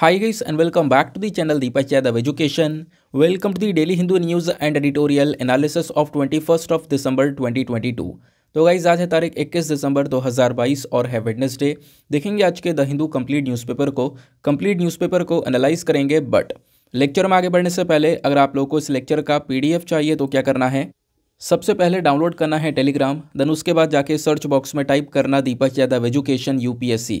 Hi guys and welcome back to the channel Deepak Chadha Education. Welcome to the daily Hindu news and editorial analysis of 21st of December 2022. तो guys आज है तारीख 21 दिसंबर 2022 और है Wednesday देखेंगे आज के द हिंदू कंप्लीट न्यूज़पेपर को कंप्लीट न्यूज़पेपर को एनालाइज करेंगे बट लेक्चर में आगे बढ़ने से पहले अगर आप लोगों को इस लेक्चर का पीडीएफ चाहिए तो क्या करना है सबसे पहले डाउनलोड करना है टेलीग्राम देन उसके बाद जाके सर्च बॉक्स में टाइप करना दीपक यादव एजुकेशन यूपीएससी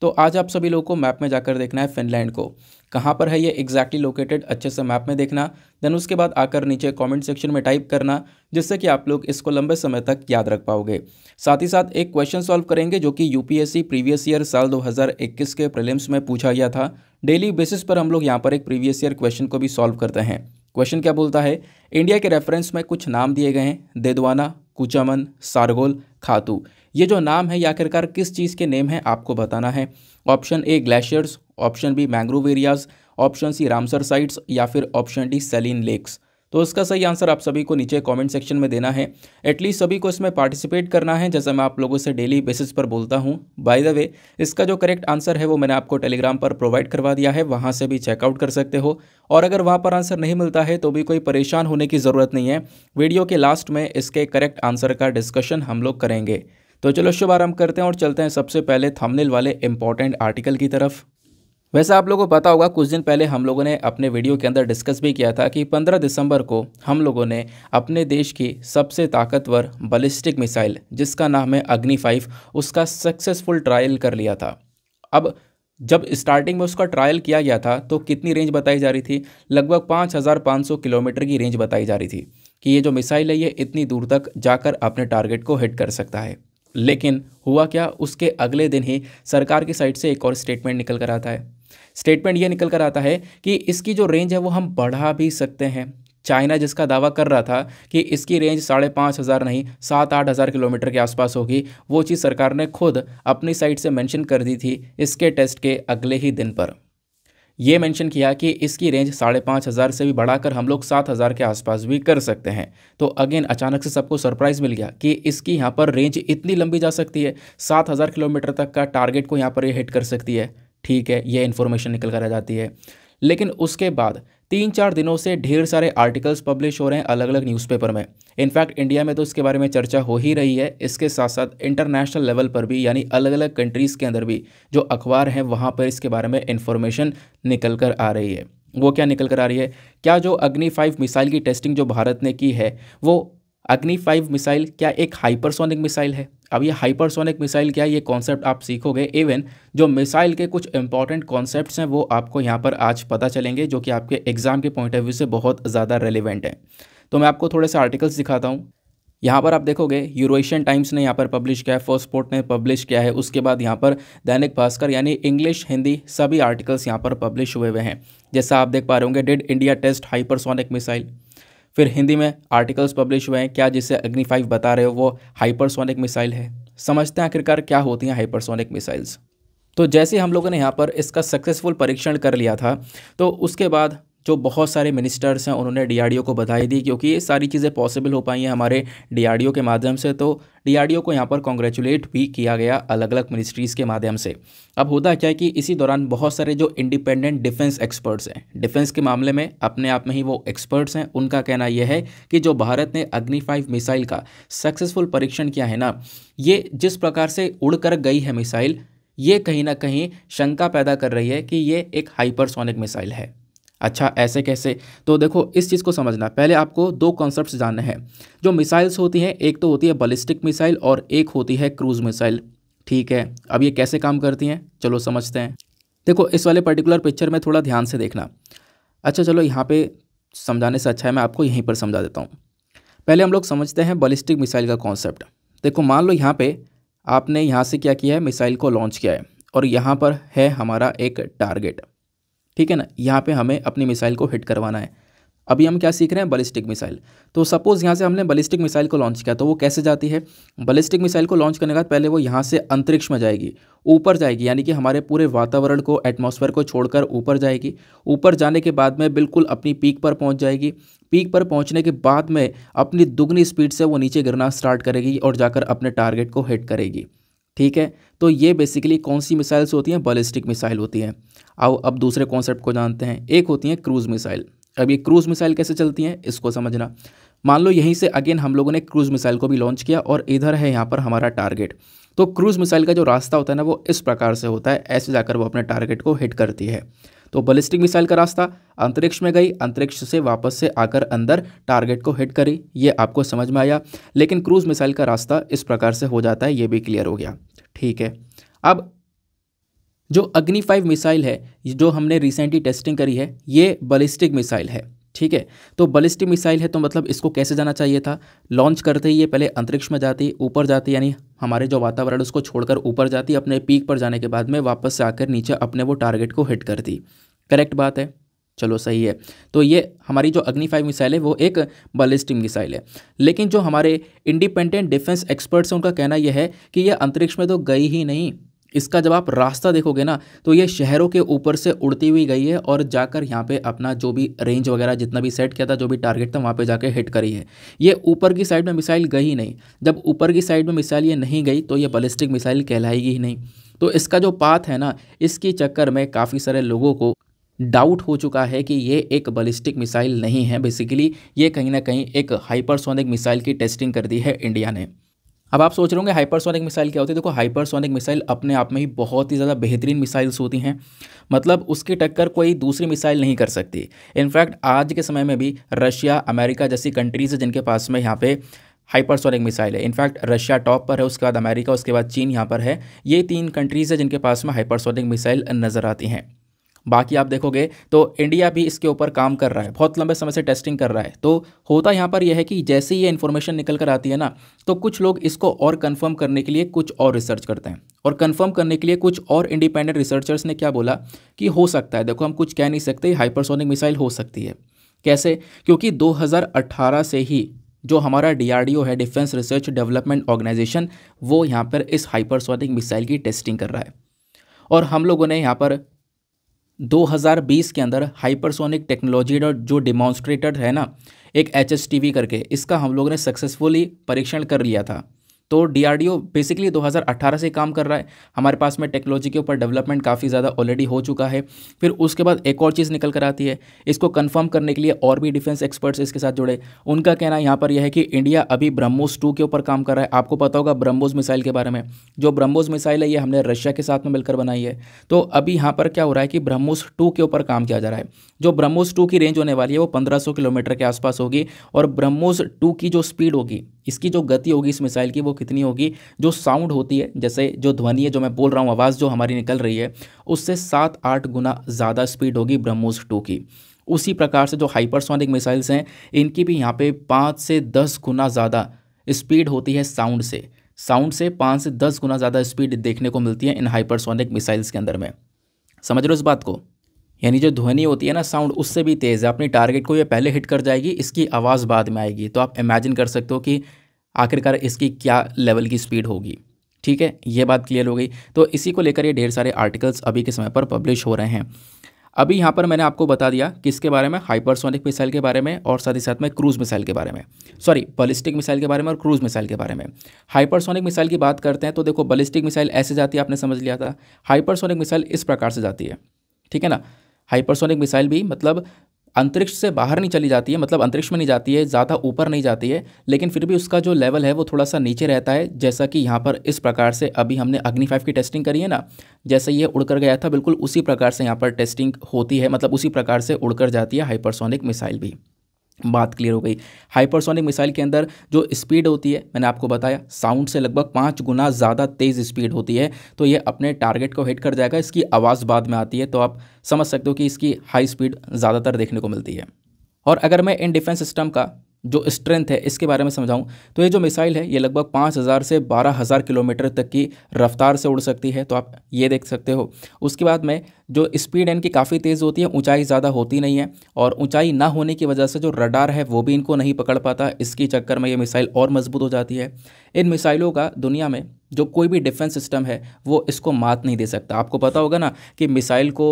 तो आज आप सभी लोगों को मैप में जाकर देखना है फिनलैंड को कहाँ पर है ये एग्जैक्टली लोकेटेड अच्छे से मैप में देखना देन उसके बाद आकर नीचे कमेंट सेक्शन में टाइप करना जिससे कि आप लोग इसको लंबे समय तक याद रख पाओगे साथ ही साथ एक क्वेश्चन सॉल्व करेंगे जो कि यूपीएससी प्रीवियस ईयर साल 2021 के प्रीलिम्स में पूछा गया था डेली बेसिस पर हम लोग यहाँ पर एक प्रीवियस ईयर क्वेश्चन को भी सॉल्व करते हैं क्वेश्चन क्या बोलता है इंडिया के रेफरेंस में कुछ नाम दिए गए हैं देदवाना कुचामन सारगोल खातू ये जो नाम है या आखिरकार किस चीज़ के नेम है आपको बताना है option A glaciers option B mangrove areas option C Ramsar sites या फिर ऑप्शन डी सेलिन लेक्स तो इसका सही आंसर आप सभी को नीचे कमेंट सेक्शन में देना है एटलीस्ट सभी को इसमें पार्टिसिपेट करना है जैसा मैं आप लोगों से डेली बेसिस पर बोलता हूँ बाय द वे इसका जो करेक्ट आंसर है वो मैंने आपको टेलीग्राम पर प्रोवाइड करवा दिया है वहाँ से भी चेकआउट कर सकते हो और अगर वहाँ पर आंसर नहीं मिलता है तो भी कोई परेशान होने की ज़रूरत नहीं है वीडियो के लास्ट में इसके करेक्ट आंसर का डिस्कशन हम लोग करेंगे तो चलो शुभारंभ करते हैं और चलते हैं सबसे पहले थंबनेल वाले इंपॉर्टेंट आर्टिकल की तरफ वैसे आप लोगों को पता होगा कुछ दिन पहले हम लोगों ने अपने वीडियो के अंदर डिस्कस भी किया था कि 15 दिसंबर को हम लोगों ने अपने देश की सबसे ताकतवर बलिस्टिक मिसाइल जिसका नाम है अग्नि फाइव उसका सक्सेसफुल ट्रायल कर लिया था अब जब स्टार्टिंग में उसका ट्रायल किया गया था तो कितनी रेंज बताई जा रही थी लगभग 5,500 किलोमीटर की रेंज बताई जा रही थी कि ये जो मिसाइल है ये इतनी दूर तक जाकर अपने टारगेट को हिट कर सकता है लेकिन हुआ क्या उसके अगले दिन ही सरकार की साइड से एक और स्टेटमेंट निकल कर आता है स्टेटमेंट ये निकल कर आता है कि इसकी जो रेंज है वो हम बढ़ा भी सकते हैं चाइना जिसका दावा कर रहा था कि इसकी रेंज साढ़े पाँच हज़ार नहीं सात आठ हज़ार किलोमीटर के आसपास होगी वो चीज़ सरकार ने खुद अपनी साइड से मेंशन कर दी थी इसके टेस्ट के अगले ही दिन पर ये मेंशन किया कि इसकी रेंज साढ़े पाँच हज़ार से भी बढ़ाकर हम लोग सात हज़ार के आसपास भी कर सकते हैं तो अगेन अचानक से सबको सरप्राइज़ मिल गया कि इसकी यहाँ पर रेंज इतनी लंबी जा सकती है सात हज़ार किलोमीटर तक का टारगेट को यहाँ पर ये हिट कर सकती है ठीक है ये इन्फॉर्मेशन निकल कर आ जाती है लेकिन उसके बाद तीन चार दिनों से ढेर सारे आर्टिकल्स पब्लिश हो रहे हैं अलग अलग न्यूज़पेपर में इनफैक्ट इंडिया में तो इसके बारे में चर्चा हो ही रही है इसके साथ साथ इंटरनेशनल लेवल पर भी यानी अलग अलग कंट्रीज़ के अंदर भी जो अखबार हैं वहाँ पर इसके बारे में इन्फॉर्मेशन निकल कर आ रही है वो क्या निकल कर आ रही है क्या जो अग्नि फाइव मिसाइल की टेस्टिंग जो भारत ने की है वो अग्नि फाइव मिसाइल क्या एक हाइपरसोनिक मिसाइल है अब ये हाइपरसोनिक मिसाइल क्या है ये कॉन्सेप्ट आप सीखोगे इवन जो मिसाइल के कुछ इंपॉर्टेंट कॉन्सेप्ट हैं वो आपको यहाँ पर आज पता चलेंगे जो कि आपके एग्ज़ाम के पॉइंट ऑफ व्यू से बहुत ज़्यादा रेलिवेंट हैं तो मैं आपको थोड़े से आर्टिकल्स दिखाता हूँ यहाँ पर आप देखोगे यूरोशियन टाइम्स ने यहाँ पर पब्लिश किया है फर्स्ट पोर्ट ने पब्लिश किया है उसके बाद यहाँ पर दैनिक भास्कर यानी इंग्लिश हिंदी सभी आर्टिकल्स यहाँ पर पब्लिश हुए हुए हैं जैसा आप देख पा रहे होंगे did India test hypersonic missile फिर हिंदी में आर्टिकल्स पब्लिश हुए हैं क्या जिसे अग्नि फाइव बता रहे हो वो हाइपरसोनिक मिसाइल है समझते हैं आखिरकार क्या होती हैं हाइपरसोनिक मिसाइल्स तो जैसे हम लोगों ने यहाँ पर इसका सक्सेसफुल परीक्षण कर लिया था तो उसके बाद जो बहुत सारे मिनिस्टर्स हैं उन्होंने डी को बधाई दी क्योंकि ये सारी चीज़ें पॉसिबल हो पाई हैं हमारे डी के माध्यम से तो डी को यहाँ पर कॉन्ग्रेचुलेट भी किया गया अलग अलग मिनिस्ट्रीज़ के माध्यम से अब होता क्या है कि इसी दौरान बहुत सारे जो इंडिपेंडेंट डिफेंस एक्सपर्ट्स हैं डिफेंस के मामले में अपने आप में ही वो एक्सपर्ट्स हैं उनका कहना यह है कि जो भारत ने अग्नि फाइव मिसाइल का सक्सेसफुल परीक्षण किया है ना ये जिस प्रकार से उड़कर गई है मिसाइल ये कहीं ना कहीं शंका पैदा कर रही है कि ये एक हाइपरसोनिक मिसाइल है अच्छा ऐसे कैसे तो देखो इस चीज़ को समझना पहले आपको दो कॉन्सेप्ट जानने हैं जो मिसाइल्स होती हैं एक तो होती है बलिस्टिक मिसाइल और एक होती है क्रूज़ मिसाइल ठीक है अब ये कैसे काम करती हैं चलो समझते हैं देखो इस वाले पर्टिकुलर पिक्चर में थोड़ा ध्यान से देखना अच्छा चलो यहाँ पे समझाने से अच्छा है मैं आपको यहीं पर समझा देता हूँ पहले हम लोग समझते हैं बलिस्टिक मिसाइल का कॉन्सेप्ट देखो मान लो यहाँ पे आपने यहाँ से क्या किया है मिसाइल को लॉन्च किया है और यहाँ पर है हमारा एक टारगेट ठीक है ना यहाँ पे हमें अपनी मिसाइल को हिट करवाना है अभी हम क्या सीख रहे हैं बलिस्टिक मिसाइल तो सपोज़ यहाँ से हमने बलिस्टिक मिसाइल को लॉन्च किया तो वो कैसे जाती है बलिस्टिक मिसाइल को लॉन्च करने के बाद पहले वो यहाँ से अंतरिक्ष में जाएगी ऊपर जाएगी यानी कि हमारे पूरे वातावरण को एटमॉस्फेयर को छोड़कर ऊपर जाएगी ऊपर जाने के बाद में बिल्कुल अपनी पीक पर पहुँच जाएगी पीक पर पहुँचने के बाद में अपनी दुगनी स्पीड से वो नीचे गिरना स्टार्ट करेगी और जाकर अपने टारगेट को हिट करेगी ठीक है तो ये बेसिकली कौन सी मिसाइल्स होती हैं बॉलिस्टिक मिसाइल होती हैं आओ अब दूसरे कॉन्सेप्ट को जानते हैं एक होती हैं क्रूज़ मिसाइल अब ये क्रूज़ मिसाइल कैसे चलती हैं इसको समझना मान लो यहीं से अगेन हम लोगों ने क्रूज़ मिसाइल को भी लॉन्च किया और इधर है यहाँ पर हमारा टारगेट तो क्रूज़ मिसाइल का जो रास्ता होता है ना वो इस प्रकार से होता है ऐसे जाकर वो अपने टारगेट को हिट करती है तो बलिस्टिक मिसाइल का रास्ता अंतरिक्ष में गई अंतरिक्ष से वापस से आकर अंदर टारगेट को हिट करी ये आपको समझ में आया लेकिन क्रूज़ मिसाइल का रास्ता इस प्रकार से हो जाता है ये भी क्लियर हो गया ठीक है अब जो अग्नि फाइव मिसाइल है जो हमने रिसेंटली टेस्टिंग करी है ये बलिस्टिक मिसाइल है ठीक है तो बलिस्टिक मिसाइल है तो मतलब इसको कैसे जाना चाहिए था लॉन्च करते ही ये पहले अंतरिक्ष में जाती ऊपर जाती यानी हमारे जो वातावरण उसको छोड़कर ऊपर जाती अपने पीक पर जाने के बाद में वापस से आकर नीचे अपने वो टारगेट को हिट करती करेक्ट बात है चलो सही है तो ये हमारी जो अग्नि फाइव मिसाइल है वो एक बलिस्टिक मिसाइल है लेकिन जो हमारे इंडिपेंडेंट डिफेंस एक्सपर्ट्स हैं उनका कहना यह है कि यह अंतरिक्ष में तो गई ही नहीं इसका जब आप रास्ता देखोगे ना तो ये शहरों के ऊपर से उड़ती हुई गई है और जाकर यहाँ पे अपना जो भी रेंज वगैरह जितना भी सेट किया था जो भी टारगेट था वहाँ पे जाके हिट करी है ये ऊपर की साइड में मिसाइल गई नहीं जब ऊपर की साइड में मिसाइल ये नहीं गई तो ये बलिस्टिक मिसाइल कहलाएगी ही नहीं तो इसका जो पाथ है ना इसके चक्कर में काफ़ी सारे लोगों को डाउट हो चुका है कि ये एक बलिस्टिक मिसाइल नहीं है बेसिकली ये कहीं ना कहीं एक हाइपरसोनिक मिसाइल की टेस्टिंग कर दी है इंडिया ने अब आप सोच रहे होंगे हाइपरसोनिक मिसाइल क्या होती है देखो हाइपरसोनिक मिसाइल अपने आप में ही बहुत ही ज़्यादा बेहतरीन मिसाइल्स होती हैं मतलब उसकी टक्कर कोई दूसरी मिसाइल नहीं कर सकती इनफैक्ट आज के समय में भी रशिया अमेरिका जैसी कंट्रीज़ है जिनके पास में यहाँ पे हाइपरसोनिक मिसाइल है इनफैक्ट रशिया टॉप पर है उसके बाद अमेरिका उसके बाद चीन यहाँ पर है ये तीन कंट्रीज़ है जिनके पास में हाइपरसोनिक मिसाइल नज़र आती हैं बाकी आप देखोगे तो इंडिया भी इसके ऊपर काम कर रहा है बहुत लंबे समय से टेस्टिंग कर रहा है तो होता यहाँ पर यह है कि जैसे ही ये इन्फॉर्मेशन निकल कर आती है ना तो कुछ लोग इसको और कन्फर्म करने के लिए कुछ और रिसर्च करते हैं और कन्फर्म करने के लिए कुछ और इंडिपेंडेंट रिसर्चर्स ने क्या बोला कि हो सकता है देखो हम कुछ कह नहीं सकते हाइपरसोनिक मिसाइल हो सकती है कैसे क्योंकि 2018 से ही जो हमारा डीआरडीओ है डिफेंस रिसर्च डेवलपमेंट ऑर्गेनाइजेशन वो यहाँ पर इस हाइपरसोनिक मिसाइल की टेस्टिंग कर रहा है और हम लोगों ने यहाँ पर 2020 के अंदर हाइपरसोनिक टेक्नोलॉजी जो डिमॉन्स्ट्रेटर है ना एक एच करके इसका हम लोगों ने सक्सेसफुली परीक्षण कर लिया था तो डी बेसिकली 2018 से काम कर रहा है हमारे पास में टेक्नोलॉजी के ऊपर डेवलपमेंट काफ़ी ज़्यादा ऑलरेडी हो चुका है फिर उसके बाद एक और चीज़ निकल कर आती है इसको कंफर्म करने के लिए और भी डिफेंस एक्सपर्ट्स इसके साथ जुड़े उनका कहना यहाँ पर यह है कि इंडिया अभी ब्रह्मोस टू के ऊपर काम कर रहा है आपको पता होगा ब्रह्मोस मिसाइल के बारे में जो ब्रह्मोस मिसाइल है ये हमने रशिया के साथ में मिलकर बनाई है तो अभी यहाँ पर क्या हो रहा है कि ब्रह्मोस टू के ऊपर काम किया जा रहा है जो ब्रह्मोस टू की रेंज होने वाली है वो पंद्रह किलोमीटर के आसपास होगी और ब्रह्मोस टू की जो स्पीड होगी इसकी जो गति होगी इस मिसाइल की वो कितनी होगी जो साउंड होती है जैसे जो ध्वनि है जो मैं बोल रहा हूँ आवाज़ जो हमारी निकल रही है उससे सात आठ गुना ज़्यादा स्पीड होगी ब्रह्मोस टू की उसी प्रकार से जो हाइपरसोनिक मिसाइल्स हैं इनकी भी यहाँ पे पाँच से दस गुना ज़्यादा स्पीड होती है साउंड से साउंड से पाँच से दस गुना ज़्यादा स्पीड देखने को मिलती है इन हाइपरसोनिक मिसाइल्स के अंदर में समझ रहे हो इस बात को यानी जो ध्वनि होती है ना साउंड उससे भी तेज़ है अपनी टारगेट को ये पहले हिट कर जाएगी इसकी आवाज़ बाद में आएगी तो आप इमेजिन कर सकते हो कि आखिरकार इसकी क्या लेवल की स्पीड होगी ठीक है ये बात क्लियर हो गई तो इसी को लेकर ये ढेर सारे आर्टिकल्स अभी के समय पर पब्लिश हो रहे हैं अभी यहाँ पर मैंने आपको बता दिया किसके बारे में हाइपरसोनिक मिसाइल के बारे में और साथ ही साथ में क्रूज़ मिसाइल के बारे में सॉरी बलिस्टिक मिसाइल के बारे में और क्रूज़ मिसाइल के बारे में हाइपरसोनिक मिसाइल की बात करते हैं तो देखो बलिस्टिक मिसाइल ऐसे जाती है आपने समझ लिया था हाइपरसोनिक मिसाइल इस प्रकार से जाती है ठीक है ना हाइपरसोनिक मिसाइल भी मतलब अंतरिक्ष से बाहर नहीं चली जाती है मतलब अंतरिक्ष में नहीं जाती है ज़्यादा ऊपर नहीं जाती है लेकिन फिर भी उसका जो लेवल है वो थोड़ा सा नीचे रहता है जैसा कि यहाँ पर इस प्रकार से अभी हमने अग्नि फाइव की टेस्टिंग करी है ना जैसे ये उड़कर गया था बिल्कुल उसी प्रकार से यहाँ पर टेस्टिंग होती है मतलब उसी प्रकार से उड़कर जाती है हाइपरसोनिक मिसाइल भी बात क्लियर हो गई हाइपरसोनिक मिसाइल के अंदर जो स्पीड होती है मैंने आपको बताया साउंड से लगभग पाँच गुना ज़्यादा तेज़ स्पीड होती है तो ये अपने टारगेट को हिट कर जाएगा इसकी आवाज़ बाद में आती है तो आप समझ सकते हो कि इसकी हाई स्पीड ज़्यादातर देखने को मिलती है और अगर मैं इन डिफेंस सिस्टम का जो स्ट्रेंथ है इसके बारे में समझाऊं तो ये जो मिसाइल है ये लगभग पाँच हज़ार से बारह हज़ार किलोमीटर तक की रफ्तार से उड़ सकती है तो आप ये देख सकते हो उसके बाद मैं जो स्पीड इनकी काफ़ी तेज़ होती है ऊंचाई ज़्यादा होती नहीं है और ऊंचाई ना होने की वजह से जो रडार है वो भी इनको नहीं पकड़ पाता इसके चक्कर में ये मिसाइल और मजबूत हो जाती है इन मिसाइलों का दुनिया में जो कोई भी डिफेंस सिस्टम है वो इसको मात नहीं दे सकता आपको पता होगा ना कि मिसाइल को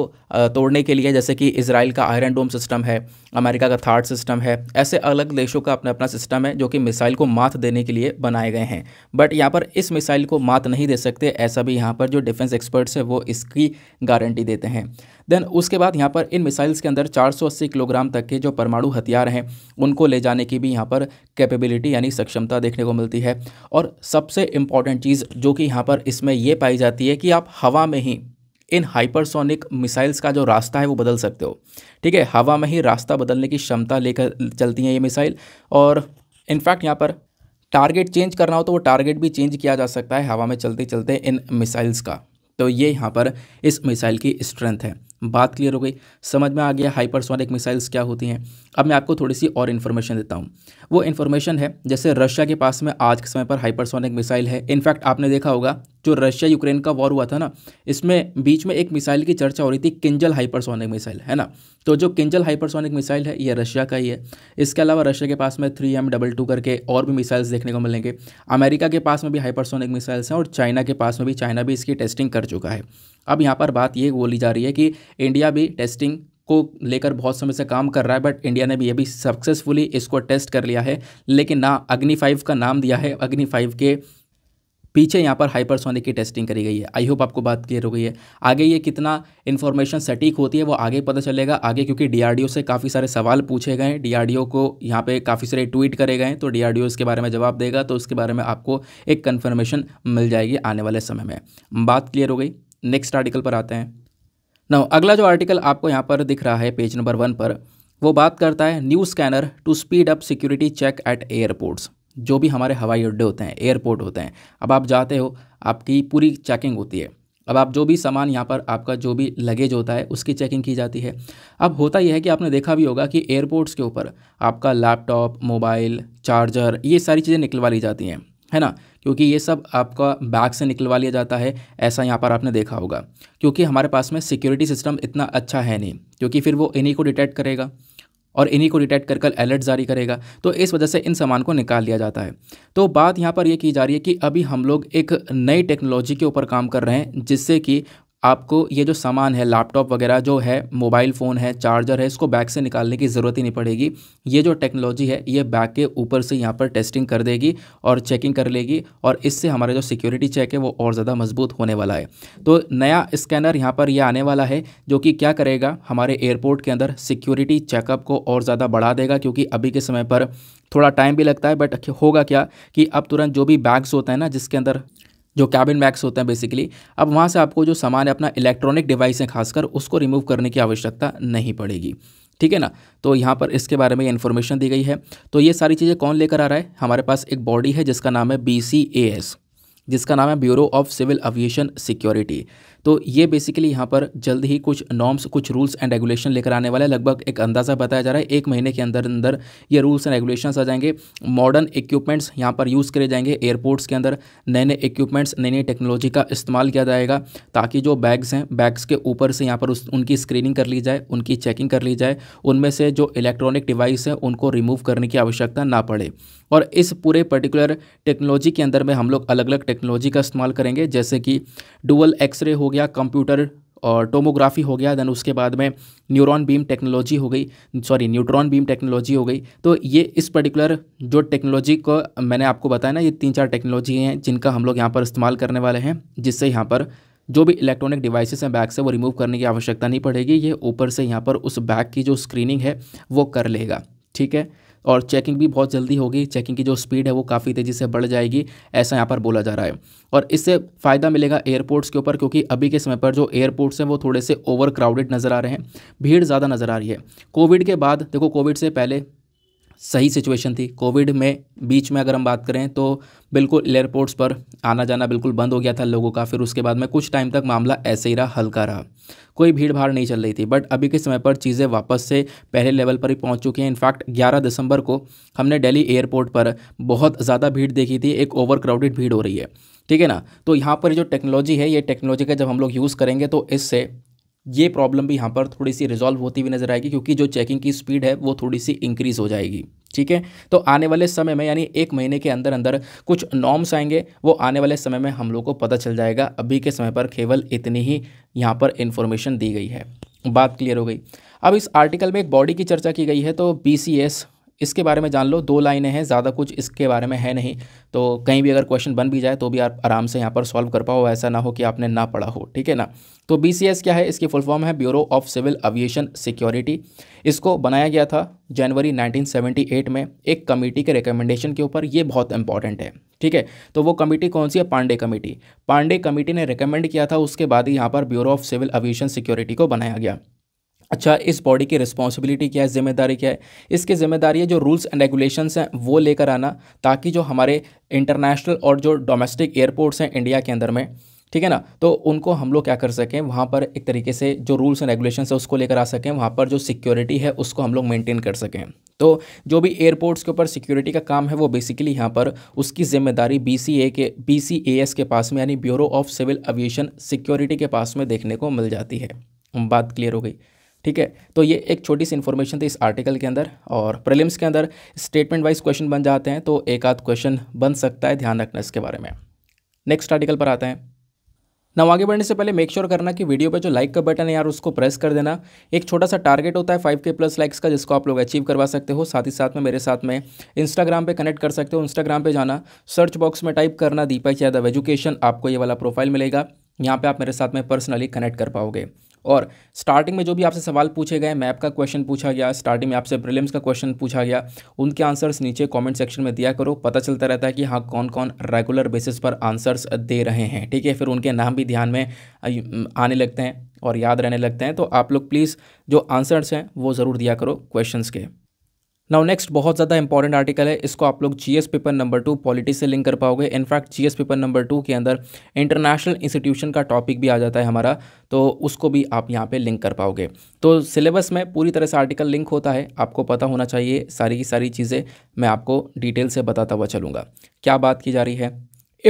तोड़ने के लिए जैसे कि इसराइल का आयरन डोम सिस्टम है अमेरिका का थार्ड सिस्टम है ऐसे अलग देशों का अपना अपना सिस्टम है जो कि मिसाइल को मात देने के लिए बनाए गए हैं बट यहाँ पर इस मिसाइल को मात नहीं दे सकते ऐसा भी यहाँ पर जो डिफेंस एक्सपर्ट्स हैं वो इसकी गारंटी देते हैं सकते हैं देन उसके बाद यहाँ पर इन मिसाइल्स के अंदर 480 किलोग्राम तक के जो परमाणु हथियार हैं उनको ले जाने की भी यहाँ पर कैपेबिलिटी यानी सक्षमता देखने को मिलती है और सबसे इम्पॉर्टेंट चीज़ जो कि यहाँ पर इसमें यह पाई जाती है कि आप हवा में ही इन हाइपरसोनिक मिसाइल्स का जो रास्ता है वो बदल सकते हो ठीक है हवा में ही रास्ता बदलने की क्षमता लेकर चलती हैं ये मिसाइल और इनफैक्ट यहाँ पर टारगेट चेंज करना हो तो वो टारगेट भी चेंज किया जा सकता है हवा में चलते चलते इन मिसाइल्स का तो ये यहाँ पर इस मिसाइल की स्ट्रेंथ है बात क्लियर हो गई समझ में आ गया हाइपरसोनिक मिसाइल्स क्या होती हैं अब मैं आपको थोड़ी सी और इन्फॉर्मेशन देता हूँ वो इन्फॉर्मेशन है जैसे रशिया के पास में आज के समय पर हाइपरसोनिक मिसाइल है इनफैक्ट आपने देखा होगा जो रशिया यूक्रेन का वॉर हुआ था ना इसमें बीच में एक मिसाइल की चर्चा हो रही थी किंजल हाइपरसोनिक मिसाइल है ना तो जो किंजल हाइपरसोनिक मिसाइल है ये रशिया का ही है इसके अलावा रशिया के पास में थ्री एम डबल टू करके और भी मिसाइल्स देखने को मिलेंगे अमेरिका के पास में भी हाइपरसोनिक मिसाइल्स हैं और चाइना के पास में भी चाइना भी इसकी टेस्टिंग कर चुका है अब यहाँ पर बात ये बोली जा रही है कि इंडिया भी टेस्टिंग को लेकर बहुत समय से काम कर रहा है बट इंडिया ने भी ये भी सक्सेसफुली इसको टेस्ट कर लिया है लेकिन ना अग्नि फाइव का नाम दिया है अग्नि फाइव के पीछे यहाँ पर हाइपरसोनिक की टेस्टिंग करी गई है आई होप आपको बात क्लियर हो गई है आगे ये कितना इन्फॉर्मेशन सटीक होती है वो आगे पता चलेगा आगे क्योंकि डीआरडीओ से काफ़ी सारे सवाल पूछे गए डीआरडीओ को यहाँ पे काफ़ी सारे ट्वीट करे गए तो डीआरडीओ इसके बारे में जवाब देगा तो उसके बारे में आपको एक कन्फर्मेशन मिल जाएगी आने वाले समय में बात क्लियर हो गई नेक्स्ट आर्टिकल पर आते हैं ना अगला जो आर्टिकल आपको यहाँ पर दिख रहा है पेज नंबर वन पर वो बात करता है new scanner to speed up security check at airports जो भी हमारे हवाई अड्डे होते हैं एयरपोर्ट होते हैं अब आप जाते हो आपकी पूरी चेकिंग होती है अब आप जो भी सामान यहाँ पर आपका जो भी लगेज होता है उसकी चेकिंग की जाती है अब होता यह है कि आपने देखा भी होगा कि एयरपोर्ट्स के ऊपर आपका लैपटॉप मोबाइल चार्जर ये सारी चीज़ें निकलवा ली जाती हैं है ना क्योंकि ये सब आपका बैग से निकलवा लिया जाता है ऐसा यहाँ पर आपने देखा होगा क्योंकि हमारे पास में सिक्योरिटी सिस्टम इतना अच्छा है नहीं क्योंकि फिर वो इन्हीं को डिटेक्ट करेगा और इन्हीं को डिटेक्ट कर कर अलर्ट जारी करेगा तो इस वजह से इन सामान को निकाल लिया जाता है तो बात यहाँ पर यह की जा रही है कि अभी हम लोग एक नई टेक्नोलॉजी के ऊपर काम कर रहे हैं जिससे कि आपको ये जो सामान है लैपटॉप वगैरह जो है मोबाइल फ़ोन है चार्जर है इसको बैग से निकालने की ज़रूरत ही नहीं पड़ेगी ये जो टेक्नोलॉजी है ये बैग के ऊपर से यहाँ पर टेस्टिंग कर देगी और चेकिंग कर लेगी और इससे हमारा जो सिक्योरिटी चेक है वो और ज़्यादा मजबूत होने वाला है तो नया स्कैनर यहाँ पर यह आने वाला है जो कि क्या करेगा हमारे एयरपोर्ट के अंदर सिक्योरिटी चेकअप को और ज़्यादा बढ़ा देगा क्योंकि अभी के समय पर थोड़ा टाइम भी लगता है बट होगा क्या कि अब तुरंत जो भी बैग्स होते हैं ना जिसके अंदर जो कैबिन मैक्स होते हैं बेसिकली अब वहाँ से आपको जो सामान है अपना इलेक्ट्रॉनिक डिवाइस है खासकर उसको रिमूव करने की आवश्यकता नहीं पड़ेगी ठीक है ना तो यहाँ पर इसके बारे में इन्फॉर्मेशन दी गई है तो ये सारी चीज़ें कौन लेकर आ रहा है हमारे पास एक बॉडी है जिसका नाम है बी जिसका नाम है Bureau of Civil Aviation Security तो ये बेसिकली यहाँ पर जल्द ही कुछ नॉर्म्स कुछ रूल्स एंड रेगुलेशन लेकर आने वाले लगभग एक अंदाज़ा बताया जा रहा है एक महीने के अंदर अंदर ये रूल्स एंड रेगुलेशन आ जाएंगे मॉडर्न इक्विपमेंट्स यहाँ पर यूज़ करे जाएंगे एयरपोर्ट्स के अंदर नए नए इक्विपमेंट्स नई नई टेक्नोलॉजी का इस्तेमाल किया जाएगा ताकि जो बैग्स हैं बैग्स के ऊपर से यहाँ पर उस उनकी स्क्रीनिंग कर ली जाए उनकी चेकिंग कर ली जाए उनमें से जो इलेक्ट्रॉनिक डिवाइस है उनको रिमूव करने की आवश्यकता ना पड़े और इस पूरे पर्टिकुलर टेक्नोलॉजी के अंदर में हम लोग अलग अलग टेक्नोलॉजी का इस्तेमाल करेंगे जैसे कि डुअल एक्सरे हो गया कंप्यूटर और टोमोग्राफी हो गया देन उसके बाद में न्यूरॉन बीम टेक्नोलॉजी हो गई सॉरी न्यूट्रॉन बीम टेक्नोलॉजी हो गई तो ये इस पर्टिकुलर जो टेक्नोलॉजी को मैंने आपको बताया ना ये तीन चार टेक्नोलॉजी हैं जिनका हम लोग यहाँ पर इस्तेमाल करने वाले हैं जिससे यहाँ पर जो भी इलेक्ट्रॉनिक डिवाइसेस हैं बैग से वो रिमूव करने की आवश्यकता नहीं पड़ेगी ये ऊपर से यहाँ पर उस बैग की जो स्क्रीनिंग है वो कर लेगा ठीक है और चेकिंग भी बहुत जल्दी होगी चेकिंग की जो स्पीड है वो काफ़ी तेज़ी से बढ़ जाएगी ऐसा यहाँ पर बोला जा रहा है और इससे फ़ायदा मिलेगा एयरपोर्ट्स के ऊपर क्योंकि अभी के समय पर जो एयरपोर्ट्स हैं वो थोड़े से ओवर क्राउडेड नज़र आ रहे हैं भीड़ ज़्यादा नज़र आ रही है कोविड के बाद देखो कोविड से पहले सही सिचुएशन थी कोविड में बीच में अगर हम बात करें तो बिल्कुल एयरपोर्ट्स पर आना जाना बिल्कुल बंद हो गया था लोगों का फिर उसके बाद में कुछ टाइम तक मामला ऐसे ही रहा हल्का रहा कोई भीड़ भाड़ नहीं चल रही थी बट अभी के समय पर चीज़ें वापस से पहले लेवल पर ही पहुंच चुकी हैं इनफैक्ट 11 दिसंबर को हमने डेली एयरपोर्ट पर बहुत ज़्यादा भीड़ देखी थी एक ओवर क्राउडेड भीड़ हो रही है ठीक है ना तो यहाँ पर जो टेक्नोलॉजी है ये टेक्नोलॉजी का जब हम लोग यूज़ करेंगे तो इससे ये प्रॉब्लम भी यहाँ पर थोड़ी सी रिजॉल्व होती हुई नज़र आएगी क्योंकि जो चेकिंग की स्पीड है वो थोड़ी सी इंक्रीज़ हो जाएगी ठीक है तो आने वाले समय में यानी एक महीने के अंदर अंदर कुछ नॉर्म्स आएंगे वो आने वाले समय में हम लोग को पता चल जाएगा अभी के समय पर केवल इतनी ही यहाँ पर इन्फॉर्मेशन दी गई है बात क्लियर हो गई अब इस आर्टिकल में एक बॉडी की चर्चा की गई है तो बी इसके बारे में जान लो दो लाइनें हैं ज़्यादा कुछ इसके बारे में है नहीं तो कहीं भी अगर क्वेश्चन बन भी जाए तो भी आप आराम से यहाँ पर सॉल्व कर पाओ ऐसा ना हो कि आपने ना पढ़ा हो ठीक है ना तो बी क्या है इसकी फुल फॉर्म है Bureau of Civil Aviation Security इसको बनाया गया था जनवरी 1978 में एक कमेटी के रिकमेंडेशन के ऊपर ये बहुत इंपॉर्टेंट है ठीक है तो वो कमेटी कौन सी है पांडे कमेटी पांडे कमेटी ने रिकमेंड किया था उसके बाद ही यहाँ पर Bureau of Civil Aviation Security को बनाया गया अच्छा इस बॉडी की रिस्पॉन्सिबिलिटी क्या है जिम्मेदारी क्या है इसकी जिम्मेदारी है जो रूल्स एंड रेगुलेशंस हैं वो लेकर आना ताकि जो हमारे इंटरनेशनल और जो डोमेस्टिक एयरपोर्ट्स हैं इंडिया के अंदर में ठीक है ना तो उनको हम लोग क्या कर सकें वहाँ पर एक तरीके से जो रूल्स एंड रेगुलेशन है उसको लेकर आ सकें वहाँ पर जो सिक्योरिटी है उसको हम लोग मेनटेन कर सकें तो जो भी एयरपोर्ट्स के ऊपर सिक्योरिटी का काम है वो बेसिकली यहाँ पर उसकी जिम्मेदारी बी के बी के पास में यानी Bureau of Civil Aviation Security के पास में देखने को मिल जाती है बात क्लियर हो गई ठीक है तो ये एक छोटी सी इन्फॉर्मेशन थी इस आर्टिकल के अंदर और प्रिलिम्स के अंदर स्टेटमेंट वाइज क्वेश्चन बन जाते हैं तो एक आध क्वेश्चन बन सकता है ध्यान रखना इसके बारे में नेक्स्ट आर्टिकल पर आते हैं ना आगे बढ़ने से पहले मेक श्योर sure करना कि वीडियो पे जो लाइक का बटन है यार उसको प्रेस कर देना एक छोटा सा टारगेट होता है फाइव के प्लस लाइक्स का जिसको आप लोग अचीव करवा सकते हो साथ ही साथ में मेरे साथ में इंस्टाग्राम पे कनेक्ट कर सकते हो इंस्टाग्राम पे जाना सर्च बॉक्स में टाइप करना दीपक यादव एजुकेशन आपको ये वाला प्रोफाइल मिलेगा यहाँ पर आप मेरे साथ में पर्सनली कनेक्ट कर पाओगे और स्टार्टिंग में जो भी आपसे सवाल पूछे गए मैप का क्वेश्चन पूछा गया स्टार्टिंग में आपसे प्रिलिम्स का क्वेश्चन पूछा गया उनके आंसर्स नीचे कमेंट सेक्शन में दिया करो पता चलता रहता है कि हाँ कौन कौन रेगुलर बेसिस पर आंसर्स दे रहे हैं ठीक है फिर उनके नाम भी ध्यान में आने लगते हैं और याद रहने लगते हैं तो आप लोग प्लीज़ जो आंसर्स हैं वो ज़रूर दिया करो क्वेश्चन के नाउ नेक्स्ट बहुत ज़्यादा इंपॉर्टेंट आर्टिकल है इसको आप लोग GS paper number two polity से लिंक कर पाओगे in fact GS paper number two के अंदर इंटरनेशनल इंस्टीट्यूशन का टॉपिक भी आ जाता है हमारा तो उसको भी आप यहाँ पे लिंक कर पाओगे तो सिलेबस में पूरी तरह से आर्टिकल लिंक होता है आपको पता होना चाहिए सारी की सारी चीज़ें मैं आपको डिटेल से बताता हुआ चलूँगा क्या बात की जा रही है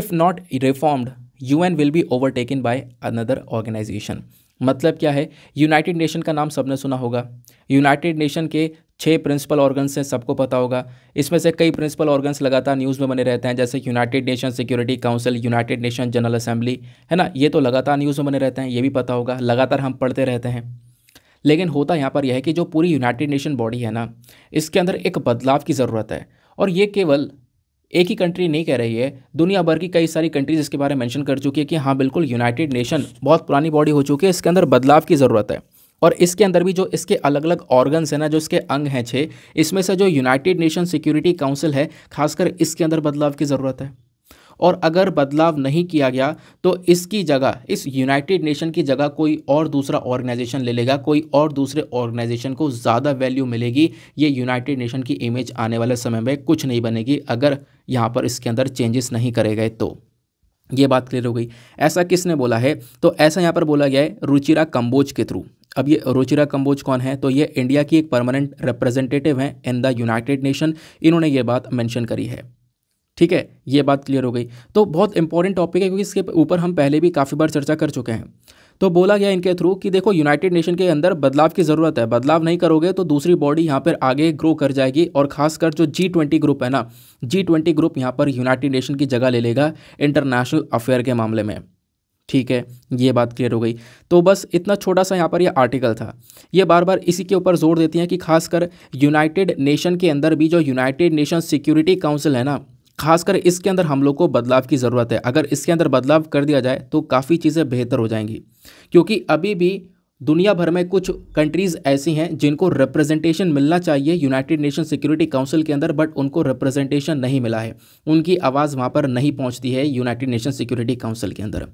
if not reformed you will be overtaken by another organisation मतलब क्या है यूनाइटेड नेशन का नाम सबने सुना होगा यूनाइटेड नेशन के छः प्रिंसिपल ऑर्गन्स हैं सबको पता होगा इसमें से कई प्रिंसिपल ऑर्गन्स लगातार न्यूज़ में बने रहते हैं जैसे United nation security Council United nation general Assembly है ना ये तो लगातार न्यूज़ में बने रहते हैं ये भी पता होगा लगातार हम पढ़ते रहते हैं लेकिन होता यहाँ पर यह है कि जो पूरी यूनाइटेड नेशन बॉडी है ना इसके अंदर एक बदलाव की ज़रूरत है और ये केवल एक ही कंट्री नहीं कह रही है दुनिया भर की कई सारी कंट्रीज इसके बारे में मैंशन कर चुकी है कि हाँ बिल्कुल यूनाइटेड नेशन बहुत पुरानी बॉडी हो चुकी है इसके अंदर बदलाव की ज़रूरत है और इसके अंदर भी जो इसके अलग अलग ऑर्गन्स हैं ना जो इसके अंग हैं छः इसमें से जो यूनाइटेड नेशन सिक्योरिटी काउंसिल है खासकर इसके अंदर बदलाव की ज़रूरत है और अगर बदलाव नहीं किया गया तो इसकी जगह इस यूनाइटेड नेशन की जगह कोई और दूसरा ऑर्गेनाइजेशन ले लेगा कोई और दूसरे ऑर्गेनाइजेशन को ज़्यादा वैल्यू मिलेगी ये यूनाइटेड नेशन की इमेज आने वाले समय में कुछ नहीं बनेगी अगर यहाँ पर इसके अंदर चेंजेस नहीं करे गए तो ये बात क्लियर हो गई ऐसा किसने बोला है तो ऐसा यहाँ पर बोला गया है रुचिरा कम्बोज के थ्रू अब ये रोचिरा कंबोज कौन है तो ये इंडिया की एक परमानेंट रिप्रेजेंटेटिव हैं इन द यूनाइटेड नेशन इन्होंने ये बात मेंशन करी है ठीक है ये बात क्लियर हो गई तो बहुत इंपॉर्टेंट टॉपिक है क्योंकि इसके ऊपर हम पहले भी काफ़ी बार चर्चा कर चुके हैं तो बोला गया इनके थ्रू कि देखो यूनाइटेड नेशन के अंदर बदलाव की ज़रूरत है बदलाव नहीं करोगे तो दूसरी बॉडी यहाँ पर आगे ग्रो कर जाएगी और खासकर जो जी ट्वेंटी ग्रुप है ना जी ट्वेंटी ग्रुप यहाँ पर यूनाइटेड नेशन की जगह ले लेगा इंटरनेशनल अफेयर के मामले में ठीक है ये बात क्लियर हो गई तो बस इतना छोटा सा यहाँ पर यह आर्टिकल था ये बार बार इसी के ऊपर जोर देती हैं कि खासकर यूनाइटेड नेशन के अंदर भी जो यूनाइटेड नेशन सिक्योरिटी काउंसिल है ना खासकर इसके अंदर हम लोग को बदलाव की ज़रूरत है अगर इसके अंदर बदलाव कर दिया जाए तो काफ़ी चीज़ें बेहतर हो जाएंगी क्योंकि अभी भी दुनिया भर में कुछ कंट्रीज़ ऐसी हैं जिनको रिप्रेजेंटेशन मिलना चाहिए यूनाइटेड नेशन सिक्योरिटी काउंसिल के अंदर बट उनको रिप्रेजेंटेशन नहीं मिला है उनकी आवाज़ वहाँ पर नहीं पहुँचती है यूनाइटेड नेशन सिक्योरिटी काउंसिल के अंदर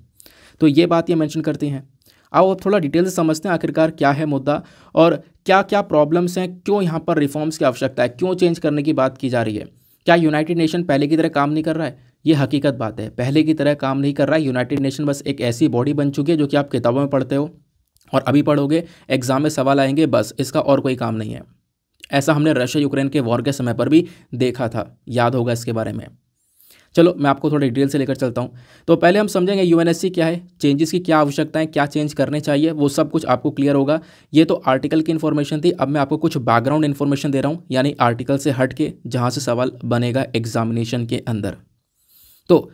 तो ये बात ये मैंशन करती हैं आओ अब थोड़ा डिटेल से समझते हैं आखिरकार क्या है मुद्दा और क्या क्या प्रॉब्लम्स हैं क्यों यहाँ पर रिफॉर्म्स की आवश्यकता है क्यों चेंज करने की बात की जा रही है क्या यूनाइटेड नेशन पहले की तरह काम नहीं कर रहा है ये हकीकत बात है पहले की तरह काम नहीं कर रहा है यूनाइटेड नेशन बस एक ऐसी बॉडी बन चुकी है जो कि आप किताबों में पढ़ते हो और अभी पढ़ोगे एग्ज़ाम में सवाल आएंगे बस इसका और कोई काम नहीं है ऐसा हमने रशिया यूक्रेन के वॉर के समय पर भी देखा था याद होगा इसके बारे में चलो मैं आपको थोड़ा डिटेल से लेकर चलता हूँ तो पहले हम समझेंगे यू क्या है चेंजेस की क्या आवश्यकताएं क्या चेंज करने चाहिए वो सब कुछ आपको क्लियर होगा ये तो आर्टिकल की इन्फॉर्मेशन थी अब मैं आपको कुछ बैकग्राउंड इन्फॉर्मेशन दे रहा हूँ यानी आर्टिकल से हट के जहाँ से सवाल बनेगा एग्जामिनेशन के अंदर तो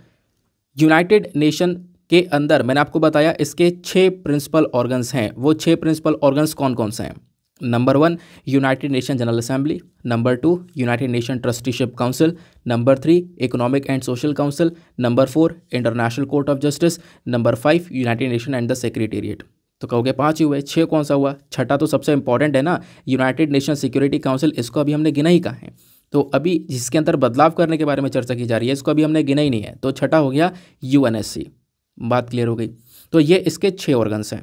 यूनाइटेड नेशन के अंदर मैंने आपको बताया इसके छः प्रिंसिपल ऑर्गन्स हैं वो छः प्रिंसिपल ऑर्गन्स कौन कौन से हैं number one United nation general Assembly number two United Nation Trusteeship Council number three Economic and Social Council number four International Court of Justice number five United Nation and the Secretariat तो कहोगे पाँच ही हुए छः कौन सा हुआ छठा तो सबसे इंपॉर्टेंट है ना यूनाइटेड नेशन सिक्योरिटी काउंसिल इसको अभी हमने गिना ही कहा है तो अभी जिसके अंदर बदलाव करने के बारे में चर्चा की जा रही है इसको अभी हमने गिना ही नहीं है तो छठा हो गया यू बात क्लियर हो गई तो ये इसके छः ऑर्गन्स हैं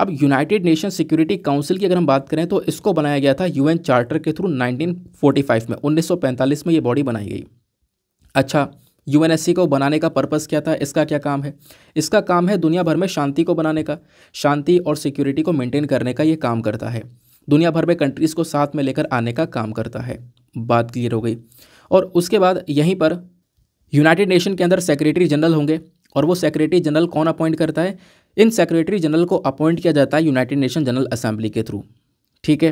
अब यूनाइटेड नेशन सिक्योरिटी काउंसिल की अगर हम बात करें तो इसको बनाया गया था यूएन चार्टर के थ्रू 1945 में 1945 में ये बॉडी बनाई गई अच्छा यूएनएससी को बनाने का पर्पस क्या था इसका क्या काम है इसका काम है दुनिया भर में शांति को बनाने का शांति और सिक्योरिटी को मेंटेन करने का ये काम करता है दुनिया भर में कंट्रीज़ को साथ में लेकर आने का काम करता है बात क्लियर हो गई और उसके बाद यहीं पर यूनाइटेड नेशन के अंदर सेक्रेटरी जनरल होंगे और वो सेक्रेटरी जनरल कौन अपॉइंट करता है इन सेक्रेटरी जनरल को अपॉइंट किया जाता है यूनाइटेड नेशन जनरल असेंबली के थ्रू ठीक है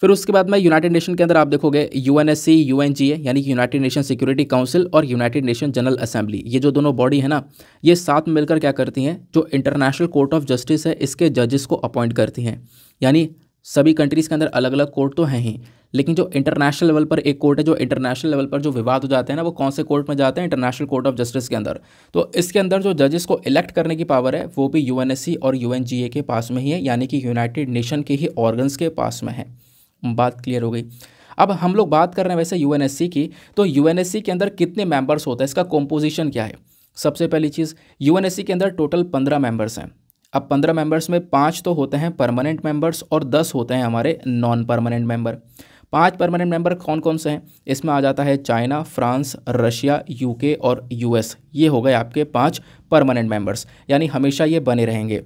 फिर उसके बाद में यूनाइटेड नेशन के अंदर आप देखोगे U N S C U N G A यानी कि यूनाइटेड नेशन सिक्योरिटी काउंसिल और यूनाइटेड नेशन जनरल असेंबली ये जो दोनों बॉडी है ना ये साथ मिलकर क्या करती हैं जो इंटरनेशनल कोर्ट ऑफ जस्टिस है इसके जजेस को अपॉइंट करती हैं यानी सभी कंट्रीज़ के अंदर अलग अलग कोर्ट तो हैं ही लेकिन जो इंटरनेशनल लेवल पर एक कोर्ट है जो इंटरनेशनल लेवल पर जो विवाद हो जाते हैं ना वो कौन से कोर्ट में जाते हैं इंटरनेशनल कोर्ट ऑफ जस्टिस के अंदर तो इसके अंदर जो जजेस को इलेक्ट करने की पावर है वो भी यू और यू के पास में ही है यानी कि यूनाइटेड नेशन के ही ऑर्गन्स के पास में है बात क्लियर हो गई अब हम लोग बात कर रहे हैं वैसे यू की तो यू के अंदर कितने मेम्बर्स होते हैं इसका कॉम्पोजिशन क्या है सबसे पहली चीज़ यू के अंदर टोटल पंद्रह मेम्बर्स हैं अब पंद्रह मेंबर्स में पाँच तो होते हैं परमानेंट मेंबर्स और दस होते हैं हमारे नॉन परमानेंट मेंबर पांच परमानेंट मेंबर कौन कौन से हैं इसमें आ जाता है चाइना फ्रांस रशिया यूके और यूएस ये हो गए आपके पांच परमानेंट मेंबर्स यानी हमेशा ये बने रहेंगे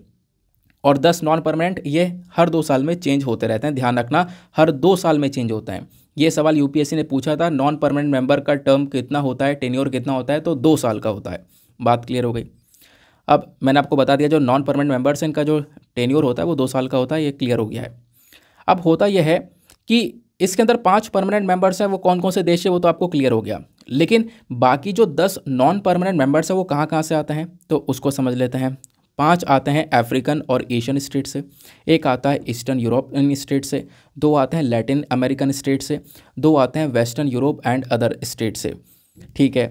और दस नॉन परमानेंट ये हर दो साल में चेंज होते रहते हैं ध्यान रखना हर दो साल में चेंज होते हैं ये सवाल यूपीएससी ने पूछा था नॉन परमानेंट मेंबर का टर्म कितना होता है टेन्योर कितना होता है तो दो साल का होता है बात क्लियर हो गई अब मैंने आपको बता दिया जो नॉन परमानेंट मेंबर्स इनका जो टेन्यूर होता है वो दो साल का होता है ये क्लियर हो गया है अब होता यह है कि इसके अंदर पांच परमानेंट मेंबर्स हैं वो कौन कौन से देश है वो तो आपको क्लियर हो गया लेकिन बाकी जो दस नॉन परमानेंट मेंबर्स हैं वो कहाँ कहाँ से आते हैं तो उसको समझ लेते हैं पांच आते हैं अफ्रीकन और एशियन स्टेट से एक आता है ईस्टर्न यूरोपियन स्टेट से दो आते हैं लैटिन अमेरिकन स्टेट से दो आते हैं western Europe and other state से ठीक है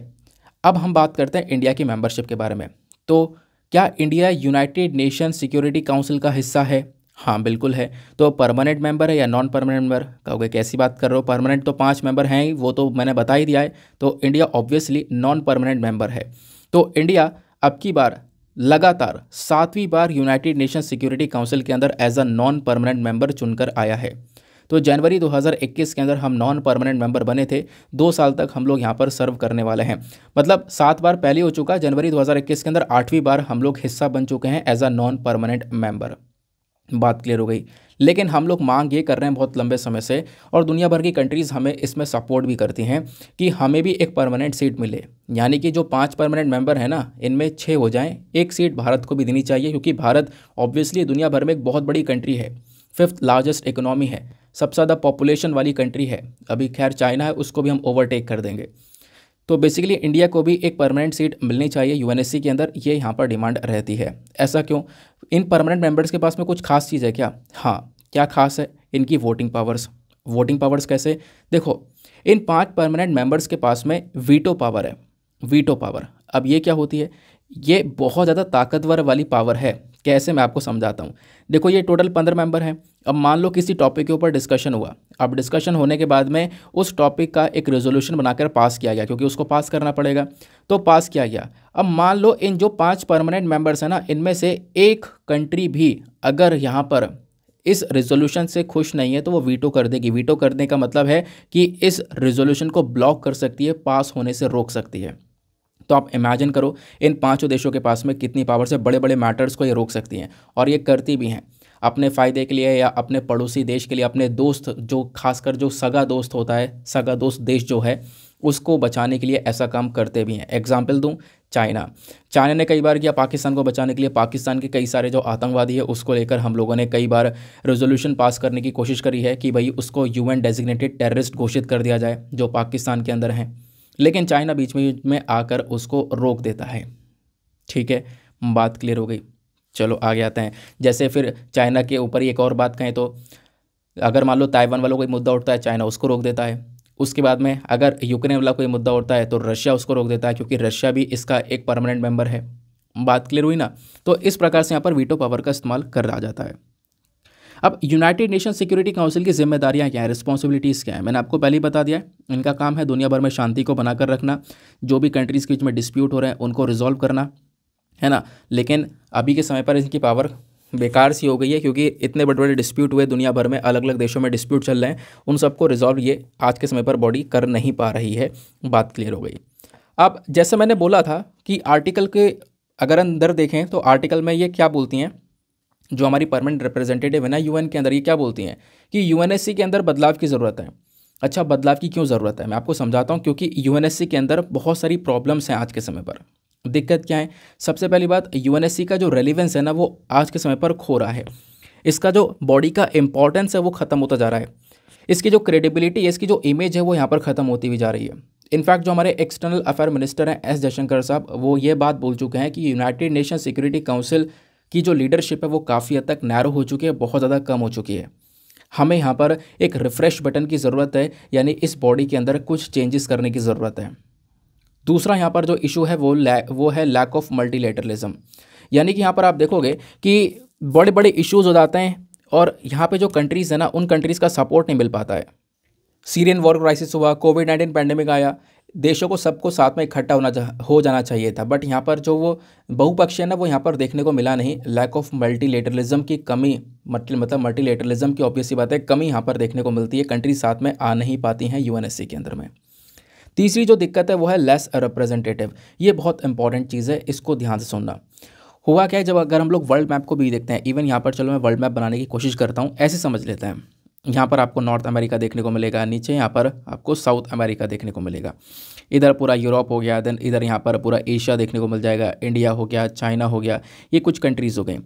अब हम बात करते हैं इंडिया की मेंबरशिप के बारे में तो क्या India united nation security council का हिस्सा है हाँ बिल्कुल है तो परमानेंट मेंबर है या नॉन परमानेंट मेंबर कहोगे कैसी बात कर रहे हो परमानेंट तो पांच मेंबर हैं ही वो तो मैंने बता ही दिया है तो India obviously non permanent member है तो इंडिया अब की बार लगातार सातवीं बार यूनाइटेड नेशन सिक्योरिटी काउंसिल के अंदर as a non permanent member चुनकर आया है तो जनवरी 2021 के अंदर हम नॉन परमानेंट मेंबर बने थे दो साल तक हम लोग यहाँ पर सर्व करने वाले हैं मतलब सात बार पहले हो चुका जनवरी 2021 के अंदर आठवीं बार हम लोग हिस्सा बन चुके हैं as a non permanent member बात क्लियर हो गई लेकिन हम लोग मांग ये कर रहे हैं बहुत लंबे समय से और दुनिया भर की कंट्रीज़ हमें इसमें सपोर्ट भी करती हैं कि हमें भी एक परमानेंट सीट मिले यानी कि जो पांच परमानेंट मेंबर हैं ना इनमें छः हो जाएं एक सीट भारत को भी देनी चाहिए क्योंकि भारत ऑब्वियसली दुनिया भर में एक बहुत बड़ी कंट्री है फिफ्थ लार्जेस्ट इकोनॉमी है सबसे ज़्यादा पॉपुलेशन वाली कंट्री है अभी खैर चाइना है उसको भी हम ओवरटेक कर देंगे तो बेसिकली इंडिया को भी एक परमानेंट सीट मिलनी चाहिए यू के अंदर ये यहाँ पर डिमांड रहती है ऐसा क्यों इन परमानेंट मेंबर्स के पास में कुछ खास चीज़ है क्या हाँ क्या खास है इनकी वोटिंग पावर्स वोटिंग पावर्स कैसे देखो इन पांच परमानेंट मेंबर्स के पास में वीटो पावर है वीटो पावर अब ये क्या होती है ये बहुत ज़्यादा ताकतवर वाली पावर है कैसे मैं आपको समझाता हूँ देखो ये टोटल पंद्रह मेंबर हैं अब मान लो किसी टॉपिक के ऊपर डिस्कशन हुआ अब डिस्कशन होने के बाद में उस टॉपिक का एक रेजोल्यूशन बनाकर पास किया गया क्योंकि उसको पास करना पड़ेगा तो पास किया गया अब मान लो इन जो पांच परमानेंट मेंबर्स हैं ना इनमें से एक कंट्री भी अगर यहाँ पर इस रेजोल्यूशन से खुश नहीं है तो वो वीटो कर देगी वीटो करने का मतलब है कि इस रेजोल्यूशन को ब्लॉक कर सकती है पास होने से रोक सकती है तो आप इमेजिन करो इन पांचों देशों के पास में कितनी पावर से बड़े बड़े मैटर्स को ये रोक सकती हैं और ये करती भी हैं अपने फ़ायदे के लिए या अपने पड़ोसी देश के लिए अपने दोस्त जो खासकर जो सगा दोस्त होता है सगा दोस्त देश जो है उसको बचाने के लिए ऐसा काम करते भी हैं एग्जाम्पल दूँ चाइना चाइना ने कई बार किया पाकिस्तान को बचाने के लिए पाकिस्तान के कई सारे जो आतंकवादी है उसको लेकर हम लोगों ने कई बार रेजोल्यूशन पास करने की कोशिश करी है कि भाई उसको यूएन डेजिग्नेटेड टेररिस्ट घोषित कर दिया जाए जो पाकिस्तान के अंदर हैं लेकिन चाइना बीच में में आकर उसको रोक देता है ठीक है बात क्लियर हो गई चलो आगे आते हैं जैसे फिर चाइना के ऊपर ही एक और बात कहें तो अगर मान लो ताइवान वालों कोई मुद्दा उठता है चाइना उसको रोक देता है उसके बाद में अगर यूक्रेन वाला कोई मुद्दा उठता है तो रशिया उसको रोक देता है क्योंकि रशिया भी इसका एक परमानेंट मेंबर है बात क्लियर हुई ना तो इस प्रकार से यहाँ पर वीटो पावर का इस्तेमाल कर रहा जाता है अब यूनाइटेड नेशन सिक्योरिटी काउंसिल की जिम्मेदारियाँ क्या हैं रिस्पॉन्सिबिलिटीज़ क्या हैं मैंने आपको पहले ही बता दिया है इनका काम है दुनिया भर में शांति को बनाकर रखना जो भी कंट्रीज़ के बीच में डिस्प्यूट हो रहे हैं उनको रिजॉल्व करना है ना लेकिन अभी के समय पर इनकी पावर बेकार सी हो गई है क्योंकि इतने बड़े बड़े डिस्प्यूट हुए दुनिया भर में अलग अलग देशों में डिस्प्यूट चल रहे हैं उन सबको रिजॉल्व ये आज के समय पर बॉडी कर नहीं पा रही है बात क्लियर हो गई अब जैसे मैंने बोला था कि आर्टिकल के अगर अंदर देखें तो आर्टिकल में ये क्या बोलती हैं जो हमारी परमानेंट रिप्रेजेंटेटिव है ना यूएन के अंदर ये क्या बोलती हैं कि यूएनएससी के अंदर बदलाव की ज़रूरत है अच्छा बदलाव की क्यों ज़रूरत है मैं आपको समझाता हूँ क्योंकि यूएनएससी के अंदर बहुत सारी प्रॉब्लम्स हैं आज के समय पर दिक्कत क्या है सबसे पहली बात यूएनएससी का जो रेलिवेंस है ना वो आज के समय पर खो रहा है इसका जो बॉडी का इंपॉर्टेंस है वो ख़त्म होता जा रहा है इसकी जो क्रेडिबिलिटी है इसकी जो इमेज है वो यहाँ पर ख़त्म होती हुई जा रही है इनफैक्ट जो हमारे एक्सटर्नल अफेयर मिनिस्टर हैं एस जयशंकर साहब वो ये बात बोल चुके हैं कि यूनाइटेड नेशन सिक्योरिटी काउंसिल की जो लीडरशिप है वो काफ़ी हद तक नैरो हो चुकी है बहुत ज़्यादा कम हो चुकी है हमें यहाँ पर एक रिफ़्रेश बटन की ज़रूरत है यानी इस बॉडी के अंदर कुछ चेंजेस करने की ज़रूरत है दूसरा यहाँ पर जो इशू है वो वो है लैक ऑफ मल्टीलेटरलिज्म यानी कि यहाँ पर आप देखोगे कि बड़े बड़े इश्यूज हो जाते हैं और यहाँ पे जो कंट्रीज़ है ना उन कंट्रीज़ का सपोर्ट नहीं मिल पाता है सीरियन वॉर क्राइसिस हुआ कोविड नाइन्टीन पैंडेमिक आया देशों को सबको साथ में इकट्ठा होना हो जाना चाहिए था बट यहाँ पर जो वो बहुपक्षीय ना वो यहाँ पर देखने को मिला नहीं लैक ऑफ मल्टीलेटरलिज्म की कमी मतलब मल्टीलेटरलिज्म की ऑब्वियसली बात है कमी यहाँ पर देखने को मिलती है कंट्री साथ में आ नहीं पाती हैं यू के अंदर में तीसरी जो दिक्कत है वो है लेस रिप्रेजेंटेटिव ये बहुत इंपॉर्टेंट चीज़ है इसको ध्यान से सुनना हुआ क्या है जब अगर हम लोग वर्ल्ड मैप को भी देखते हैं इवन यहाँ पर चलो मैं वर्ल्ड मैप बनाने की कोशिश करता हूँ ऐसे समझ लेते हैं यहाँ पर आपको नॉर्थ अमेरिका देखने को मिलेगा नीचे यहाँ पर आपको साउथ अमेरिका देखने को मिलेगा इधर पूरा यूरोप हो गया देन इधर यहाँ पर पूरा एशिया देखने को मिल जाएगा इंडिया हो गया चाइना हो गया ये कुछ कंट्रीज़ हो गए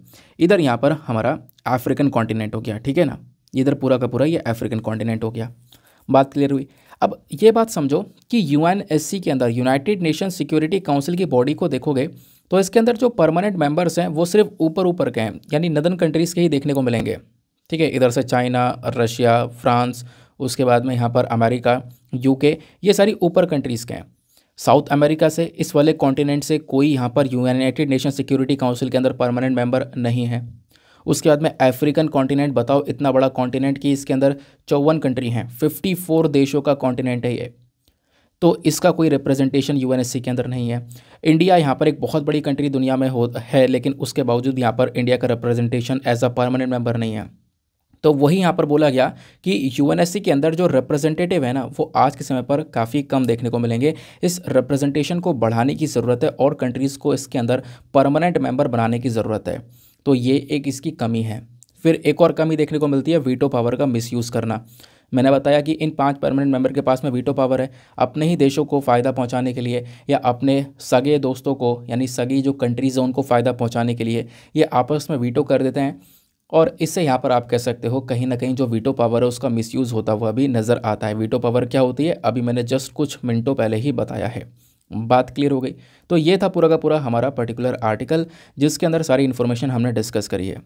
इधर यहाँ पर हमारा अफ्रीकन कॉन्टिनेंट हो गया ठीक है ना इधर पूरा का पूरा ये अफ्रीकन कॉन्टिनेंट हो गया बात क्लियर हुई अब ये बात समझो कि यू के अंदर यूनाइटेड नेशन सिक्योरिटी काउंसिल की बॉडी को देखोगे तो इसके अंदर जो परमानेंट मेंबर्स हैं वो सिर्फ ऊपर ऊपर के हैं यानी नदन कंट्रीज़ के ही देखने को मिलेंगे ठीक है इधर से चाइना रशिया फ्रांस उसके बाद में यहाँ पर अमेरिका यूके ये सारी ऊपर कंट्रीज़ के हैं साउथ अमेरिका से इस वाले कॉन्टिनेंट से कोई यहाँ पर यूनाइटेड नेशन सिक्योरिटी काउंसिल के अंदर परमानेंट मेंबर नहीं है उसके बाद में अफ्रीकन कॉन्टिनेंट बताओ इतना बड़ा कॉन्टिनेंट कि इसके अंदर चौवन कंट्री हैं फिफ्टी फोर देशों का कॉन्टिनेंट है ये तो इसका कोई रिप्रेजेंटेशन यू के अंदर नहीं है इंडिया यहाँ पर एक बहुत बड़ी कंट्री दुनिया में हो है लेकिन उसके बावजूद यहाँ पर इंडिया का representation as a permanent member नहीं है तो वही यहाँ पर बोला गया कि यू के अंदर जो रिप्रेजेंटेटिव है ना वो आज के समय पर काफ़ी कम देखने को मिलेंगे इस रिप्रेजेंटेशन को बढ़ाने की ज़रूरत है और कंट्रीज़ को इसके अंदर परमानेंट मेंबर बनाने की ज़रूरत है तो ये एक इसकी कमी है फिर एक और कमी देखने को मिलती है वीटो पावर का मिसयूज़ करना मैंने बताया कि इन पांच परमानेंट मेंबर के पास में वीटो पावर है अपने ही देशों को फ़ायदा पहुंचाने के लिए या अपने सगे दोस्तों को यानी सगी जो कंट्रीज़ हैं उनको फ़ायदा पहुंचाने के लिए ये आपस में वीटो कर देते हैं और इससे यहाँ पर आप कह सकते हो कहीं ना कहीं जो वीटो पावर है उसका मिसयूज़ होता हुआ भी नज़र आता है वीटो पावर क्या होती है अभी मैंने जस्ट कुछ मिनटों पहले ही बताया है बात क्लियर हो गई तो ये था पूरा का पूरा हमारा पर्टिकुलर आर्टिकल जिसके अंदर सारी इन्फॉर्मेशन हमने डिस्कस करी है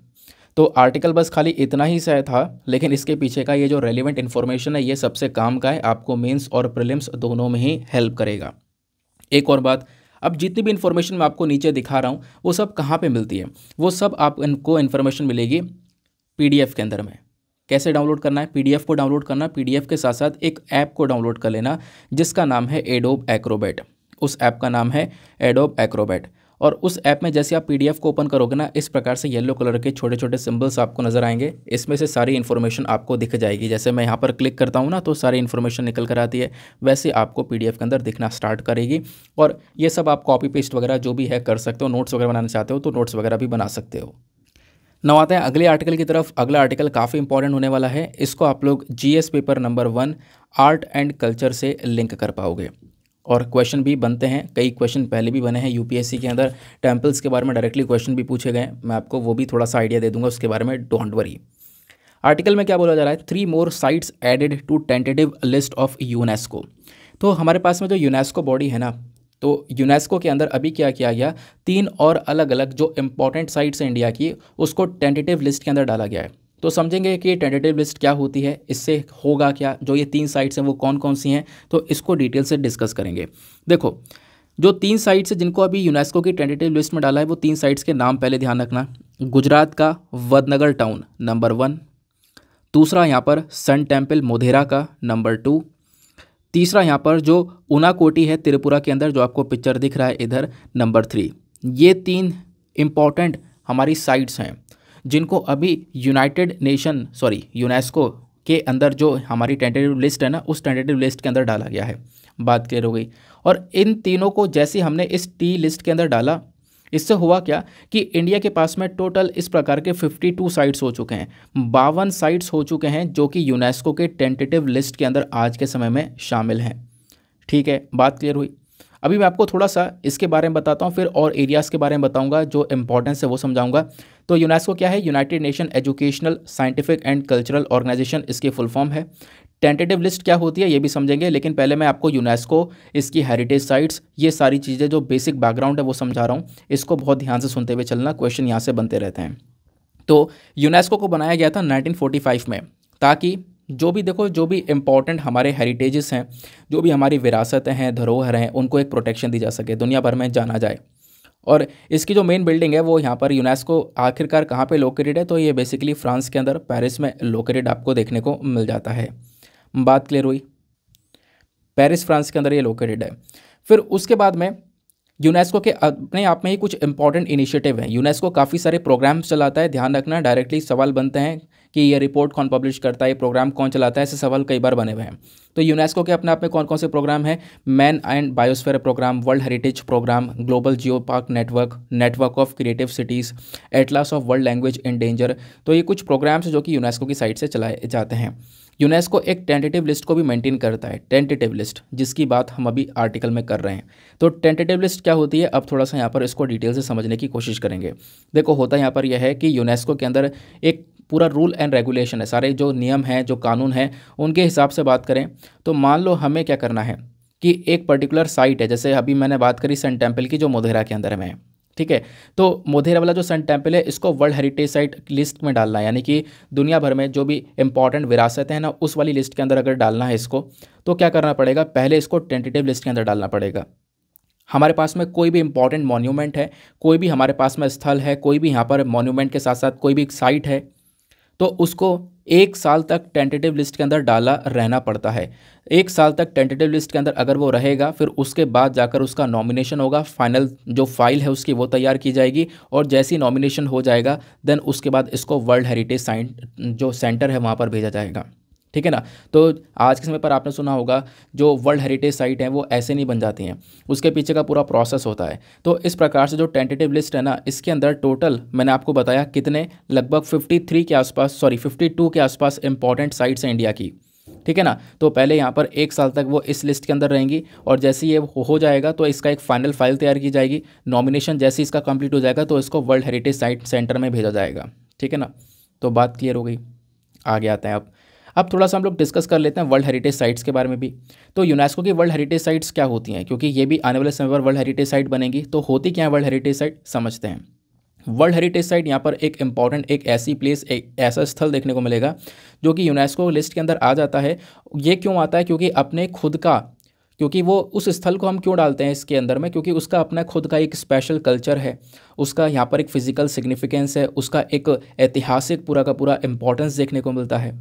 तो आर्टिकल बस खाली इतना ही सह था लेकिन इसके पीछे का ये जो रेलिवेंट इन्फॉर्मेशन है ये सबसे काम का है आपको मेन्स और प्रिलिम्स दोनों में ही हेल्प करेगा एक और बात अब जितनी भी इन्फॉर्मेशन मैं आपको नीचे दिखा रहा हूँ वो सब कहाँ पर मिलती है वो सब आपको इन्फॉर्मेशन मिलेगी पी के अंदर में कैसे डाउनलोड करना है पीडीएफ को डाउनलोड करना पीडीएफ के साथ साथ एक ऐप को डाउनलोड कर लेना जिसका नाम है एडोब एक्रोबेट उस ऐप का नाम है एडोब एक्रोबेट और उस ऐप में जैसे आप पीडीएफ को ओपन करोगे ना इस प्रकार से येलो कलर के छोटे छोटे सिंबल्स आपको नज़र आएंगे इसमें से सारी इन्फॉर्मेशन आपको दिख जाएगी जैसे मैं यहाँ पर क्लिक करता हूँ ना तो सारी इन्फॉर्मेशन निकल कर आती है वैसे आपको पी के अंदर दिखना स्टार्ट करेगी और ये सब आप कॉपी पेस्ट वगैरह जो भी है कर सकते हो नोट्स वगैरह बनाना चाहते हो तो नोट्स वगैरह भी बना सकते हो नव आते हैं अगले आर्टिकल की तरफ अगला आर्टिकल काफ़ी इंपॉर्टेंट होने वाला है इसको आप लोग GS paper number one art and culture से लिंक कर पाओगे और क्वेश्चन भी बनते हैं कई क्वेश्चन पहले भी बने हैं यूपीएससी के अंदर टेम्पल्स के बारे में डायरेक्टली क्वेश्चन भी पूछे गए मैं आपको वो भी थोड़ा सा आइडिया दे दूंगा उसके बारे में डोंट वरी आर्टिकल में क्या बोला जा रहा है three more sites added to tentative list of UNESCO तो हमारे पास में जो यूनेस्को बॉडी है ना तो यूनेस्को के अंदर अभी क्या किया गया तीन और अलग अलग जो इम्पॉर्टेंट साइट्स हैं इंडिया की उसको टेंटेटिव लिस्ट के अंदर डाला गया है तो समझेंगे कि टेंटेटिव लिस्ट क्या होती है इससे होगा क्या जो ये तीन साइट्स हैं वो कौन कौन सी हैं तो इसको डिटेल से डिस्कस करेंगे देखो जो तीन साइट्स हैं जिनको अभी यूनेस्को की टेंटेटिव लिस्ट में डाला है वो तीन साइट्स के नाम पहले ध्यान रखना गुजरात का वदनगर टाउन नंबर वन दूसरा यहाँ पर सन टेम्पल मोधेरा का नंबर टू तीसरा यहाँ पर जो उनाकोटी है त्रिपुरा के अंदर जो आपको पिक्चर दिख रहा है इधर नंबर थ्री ये तीन इम्पॉर्टेंट हमारी साइट्स हैं जिनको अभी यूनाइटेड नेशन सॉरी यूनेस्को के अंदर जो हमारी टेंटेटिव लिस्ट है ना उस टेंटेटिव लिस्ट के अंदर डाला गया है बात क्लियर हो गई और इन तीनों को जैसे हमने इस टी लिस्ट के अंदर डाला इससे हुआ क्या कि इंडिया के पास में टोटल इस प्रकार के 52 साइट्स हो चुके हैं बावन साइट्स हो चुके हैं जो कि यूनेस्को के टेंटेटिव लिस्ट के अंदर आज के समय में शामिल हैं ठीक है बात क्लियर हुई अभी मैं आपको थोड़ा सा इसके बारे में बताता हूँ फिर और एरियाज़ के बारे में बताऊँगा जो इंपॉर्टेंस है वो समझाऊँगा तो यूनेस्को क्या है United nation educational scientific and cultural organization इसके फुल फॉर्म है टेंटेटिव लिस्ट क्या होती है ये भी समझेंगे लेकिन पहले मैं आपको यूनेस्को इसकी हेरिटेज साइट्स ये सारी चीज़ें जो बेसिक बैकग्राउंड है वो समझा रहा हूँ इसको बहुत ध्यान से सुनते हुए चलना क्वेश्चन यहाँ से बनते रहते हैं तो यूनेस्को को बनाया गया था 1945 में ताकि जो भी देखो जो भी इम्पॉर्टेंट हमारे हेरिटेजेस हैं जो भी हमारी विरासतें हैं धरोहर हैं उनको एक प्रोटेक्शन दी जा सके दुनिया भर में जाना जाए और इसकी जो मेन बिल्डिंग है वो यहाँ पर यूनेस्को आखिरकार कहाँ पे लोकेटेड है तो ये बेसिकली फ्रांस के अंदर पेरिस में लोकेटेड आपको देखने को मिल जाता है बात क्लियर हुई पेरिस फ्रांस के अंदर ये लोकेटेड है फिर उसके बाद में यूनेस्को के अपने आप में ही कुछ इंपॉर्टेंट इनिशिएटिव हैं यूनेस्को काफ़ी सारे प्रोग्राम्स चलाता है ध्यान रखना डायरेक्टली सवाल बनते हैं कि ये रिपोर्ट कौन पब्लिश करता है ये प्रोग्राम कौन चलाता है ऐसे सवाल कई बार बने हुए हैं तो यूनेस्को के अपने आप में कौन कौन से प्रोग्राम हैं man and biosphere program world heritage program global geo park network network of creative cities atlas of world language in danger तो ये कुछ प्रोग्राम्स जो कि यूनेस्को की साइट से चलाए जाते हैं यूनेस्को एक टेंटेटिव लिस्ट को भी मेंटेन करता है टेंटेटिव लिस्ट जिसकी बात हम अभी आर्टिकल में कर रहे हैं तो टेंटेटिव लिस्ट क्या होती है अब थोड़ा सा यहाँ पर इसको डिटेल से समझने की कोशिश करेंगे देखो होता यहाँ पर यह है कि यूनेस्को के अंदर एक पूरा रूल एंड रेगुलेशन है सारे जो नियम हैं जो कानून हैं उनके हिसाब से बात करें तो मान लो हमें क्या करना है कि एक पर्टिकुलर साइट है जैसे अभी मैंने बात करी सन टेम्पल की जो मोधेरा के अंदर में है ठीक है तो मोधेरा वाला जो सन टेम्पल है इसको वर्ल्ड हेरिटेज साइट लिस्ट में डालना है यानी कि दुनिया भर में जो भी इंपॉर्टेंट विरासत है ना उस वाली लिस्ट के अंदर अगर डालना है इसको तो क्या करना पड़ेगा पहले इसको टेंटेटिव लिस्ट के अंदर डालना पड़ेगा हमारे पास में कोई भी इंपॉर्टेंट मॉन्यूमेंट है कोई भी हमारे पास में स्थल है कोई भी यहाँ पर मॉन्यूमेंट के साथ साथ कोई भी साइट है तो उसको एक साल तक टेंटेटिव लिस्ट के अंदर डाला रहना पड़ता है एक साल तक टेंटेटिव लिस्ट के अंदर अगर वो रहेगा फिर उसके बाद जाकर उसका नॉमिनेशन होगा फाइनल जो फाइल है उसकी वो तैयार की जाएगी और जैसी नॉमिनेशन हो जाएगा देन उसके बाद इसको वर्ल्ड हेरिटेज साइंट जो सेंटर है वहाँ पर भेजा जाएगा ठीक है ना तो आज के समय पर आपने सुना होगा जो वर्ल्ड हेरिटेज साइट हैं वो ऐसे नहीं बन जाती हैं उसके पीछे का पूरा प्रोसेस होता है तो इस प्रकार से जो टेंटेटिव लिस्ट है ना इसके अंदर टोटल मैंने आपको बताया कितने लगभग 53 के आसपास सॉरी 52 के आसपास इंपॉर्टेंट साइट्स हैं इंडिया की ठीक है ना तो पहले यहाँ पर एक साल तक वो इस लिस्ट के अंदर रहेंगी और जैसे ये हो जाएगा तो इसका एक फाइनल फाइल तैयार की जाएगी नॉमिनेशन जैसे इसका कंप्लीट हो जाएगा तो इसको वर्ल्ड हेरिटेज साइट सेंटर में भेजा जाएगा ठीक है ना तो बात क्लियर हो गई आगे आते हैं आप अब थोड़ा सा हम लोग डिस्कस कर लेते हैं वर्ल्ड हेरिटेज साइट्स के बारे में भी तो यूनेस्को की वर्ल्ड हेरिटेज साइट्स क्या होती हैं क्योंकि ये भी आने वाले समय पर वर्ल्ड हेरिटेज साइट बनेगी तो होती क्या है वर्ल्ड हेरिटेज साइट समझते हैं वर्ल्ड हेरिटेज साइट यहाँ पर एक इंपॉर्टेंट एक ऐसी प्लेस एक ऐसा स्थल देखने को मिलेगा जो कि यूनेस्को लिस्ट के अंदर आ जाता है ये क्यों आता है क्योंकि अपने खुद का क्योंकि वो उस स्थल को हम क्यों डालते हैं इसके अंदर में क्योंकि उसका अपना खुद का एक स्पेशल कल्चर है उसका यहाँ पर एक फ़िज़िकल सिग्निफिकेंस है उसका एक ऐतिहासिक पूरा का पूरा इम्पोर्टेंस देखने को मिलता है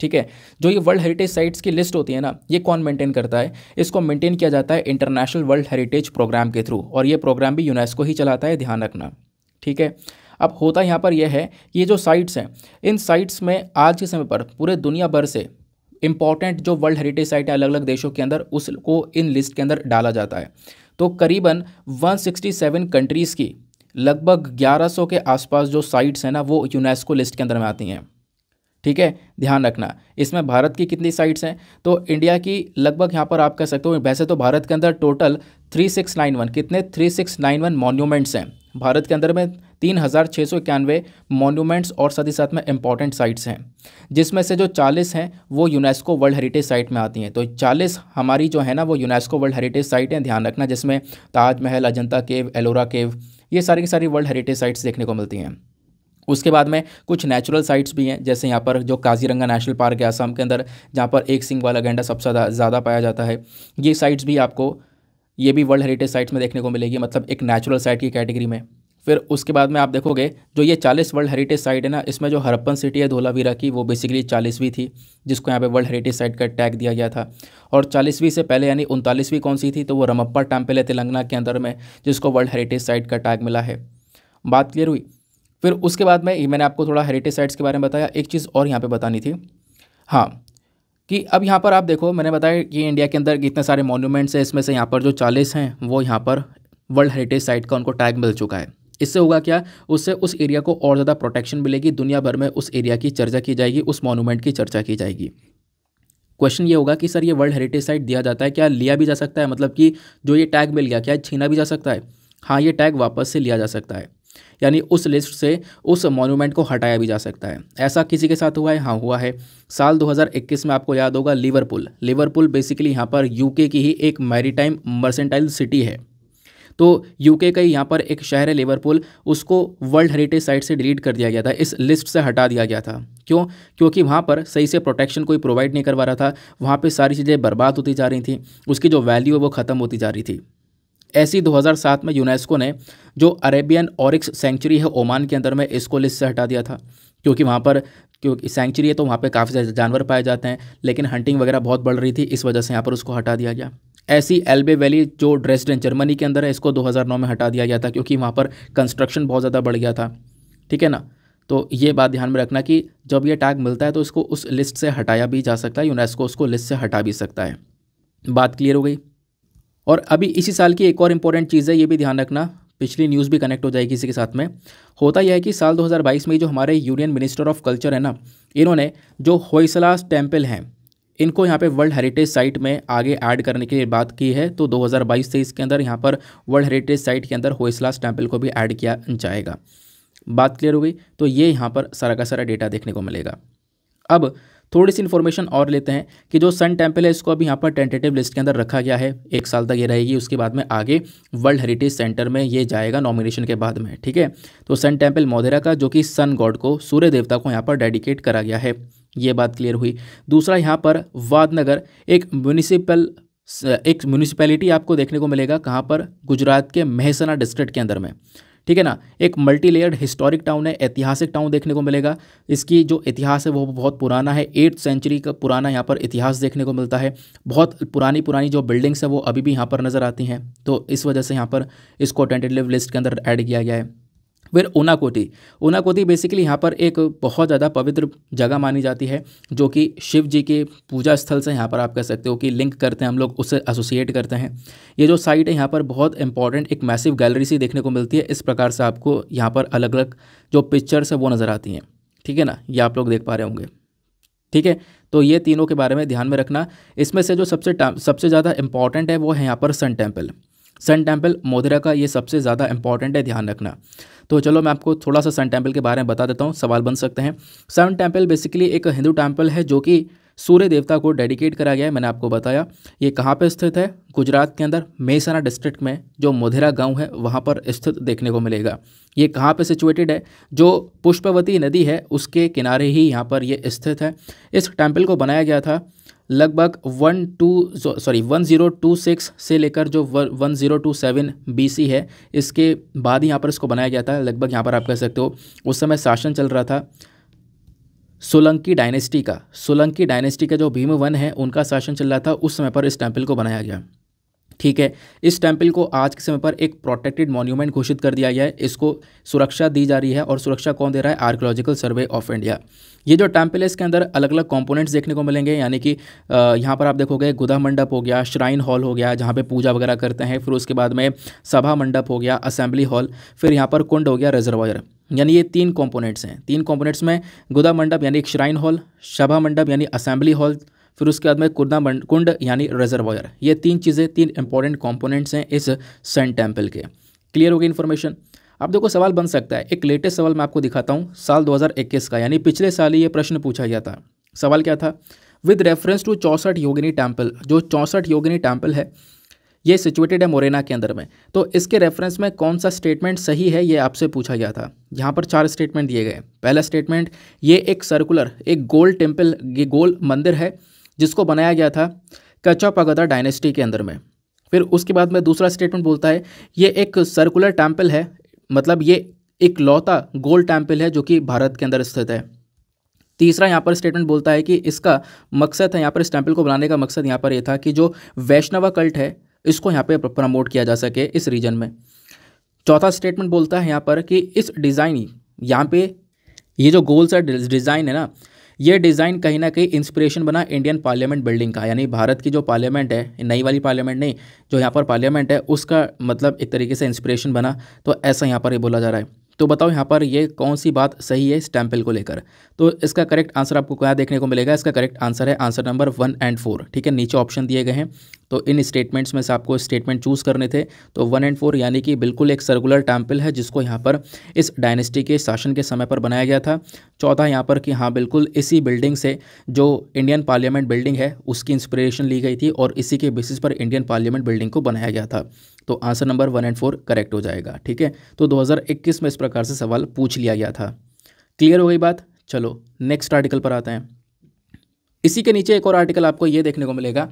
ठीक है जो ये वर्ल्ड हेरिटेज साइट्स की लिस्ट होती है ना ये कौन मेंटेन करता है इसको मेंटेन किया जाता है इंटरनेशनल वर्ल्ड हेरिटेज प्रोग्राम के थ्रू और ये प्रोग्राम भी यूनेस्को ही चलाता है ध्यान रखना ठीक है अब होता यहाँ पर यह है कि ये जो साइट्स हैं इन साइट्स में आज के समय पर पूरे दुनिया भर से इंपॉर्टेंट जो वर्ल्ड हेरिटेज साइट है अलग अलग देशों के अंदर उसको इन लिस्ट के अंदर डाला जाता है तो करीबन 167 कंट्रीज़ की लगभग 1100 के आसपास जो साइट्स हैं ना वो यूनेस्को लिस्ट के अंदर में आती हैं ठीक है ध्यान रखना इसमें भारत की कितनी साइट्स हैं तो इंडिया की लगभग यहाँ पर आप कह सकते हो वैसे तो भारत के अंदर टोटल 3691 कितने 3691 मॉन्यूमेंट्स हैं भारत के अंदर में तीन हज़ार छः सौ इक्यानवे मॉन्यूमेंट्स और साथ ही साथ में इंपॉर्टेंट साइट्स हैं जिसमें से जो चालीस हैं वो यूनेस्को वर्ल्ड हेरिटेज साइट में आती हैं तो चालीस हमारी जो है ना वो यूनेस्को वर्ल्ड हेरिटेज साइट हैं ध्यान रखना जिसमें ताजमहल अजंता केव एलोरा केव ये सारी की सारी वर्ल्ड हेरिटेज साइट्स देखने को मिलती हैं उसके बाद में कुछ नेचुरल साइट्स भी हैं जैसे यहाँ पर जो काजीरंगा नेशनल पार्क है आसाम के अंदर जहाँ पर एक सिंह वाला गेंडा सबसे ज़्यादा पाया जाता है ये साइट्स भी आपको ये भी वर्ल्ड हेरिटेज साइट्स में देखने को मिलेगी मतलब एक नेचुरल साइट की कैटेगरी में फिर उसके बाद में आप देखोगे जो ये चालीस वर्ल्ड हेरिटेज साइट है ना इसमें जो हरप्पन सिटी है धोलावीरा की वो बेसिकली चालीसवीं थी जिसको यहाँ पे वर्ल्ड हेरिटेज साइट का टैग दिया गया था और चालीसवीं से पहले यानी उनतालीसवीं कौन सी थी तो वो रमप्पा टेम्पल है तेलंगाना के अंदर में जिसको वर्ल्ड हेरिटेज साइट का टैग मिला है बात क्लियर हुई फिर उसके बाद में मैंने आपको थोड़ा हेरिटेज साइट्स के बारे में बताया एक चीज़ और यहाँ पर बतानी थी हाँ कि अब यहाँ पर आप देखो मैंने बताया कि इंडिया के अंदर कितने सारे मॉन्यूमेंट्स हैं इसमें से यहाँ पर जो चालीस हैं वो यहाँ पर वर्ल्ड हेरिटेज साइट का उनको टैग मिल चुका है इससे होगा क्या उससे उस एरिया को और ज़्यादा प्रोटेक्शन मिलेगी दुनिया भर में उस एरिया की चर्चा की जाएगी उस मॉन्यूमेंट की चर्चा की जाएगी क्वेश्चन ये होगा कि सर ये वर्ल्ड हेरिटेज साइट दिया जाता है क्या लिया भी जा सकता है मतलब कि जो ये टैग मिल गया क्या छीना भी जा सकता है हाँ ये टैग वापस से लिया जा सकता है यानी उस लिस्ट से उस मॉन्यूमेंट को हटाया भी जा सकता है ऐसा किसी के साथ हुआ है हाँ हुआ है साल 2021 में आपको याद होगा लिवरपूल लिवरपूल बेसिकली यहाँ पर यूके की ही एक मैरीटाइम मर्सेंटाइल सिटी है तो यूके का ही यहाँ पर एक शहर है लिवरपूल उसको वर्ल्ड हेरिटेज साइट से डिलीट कर दिया गया था इस लिस्ट से हटा दिया गया था क्यों क्योंकि वहाँ पर सही से प्रोटेक्शन कोई प्रोवाइड नहीं करवा रहा था वहाँ पर सारी चीज़ें बर्बाद होती जा रही थी उसकी जो वैल्यू है वो ख़त्म होती जा रही थी ऐसी 2007 में यूनेस्को ने जो अरेबियन औरिक्स सेंचुरी है ओमान के अंदर में इसको लिस्ट से हटा दिया था क्योंकि वहाँ पर क्योंकि सेंचुरी है तो वहाँ पर काफ़ी सारे जानवर पाए जाते हैं लेकिन हंटिंग वगैरह बहुत बढ़ रही थी इस वजह से यहाँ पर उसको हटा दिया गया ऐसी एल्बे वैली जो ड्रेसडन जर्मनी के अंदर है इसको 2009 में हटा दिया गया था क्योंकि वहाँ पर कंस्ट्रक्शन बहुत ज़्यादा बढ़ गया था ठीक है ना तो ये बात ध्यान में रखना कि जब ये टैग मिलता है तो इसको उस लिस्ट से हटाया भी जा सकता है यूनेस्को उसको लिस्ट से हटा भी सकता है बात क्लियर हो गई और अभी इसी साल की एक और इम्पोर्टेंट चीज़ है ये भी ध्यान रखना पिछली न्यूज़ भी कनेक्ट हो जाएगी इसी के साथ में होता यह है कि साल 2022 में जो हमारे यूनियन मिनिस्टर ऑफ कल्चर है ना इन्होंने जो होइसलास टेम्पल हैं इनको यहाँ पे वर्ल्ड हेरिटेज साइट में आगे ऐड करने के लिए बात की है तो 2022 से इसके अंदर यहाँ पर वर्ल्ड हेरिटेज साइट के अंदर होइसलास टेम्पल को भी ऐड किया जाएगा बात क्लियर हो गई तो ये यहाँ पर सारा का सारा डेटा देखने को मिलेगा अब थोड़ी सी इन्फॉर्मेशन और लेते हैं कि जो सन टेम्पल है इसको अभी यहाँ पर टेंटेटिव लिस्ट के अंदर रखा गया है एक साल तक ये रहेगी उसके बाद में आगे वर्ल्ड हेरिटेज सेंटर में ये जाएगा नॉमिनेशन के बाद में ठीक है तो सन टेम्पल मोधेरा का जो कि सन गॉड को सूर्य देवता को यहाँ पर डेडिकेट करा गया है ये बात क्लियर हुई दूसरा यहाँ पर वादनगर एक म्यूनिसिपल एक म्यूनिसिपैलिटी आपको देखने को मिलेगा कहाँ पर गुजरात के महसना डिस्ट्रिक्ट के अंदर में ठीक है ना एक मल्टी हिस्टोरिक टाउन है ऐतिहासिक टाउन देखने को मिलेगा इसकी जो इतिहास है वो बहुत पुराना है एट्थ सेंचुरी का पुराना यहाँ पर इतिहास देखने को मिलता है बहुत पुरानी पुरानी जो बिल्डिंग्स हैं वो अभी भी यहाँ पर नज़र आती हैं तो इस वजह से यहाँ पर इसको टेंटेटिव लिस्ट के अंदर ऐड किया गया है फिर ऊनाकोटी ऊनाकोटी बेसिकली यहाँ पर एक बहुत ज़्यादा पवित्र जगह मानी जाती है जो कि शिव जी के पूजा स्थल से यहाँ पर आप कह सकते हो कि लिंक करते हैं हम लोग उससे एसोसिएट करते हैं ये जो साइट है यहाँ पर बहुत इंपॉर्टेंट एक मैसिव गैलरी सी देखने को मिलती है इस प्रकार से आपको यहाँ पर अलग अलग जो पिक्चर्स है वो नज़र आती हैं ठीक है ना ये आप लोग देख पा रहे होंगे ठीक है तो ये तीनों के बारे में ध्यान में रखना इसमें से जो सबसे सबसे ज़्यादा इंपॉर्टेंट है वो है यहाँ पर सन टेम्पल सन टेम्पल मोदरा का ये सबसे ज़्यादा इंपॉर्टेंट है ध्यान रखना तो चलो मैं आपको थोड़ा सा सन टेम्पल के बारे में बता देता हूँ सवाल बन सकते हैं सन टेम्पल बेसिकली एक हिंदू टेम्पल है जो कि सूर्य देवता को डेडिकेट करा गया है मैंने आपको बताया ये कहाँ पर स्थित है गुजरात के अंदर मेसाना डिस्ट्रिक्ट में जो मोधेरा गांव है वहाँ पर स्थित देखने को मिलेगा ये कहाँ पे सिचुएटेड है जो पुष्पवती नदी है उसके किनारे ही यहाँ पर ये स्थित है इस टेम्पल को बनाया गया था लगभग one two sorry one zero two six से लेकर जो one zero two seven B C है इसके बाद ही यहाँ पर इसको बनाया गया था लगभग यहाँ पर आप कह सकते हो उस समय शासन चल रहा था सोलंकी डायनेस्टी का सोलंकी डायनेस्टी का जो भीम वन है उनका शासन चल रहा था उस समय पर इस टेम्पल को बनाया गया ठीक है इस टेम्पल को आज के समय पर एक प्रोटेक्टेड मॉन्यूमेंट घोषित कर दिया गया है इसको सुरक्षा दी जा रही है और सुरक्षा कौन दे रहा है आर्कोलॉजिकल सर्वे ऑफ इंडिया ये जो टेंपल है इसके अंदर अलग अलग कंपोनेंट्स देखने को मिलेंगे यानी कि यहाँ पर आप देखोगे गुदा मंडप हो गया श्राइन हॉल हो गया जहाँ पर पूजा वगैरह करते हैं फिर उसके बाद में सभा मंडप हो गया असेंबली हॉल फिर यहाँ पर कुंड हो गया रिजर्वायर यानी ये तीन कॉम्पोनेंट्स हैं तीन कॉम्पोनेंट्स में गुदा मंडप यानी एक श्राइन हॉल सभा मंडप यानी असेंबली हॉल फिर उसके बाद में कुर्दा कुंड यानी रिजर्वायर ये तीन चीज़ें तीन इंपॉर्टेंट कॉम्पोनेंट्स हैं इस सन टेम्पल के क्लियर होगी इन्फॉर्मेशन अब देखो सवाल बन सकता है एक लेटेस्ट सवाल मैं आपको दिखाता हूँ साल 2021 का यानी पिछले साल ही ये प्रश्न पूछा गया था सवाल क्या था विद रेफरेंस टू चौंसठ योगिनी टेम्पल जो चौंसठ योगिनी टेम्पल है ये सिचुएटेड है मोरेना के अंदर में तो इसके रेफरेंस में कौन सा स्टेटमेंट सही है ये आपसे पूछा गया था यहाँ पर चार स्टेटमेंट दिए गए पहला स्टेटमेंट ये एक सर्कुलर एक गोल टेम्पल गोल मंदिर है जिसको बनाया गया था कच्चा डायनेस्टी के अंदर में फिर उसके बाद में दूसरा स्टेटमेंट बोलता है ये एक सर्कुलर टेम्पल है मतलब ये एक लौता गोल टेम्पल है जो कि भारत के अंदर स्थित है तीसरा यहाँ पर स्टेटमेंट बोलता है कि इसका मकसद है यहाँ पर इस टेम्पल को बनाने का मकसद यहाँ पर यह था कि जो वैष्णवा कल्ट है इसको यहाँ पर प्रमोट किया जा सके इस रीजन में चौथा स्टेटमेंट बोलता है यहाँ पर कि इस डिज़ाइन यहाँ पे ये जो गोल्स है डिज़ाइन है ना ये डिज़ाइन कहीं ना कहीं इंस्पिरेशन बना इंडियन पार्लियामेंट बिल्डिंग का यानी भारत की जो पार्लियामेंट है नई वाली पार्लियामेंट नहीं जो यहाँ पर पार्लियामेंट है उसका मतलब एक तरीके से इंस्पिरेशन बना तो ऐसा यहाँ पर ये बोला जा रहा है तो बताओ यहाँ पर ये कौन सी बात सही है इस टेम्पल को लेकर तो इसका करेक्ट आंसर आपको क्या देखने को मिलेगा इसका करेक्ट आंसर है answer number one and four ठीक है नीचे ऑप्शन दिए गए हैं तो इन स्टेटमेंट्स में से आपको स्टेटमेंट चूज़ करने थे तो वन एंड फोर यानी कि बिल्कुल एक सर्कुलर टेम्पल है जिसको यहाँ पर इस डायनेस्टी के शासन के समय पर बनाया गया था चौथा यहाँ पर कि हाँ बिल्कुल इसी बिल्डिंग से जो इंडियन पार्लियामेंट बिल्डिंग है उसकी इंस्पिरेशन ली गई थी और इसी के बेसिस पर इंडियन पार्लियामेंट बिल्डिंग को बनाया गया था तो answer number one and four correct हो जाएगा ठीक है तो 2021 में इस प्रकार से सवाल पूछ लिया गया था क्लियर हो गई बात चलो नेक्स्ट आर्टिकल पर आते हैं इसी के नीचे एक और आर्टिकल आपको ये देखने को मिलेगा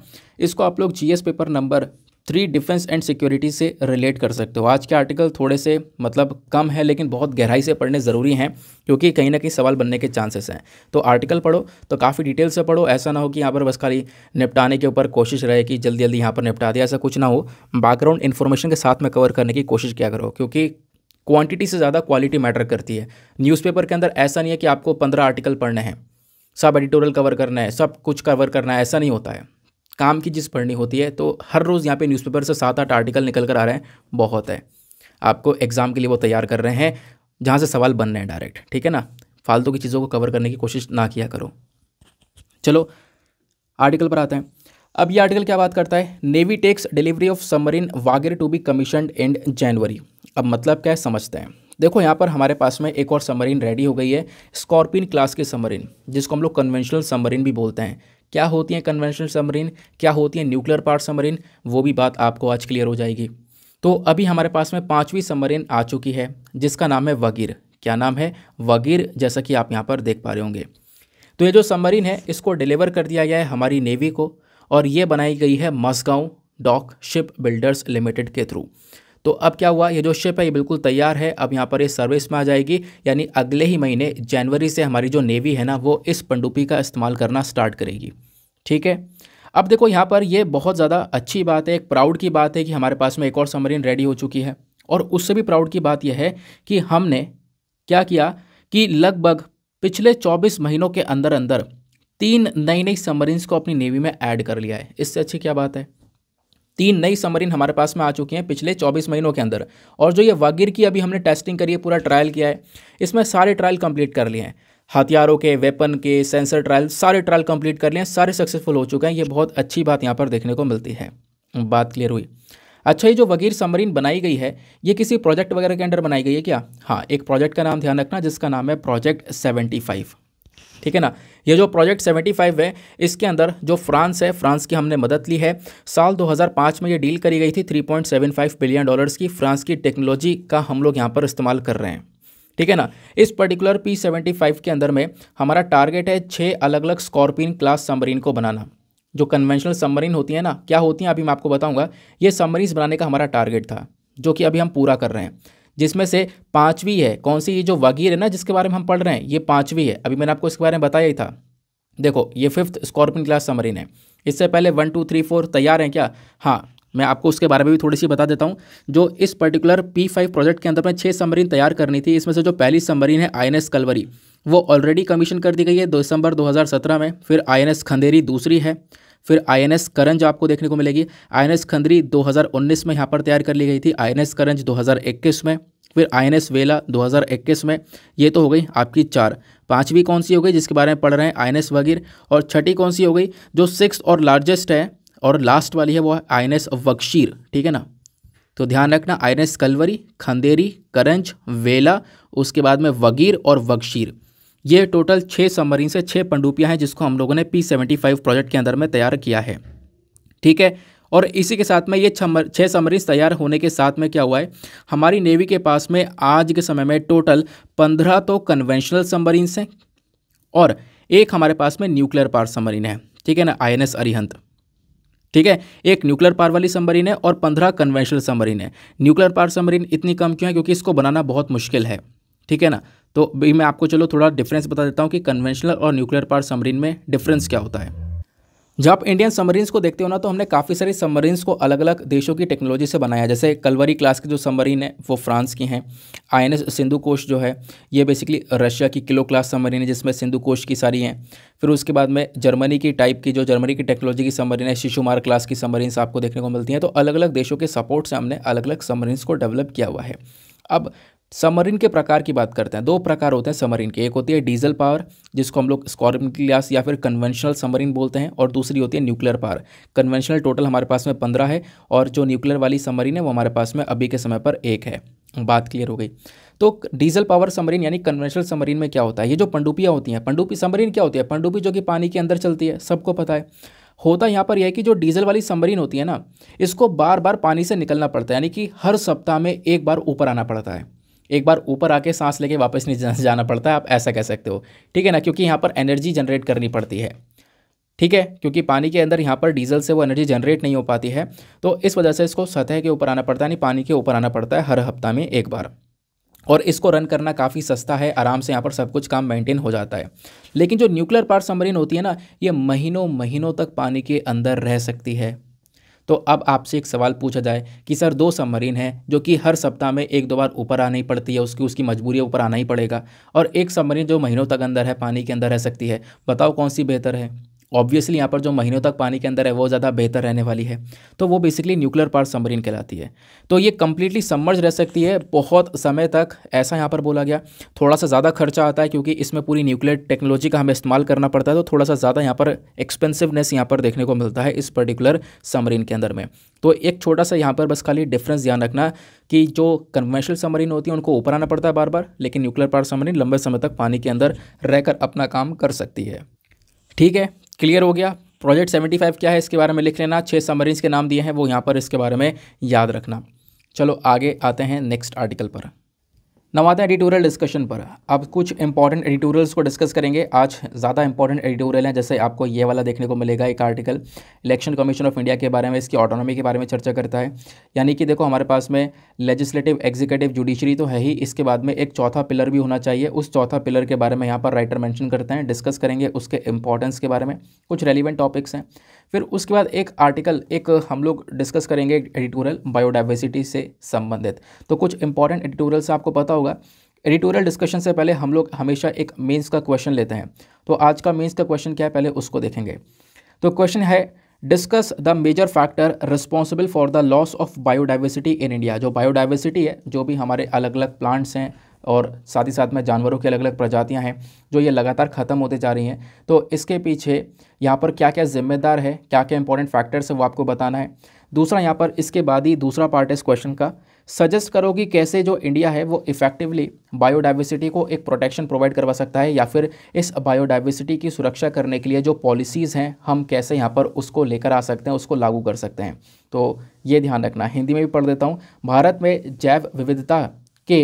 इसको आप लोग GS paper number three defence and security से रिलेट कर सकते हो आज के आर्टिकल थोड़े से मतलब कम है लेकिन बहुत गहराई से पढ़ने ज़रूरी हैं क्योंकि कहीं ना कहीं सवाल बनने के चांसेस हैं तो आर्टिकल पढ़ो तो काफ़ी डिटेल से पढ़ो ऐसा ना हो कि यहाँ पर बस खाली निपटाने के ऊपर कोशिश रहे कि जल्दी जल्दी यहाँ पर निपटा दिया ऐसा कुछ ना हो बैकग्राउंड इन्फॉर्मेशन के साथ में कवर करने की कोशिश किया करो क्योंकि क्वांटिटी से ज़्यादा क्वालिटी मैटर करती है न्यूज़पेपर के अंदर ऐसा नहीं है कि आपको पंद्रह आर्टिकल पढ़ने हैं सब एडिटोरियल कवर करना है सब कुछ कवर करना है ऐसा नहीं होता है काम की जिस पढ़नी होती है तो हर रोज़ यहाँ पे न्यूज़पेपर से सात आठ आर्टिकल निकल कर आ रहे हैं बहुत है आपको एग्ज़ाम के लिए वो तैयार कर रहे हैं जहाँ से सवाल बन रहे हैं डायरेक्ट ठीक है ना फालतू की चीज़ों को कवर करने की कोशिश ना किया करो चलो आर्टिकल पर आते हैं अब ये आर्टिकल क्या बात करता है navy takes delivery of submarine Vagir to be commission and January अब मतलब क्या है समझते हैं देखो यहाँ पर हमारे पास में एक और सबमरीन रेडी हो गई है स्कॉर्पिन क्लास के सबमरीन जिसको हम लोग कन्वेंशनल सबमरीन भी बोलते हैं क्या होती हैं कन्वेंशनल सबमरीन क्या होती हैं न्यूक्लियर पार्ट सबमरीन वो भी बात आपको आज क्लियर हो जाएगी तो अभी हमारे पास में पाँचवीं सबमरीन आ चुकी है जिसका नाम है वगीर क्या नाम है वगीर जैसा कि आप यहाँ पर देख पा रहे होंगे तो ये जो सबमरीन है इसको डिलीवर कर दिया गया है हमारी नेवी को और ये बनाई गई है Mazagon dock ship builders limited के थ्रू तो अब क्या हुआ ये जो शिप है ये बिल्कुल तैयार है अब यहाँ पर ये सर्विस में आ जाएगी यानी अगले ही महीने जनवरी से हमारी जो नेवी है ना वो इस पंडुपी का इस्तेमाल करना स्टार्ट करेगी ठीक है अब देखो यहाँ पर ये बहुत ज़्यादा अच्छी बात है एक प्राउड की बात है कि हमारे पास में एक और सबमरीन रेडी हो चुकी है और उससे भी प्राउड की बात यह है कि हमने क्या किया कि लगभग पिछले 24 महीनों के अंदर अंदर तीन नई नई सबमरीन्स को अपनी नेवी में ऐड कर लिया है इससे अच्छी क्या बात है तीन नई समरीन हमारे पास में आ चुकी हैं पिछले 24 महीनों के अंदर और जो ये वागिर की अभी हमने टेस्टिंग करी है पूरा ट्रायल किया है इसमें सारे ट्रायल कंप्लीट कर लिए हैं हथियारों के वेपन के सेंसर ट्रायल सारे ट्रायल कंप्लीट कर लिए हैं सारे सक्सेसफुल हो चुके हैं ये बहुत अच्छी बात यहाँ पर देखने को मिलती है बात क्लियर हुई अच्छा ये जो वगीर समरीन बनाई गई है ये किसी प्रोजेक्ट वगैरह के अंडर बनाई गई है क्या हाँ एक प्रोजेक्ट का नाम ध्यान रखना जिसका नाम है प्रोजेक्ट सेवेंटी फाइव ठीक है ना ये जो प्रोजेक्ट 75 है इसके अंदर जो फ्रांस है फ्रांस की हमने मदद ली है साल 2005 में ये डील करी गई थी 3.75 बिलियन डॉलर्स की फ्रांस की टेक्नोलॉजी का हम लोग यहाँ पर इस्तेमाल कर रहे हैं ठीक है ना इस पर्टिकुलर पी सेवेंटी फाइव के अंदर में हमारा टारगेट है छः अलग अलग स्कॉर्पियन क्लास सबमरीन को बनाना जो कन्वेंशनल सबमरीन होती है ना क्या होती हैं अभी मैं आपको बताऊँगा ये सबमरीन्स बनाने का हमारा टारगेट था जो कि अभी हम पूरा कर रहे हैं जिसमें से पाँचवीं है कौन सी ये जो वगीर है ना जिसके बारे में हम पढ़ रहे हैं ये पाँचवीं है अभी मैंने आपको इसके बारे में बताया ही था देखो ये फिफ्थ स्कॉर्पियन क्लास समरीन है इससे पहले वन टू थ्री फोर तैयार हैं क्या हाँ मैं आपको उसके बारे में भी थोड़ी सी बता देता हूँ जो इस पर्टिकुलर पी फाइव प्रोजेक्ट के अंदर में छः समरीन तैयार करनी थी इसमें से जो पहली समरीन है आई कलवरी वो ऑलरेडी कमीशन कर दी गई है दिसंबर दो में फिर आई खंदेरी दूसरी है फिर आईएनएस करंज आपको देखने को मिलेगी आईएनएस खंदरी 2019 में यहाँ पर तैयार कर ली गई थी आईएनएस करंज 2021 में फिर आईएनएस वेला 2021 में ये तो हो गई आपकी चार पांचवी कौन सी हो गई जिसके बारे में पढ़ रहे हैं आईएनएस वगीर और छठी कौन सी हो गई जो सिक्स और लार्जेस्ट है और लास्ट वाली है वो है एस वक्शीर ठीक है ना तो ध्यान रखना आई एस कलवरी खंदेरी करंज वेला उसके बाद में वगीर और वक्षीर ये टोटल छः सबमरीन से छः पंडुपियाँ हैं जिसको हम लोगों ने पी सेवेंटी फाइव प्रोजेक्ट के अंदर में तैयार किया है ठीक है और इसी के साथ में ये छः सबमरीन तैयार होने के साथ में क्या हुआ है हमारी नेवी के पास में आज के समय में टोटल पंद्रह तो कन्वेंशनल सबमरीन्स हैं और एक हमारे पास में न्यूक्लियर पार सबमरीन है ठीक है ना आई एन एस अरिहंत ठीक है एक न्यूक्लियर पार वाली सबमरीन है और पंद्रह कन्वेंशनल सबमरीन है न्यूक्लियर पार सबमरीन इतनी कम क्यों है क्योंकि इसको बनाना बहुत मुश्किल है ठीक है ना तो भी मैं आपको चलो थोड़ा डिफरेंस बता देता हूँ कि कन्वेंशनल और न्यूक्लियर पावर समरीन में डिफरेंस क्या होता है जब आप इंडियन सबमरीन्स को देखते हो ना तो हमने काफ़ी सारी सबमरीन्स को अलग अलग देशों की टेक्नोलॉजी से बनाया जैसे कलवरी क्लास की जो सबमरीन है वो फ्रांस की हैं आई एन एस सिंधु कोश जो है ये बेसिकली रशिया की किलो क्लास सबमरीन है जिसमें सिंधु कोश की सारी हैं फिर उसके बाद में जर्मनी की टाइप की जो जर्मनी की टेक्नोलॉजी की सबमरीन है शिशुमार क्लास की सबमरीन्स आपको देखने को मिलती हैं तो अलग अलग देशों के सपोर्ट से हमने अलग अलग सबमरीन्स को डेवलप किया हुआ है अब सबमरीन के प्रकार की बात करते हैं दो प्रकार होते हैं सबमरीन के एक होती है डीजल पावर जिसको हम लोग स्कॉर्पियन क्लास या फिर कन्वेंशनल सबमरीन बोलते हैं और दूसरी होती है न्यूक्लियर पावर कन्वेंशनल टोटल हमारे पास में पंद्रह है और जो न्यूक्लियर वाली सबमरीन है वो हमारे पास में अभी के समय पर एक है बात क्लियर हो गई तो डीजल पावर समरीन यानी कन्वेंशनल समरीन में क्या होता है ये जो पंडुपियाँ होती हैं पंडुपी समरीन क्या होती है पंडुपी जो कि पानी के अंदर चलती है सबको पता है होता यहाँ पर यह है कि जो डीजल वाली समरीन होती है ना इसको बार बार पानी से निकलना पड़ता है यानी कि हर सप्ताह में एक बार ऊपर आना पड़ता है एक बार ऊपर आके सांस लेके वापस नीचे जाना पड़ता है आप ऐसा कह सकते हो ठीक है ना क्योंकि यहाँ पर एनर्जी जनरेट करनी पड़ती है ठीक है क्योंकि पानी के अंदर यहाँ पर डीजल से वो एनर्जी जनरेट नहीं हो पाती है तो इस वजह से इसको सतह के ऊपर आना पड़ता है यानी पानी के ऊपर आना पड़ता है हर हफ्ता में एक बार और इसको रन करना काफ़ी सस्ता है आराम से यहाँ पर सब कुछ काम मेंटेन हो जाता है लेकिन जो न्यूक्लियर पार्ट सबमरीन होती है ना ये महीनों महीनों तक पानी के अंदर रह सकती है तो अब आपसे एक सवाल पूछा जाए कि सर दो सबमरीन हैं जो कि हर सप्ताह में एक दो बार ऊपर आनी पड़ती है उसकी उसकी मजबूरी ऊपर आना ही पड़ेगा और एक सबमरीन जो महीनों तक अंदर है पानी के अंदर रह सकती है बताओ कौन सी बेहतर है ऑब्वियसली यहाँ पर जो महीनों तक पानी के अंदर है वो ज़्यादा बेहतर रहने वाली है तो वो बेसिकली न्यूक्लियर पार्ट सबमरीन कहलाती है तो ये कम्प्लीटली सबमर्ज रह सकती है बहुत समय तक ऐसा यहाँ पर बोला गया थोड़ा सा ज़्यादा खर्चा आता है क्योंकि इसमें पूरी न्यूक्लियर टेक्नोलॉजी का हमें इस्तेमाल करना पड़ता है तो थोड़ा सा ज़्यादा यहाँ पर एक्सपेंसिवनेस यहाँ पर देखने को मिलता है इस पर्टिकुलर सबमरीन के अंदर में तो एक छोटा सा यहाँ पर बस खाली डिफरेंस ध्यान रखना कि जो कन्वेंशनल सबमरीन होती है उनको ऊपर आना पड़ता है बार बार लेकिन न्यूक्लियर पार्ट सबमरीन लंबे समय तक पानी के अंदर रहकर अपना काम कर सकती है ठीक है क्लियर हो गया प्रोजेक्ट 75 क्या है इसके बारे में लिख लेना छः समरीज के नाम दिए हैं वो यहाँ पर इसके बारे में याद रखना चलो आगे आते हैं नेक्स्ट आर्टिकल पर नव आते हैं एडिटोरियल डिस्कशन पर अब कुछ इंपॉर्टेंट एडिटोरियल्स को डिस्कस करेंगे आज ज़्यादा इंपॉर्टेंट एडिटोरियल हैं जैसे आपको ये वाला देखने को मिलेगा एक article election commission of India के बारे में इसकी ऑटोनॉमी के बारे में चर्चा करता है यानी कि देखो हमारे पास में लेजिस्लेटिव एग्जीक्यूटिव जुडिशरी तो है ही इसके बाद में एक चौथा पिलर भी होना चाहिए उस चौथा पिलर के बारे में यहाँ पर राइटर मैंशन करते हैं डिस्कस करेंगे उसके इंपॉर्टेंस के बारे में कुछ रेलिवेंट टॉपिक्स हैं फिर उसके बाद एक आर्टिकल एक हम लोग डिस्कस करेंगे एडिटोरियल बायोडाइवर्सिटी से संबंधित तो कुछ इंपॉर्टेंट एडिटोरियल्स आपको पता होगा एडिटोरियल डिस्कशन से पहले हम लोग हमेशा एक मेंस का क्वेश्चन लेते हैं तो आज का मेंस का क्वेश्चन क्या है पहले उसको देखेंगे तो क्वेश्चन है discuss the major factor responsible for the loss of biodiversity in India जो बायोडाइवर्सिटी है जो भी हमारे अलग अलग प्लांट्स हैं और साथ ही साथ में जानवरों की अलग अलग प्रजातियां हैं जो ये लगातार ख़त्म होते जा रही हैं तो इसके पीछे यहाँ पर क्या क्या जिम्मेदार है क्या क्या इंपॉर्टेंट फैक्टर्स है वो आपको बताना है दूसरा यहाँ पर इसके बाद ही दूसरा पार्ट है इस क्वेश्चन का सजेस्ट करो कि कैसे जो इंडिया है वो इफेक्टिवली बायोडाइवर्सिटी को एक प्रोटेक्शन प्रोवाइड करवा सकता है या फिर इस बायोडाइवर्सिटी की सुरक्षा करने के लिए जो पॉलिसीज़ हैं हम कैसे यहाँ पर उसको लेकर आ सकते हैं उसको लागू कर सकते हैं तो ये ध्यान रखना हिंदी में भी पढ़ देता हूँ भारत में जैव विविधता के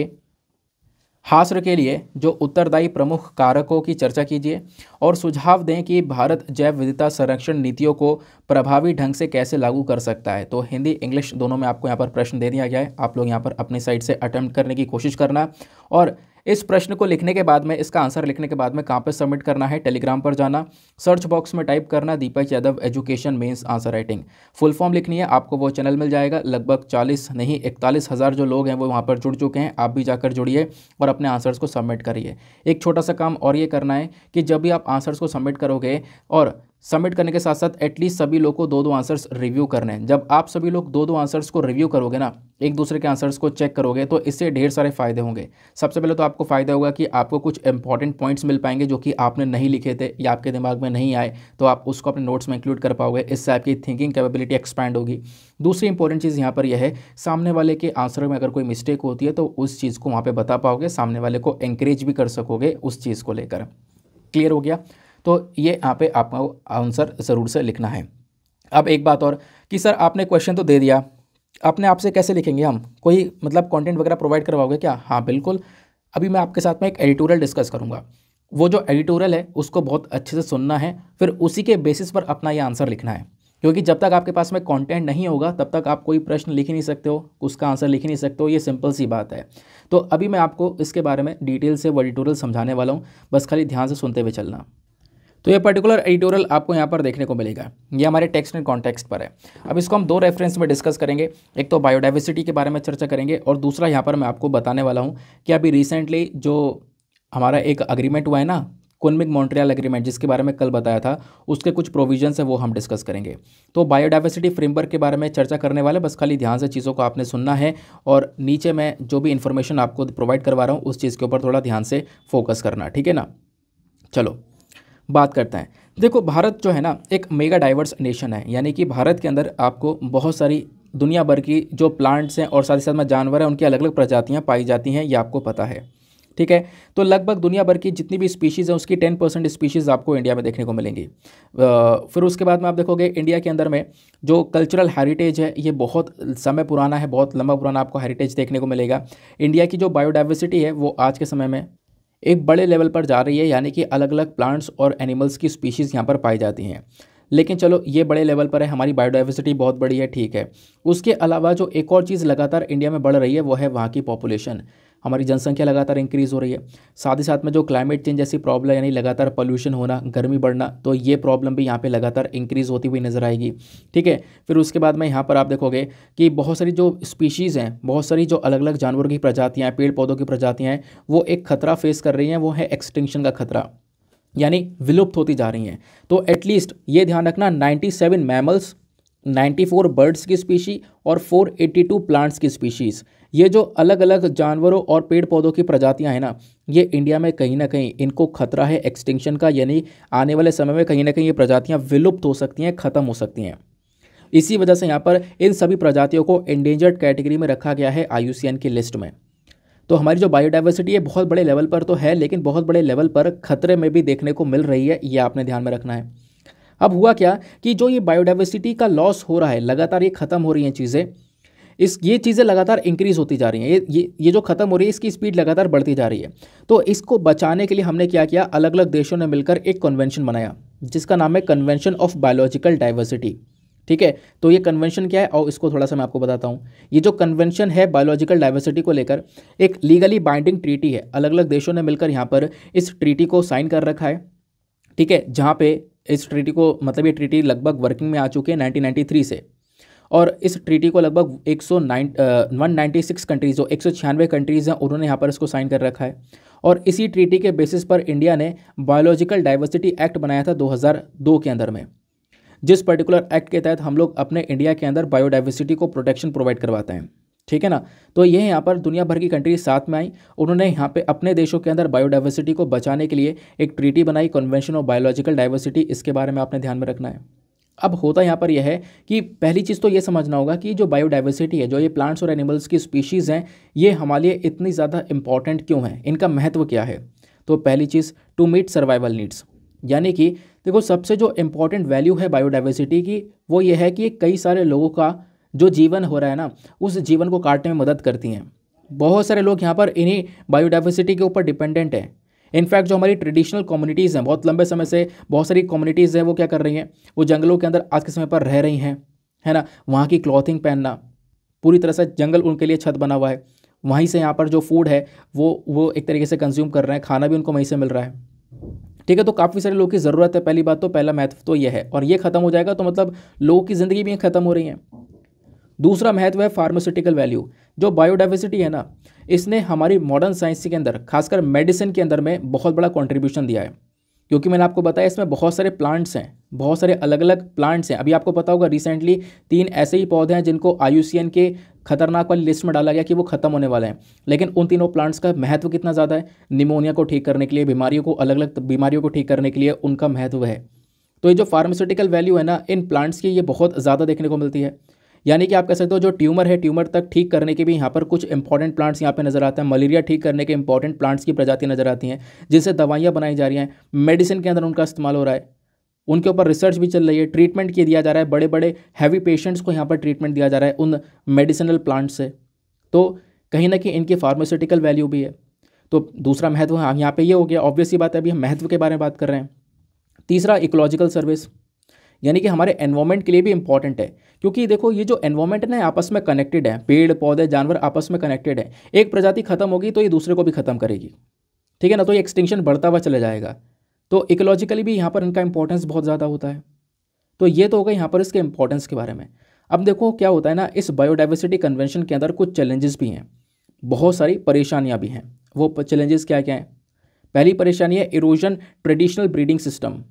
हास्र के लिए जो उत्तरदायी प्रमुख कारकों की चर्चा कीजिए और सुझाव दें कि भारत जैव विविधता संरक्षण नीतियों को प्रभावी ढंग से कैसे लागू कर सकता है तो हिंदी इंग्लिश दोनों में आपको यहाँ पर प्रश्न दे दिया गया है आप लोग यहाँ पर अपनी साइड से अटैम्प्ट करने की कोशिश करना और इस प्रश्न को लिखने के बाद में इसका आंसर लिखने के बाद में कहाँ पे सबमिट करना है टेलीग्राम पर जाना सर्च बॉक्स में टाइप करना Deepak Yadav education mains answer writing full form लिखनी है आपको वो चैनल मिल जाएगा लगभग चालीस नहीं इकतालीस हज़ार जो लोग हैं वो वहाँ पर जुड़ चुके हैं आप भी जाकर जुड़िए और अपने आंसर्स को सबमिट करिए एक छोटा सा काम और ये करना है कि जब भी आप आंसर्स को सबमिट करोगे और सबमिट करने के साथ साथ एटलीस्ट सभी लोग को दो दो आंसर्स रिव्यू करने हैं जब आप सभी लोग दो दो आंसर्स को रिव्यू करोगे ना एक दूसरे के आंसर्स को चेक करोगे तो इससे ढेर सारे फायदे होंगे सबसे पहले तो आपको फ़ायदा होगा कि आपको कुछ इंपॉर्टेंट पॉइंट्स मिल पाएंगे जो कि आपने नहीं लिखे थे या आपके दिमाग में नहीं आए तो आप उसको अपने नोट्स में इंक्लूड कर पाओगे इससे आपकी थिंकिंग कैपेबिलिटी एक्सपैंड होगी दूसरी इंपॉर्टेंट चीज़ यहाँ पर यह है सामने वाले के आंसर में अगर कोई मिस्टेक होती है तो उस चीज़ को वहाँ पर बता पाओगे सामने वाले को इंकरेज भी कर सकोगे उस चीज़ को लेकर क्लियर हो गया तो ये यहाँ पे आपको आंसर ज़रूर से लिखना है अब एक बात और कि सर आपने क्वेश्चन तो दे दिया अपने आप से कैसे लिखेंगे हम कोई मतलब कंटेंट वगैरह प्रोवाइड करवाओगे क्या हाँ बिल्कुल अभी मैं आपके साथ में एक एडिटोरियल डिस्कस करूँगा वो जो एडिटोरियल है उसको बहुत अच्छे से सुनना है फिर उसी के बेसिस पर अपना ये आंसर लिखना है क्योंकि जब तक आपके पास में कंटेंट नहीं होगा तब तक आप कोई प्रश्न लिख ही नहीं सकते हो उसका आंसर लिख ही नहीं सकते हो ये सिंपल सी बात है तो अभी मैं आपको इसके बारे में डिटेल से वो समझाने वाला हूँ बस खाली ध्यान से सुनते हुए चलना तो ये पर्टिकुलर एडिटोरियल आपको यहाँ पर देखने को मिलेगा ये हमारे टेक्स्ट एंड कॉन्टेक्स्ट पर है अब इसको हम दो रेफरेंस में डिस्कस करेंगे एक तो बायोडाइवर्सिटी के बारे में चर्चा करेंगे और दूसरा यहाँ पर मैं आपको बताने वाला हूँ कि अभी रिसेंटली जो हमारा एक अग्रीमेंट हुआ है ना कुनमिक मॉन्ट्रियल एग्रीमेंट जिसके बारे में कल बताया था उसके कुछ प्रोविजन है वो हम डिस्कस करेंगे तो बायोडाइवर्सिटी फ्रेमवर्क के बारे में चर्चा करने वाले बस खाली ध्यान से चीज़ों को आपने सुनना है और नीचे मैं जो भी इन्फॉर्मेशन आपको प्रोवाइड करवा रहा हूँ उस चीज़ के ऊपर थोड़ा ध्यान से फोकस करना ठीक है ना चलो बात करते हैं देखो भारत जो है ना एक मेगा डाइवर्स नेशन है यानी कि भारत के अंदर आपको बहुत सारी दुनिया भर की जो प्लांट्स हैं और साथ ही साथ में जानवर हैं उनकी अलग अलग प्रजातियाँ पाई जाती हैं ये आपको पता है ठीक है तो लगभग दुनिया भर की जितनी भी स्पीशीज़ हैं उसकी टेन परसेंट स्पीशीज़ आपको इंडिया में देखने को मिलेंगी फिर उसके बाद में आप देखोगे इंडिया के अंदर में जो कल्चरल हेरिटेज है ये बहुत समय पुराना है बहुत लंबा पुराना आपको हेरिटेज देखने को मिलेगा इंडिया की जो बायोडाइवर्सिटी है वो आज के समय में एक बड़े लेवल पर जा रही है यानी कि अलग अलग प्लांट्स और एनिमल्स की स्पीशीज़ यहाँ पर पाई जाती हैं लेकिन चलो ये बड़े लेवल पर है हमारी बायोडाइवर्सिटी बहुत बड़ी है ठीक है उसके अलावा जो एक और चीज़ लगातार इंडिया में बढ़ रही है वो है वहाँ की पॉपुलेशन हमारी जनसंख्या लगातार इंक्रीज़ हो रही है साथ ही साथ में जो क्लाइमेट चेंज जैसी प्रॉब्लम यानी लगातार पोल्यूशन होना गर्मी बढ़ना तो ये प्रॉब्लम भी यहाँ पे लगातार इंक्रीज़ होती हुई नज़र आएगी ठीक है फिर उसके बाद में यहाँ पर आप देखोगे कि बहुत सारी जो स्पीशीज़ हैं बहुत सारी जो अलग अलग जानवरों की प्रजातियाँ पेड़ पौधों की प्रजातियाँ हैं वो एक खतरा फेस कर रही हैं वो है एक्सटेंशन का खतरा यानी विलुप्त होती जा रही हैं तो एटलीस्ट ये ध्यान रखना 97 मैमल्स 94 बर्ड्स की स्पीशी और 482 प्लांट्स की स्पीशीज़ ये जो अलग अलग जानवरों और पेड़ पौधों की प्रजातियां हैं ना ये इंडिया में कहीं ना कहीं इनको खतरा है एक्सटिंक्शन का यानी आने वाले समय में कहीं ना कहीं ये प्रजातियाँ विलुप्त हो सकती हैं ख़त्म हो सकती हैं इसी वजह से यहाँ पर इन सभी प्रजातियों को एंडेंजर्ड कैटेगरी में रखा गया है आई की लिस्ट में तो हमारी जो बायोडाइवर्सिटी है बहुत बड़े लेवल पर तो है लेकिन बहुत बड़े लेवल पर खतरे में भी देखने को मिल रही है ये आपने ध्यान में रखना है अब हुआ क्या कि जो ये बायोडाइवर्सिटी का लॉस हो रहा है लगातार ये ख़त्म हो रही हैं चीज़ें इस ये चीज़ें लगातार इंक्रीज़ होती जा रही हैं ये ये ये जो ख़त्म हो रही है इसकी स्पीड लगातार बढ़ती जा रही है तो इसको बचाने के लिए हमने क्या किया अलग अलग देशों ने मिलकर एक कन्वेंशन बनाया जिसका नाम है कन्वेंशन ऑफ बायोलॉजिकल डाइवर्सिटी ठीक है तो ये कन्वेंशन क्या है और इसको थोड़ा सा मैं आपको बताता हूँ ये जो कन्वेंशन है बायोलॉजिकल डाइवर्सिटी को लेकर एक लीगली बाइंडिंग ट्रीटी है अलग अलग देशों ने मिलकर यहाँ पर इस ट्रीटी को साइन कर रखा है ठीक है जहाँ पे इस ट्रीटी को मतलब ये ट्रीटी लगभग वर्किंग में आ चुकी है नाइनटीन से और इस ट्रीटी को लगभग एक सौ कंट्रीज़ जो एक कंट्रीज़ हैं उन्होंने यहाँ पर इसको साइन कर रखा है और इसी ट्रीटी के बेसिस पर इंडिया ने बायोलॉजिकल डाइवर्सिटी एक्ट बनाया था 2002 के अंदर में जिस पर्टिकुलर एक्ट के तहत हम लोग अपने इंडिया के अंदर बायोडाइवर्सिटी को प्रोटेक्शन प्रोवाइड करवाते हैं ठीक है ना तो ये यहाँ पर दुनिया भर की कंट्री साथ में आई उन्होंने यहाँ पे अपने देशों के अंदर बायोडाइवर्सिटी को बचाने के लिए एक ट्रीटी बनाई कन्वेंशन ऑफ बायोलॉजिकल डाइवर्सिटी इसके बारे में आपने ध्यान में रखना है अब होता यहाँ पर यह है कि पहली चीज़ तो ये समझना होगा कि जो बायोडाइवर्सिटी है जो ये प्लांट्स और एनिमल्स की स्पीशीज़ हैं ये हमारे लिए इतनी ज़्यादा इंपॉर्टेंट क्यों हैं इनका महत्व क्या है तो पहली चीज़ टू मीट सर्वाइवल नीड्स यानी कि देखो सबसे जो इम्पोर्टेंट वैल्यू है बायोडाइवर्सिटी की वो ये है कि कई सारे लोगों का जो जीवन हो रहा है ना उस जीवन को काटने में मदद करती हैं बहुत सारे लोग यहाँ पर इन्हीं बायोडाइवर्सिटी के ऊपर डिपेंडेंट हैं इनफैक्ट जो हमारी ट्रेडिशनल कम्युनिटीज़ हैं बहुत लंबे समय से बहुत सारी कम्युनिटीज़ हैं वो क्या कर रही हैं वो जंगलों के अंदर आज के समय पर रह रही हैं है ना वहाँ की क्लॉथिंग पहनना पूरी तरह से जंगल उनके लिए छत बना हुआ है वहीं से यहाँ पर जो फूड है वो वो एक तरीके से कंज्यूम कर रहे हैं खाना भी उनको वहीं से मिल रहा है ठीक है तो काफ़ी सारे लोगों की ज़रूरत है पहली बात तो पहला महत्व तो यह है और ये ख़त्म हो जाएगा तो मतलब लोगों की ज़िंदगी भी ख़त्म हो रही है दूसरा महत्व है फार्मास्यूटिकल वैल्यू जो बायोडाइवर्सिटी है ना इसने हमारी मॉडर्न साइंस के अंदर खासकर मेडिसिन के अंदर में बहुत बड़ा कॉन्ट्रीब्यूशन दिया है क्योंकि मैंने आपको बताया इसमें बहुत सारे प्लांट्स हैं बहुत सारे अलग अलग प्लांट्स हैं अभी आपको पता होगा रिसेंटली तीन ऐसे ही पौधे हैं जिनको आई के खतरनाक वाली लिस्ट में डाला गया कि वो खत्म होने वाले हैं लेकिन उन तीनों प्लांट्स का महत्व कितना ज़्यादा है निमोनिया को ठीक करने के लिए बीमारियों को अलग अलग बीमारियों को ठीक करने के लिए उनका महत्व है तो ये जो फार्मास्यूटिकल वैल्यू है ना इन प्लांट्स की ये बहुत ज़्यादा देखने को मिलती है यानी कि आप कह सकते हो जो ट्यूमर है ट्यूमर तक ठीक करने के भी यहाँ पर कुछ इंपॉर्टेंट प्लांट्स यहाँ पे नजर आते हैं मलेरिया ठीक करने के इंपॉर्टेंट प्लांट्स की प्रजाति नजर आती हैं जिनसे दवाइयाँ बनाई जा रही हैं मेडिसिन के अंदर उनका इस्तेमाल हो रहा है उनके ऊपर रिसर्च भी चल रही है ट्रीटमेंट किया दिया जा रहा है बड़े बड़े हैवी पेशेंट्स को यहाँ पर ट्रीटमेंट दिया जा रहा है उन मेडिसिनल प्लांट से तो कहीं ना कहीं इनकी फार्मास्यूटिकल वैल्यू भी है तो दूसरा महत्व हाँ यहाँ पे ये हो गया ऑब्वियसली बात है अभी हम महत्व के बारे में बात कर रहे हैं तीसरा इकोलॉजिकल सर्विस यानी कि हमारे एनवायरमेंट के लिए भी इंपॉर्टेंट है क्योंकि देखो ये जो एनवायरमेंट है ना आपस में कनेक्टेड है पेड़ पौधे जानवर आपस में कनेक्टेड है एक प्रजाति खत्म होगी तो ये दूसरे को भी खत्म करेगी ठीक है ना तो ये एक्सटिंक्शन बढ़ता हुआ चला जाएगा तो इकोलॉजिकली भी यहाँ पर इनका इंपॉर्टेंस बहुत ज़्यादा होता है तो ये तो होगा यहाँ पर इसके इंपॉर्टेंस के बारे में अब देखो क्या होता है ना इस बायोडाइवर्सिटी कन्वेंशन के अंदर कुछ चैलेंजेस भी हैं बहुत सारी परेशानियाँ भी हैं वो चैलेंजेस क्या क्या हैं पहली परेशानी है इरोजन ट्रेडिशनल ब्रीडिंग सिस्टम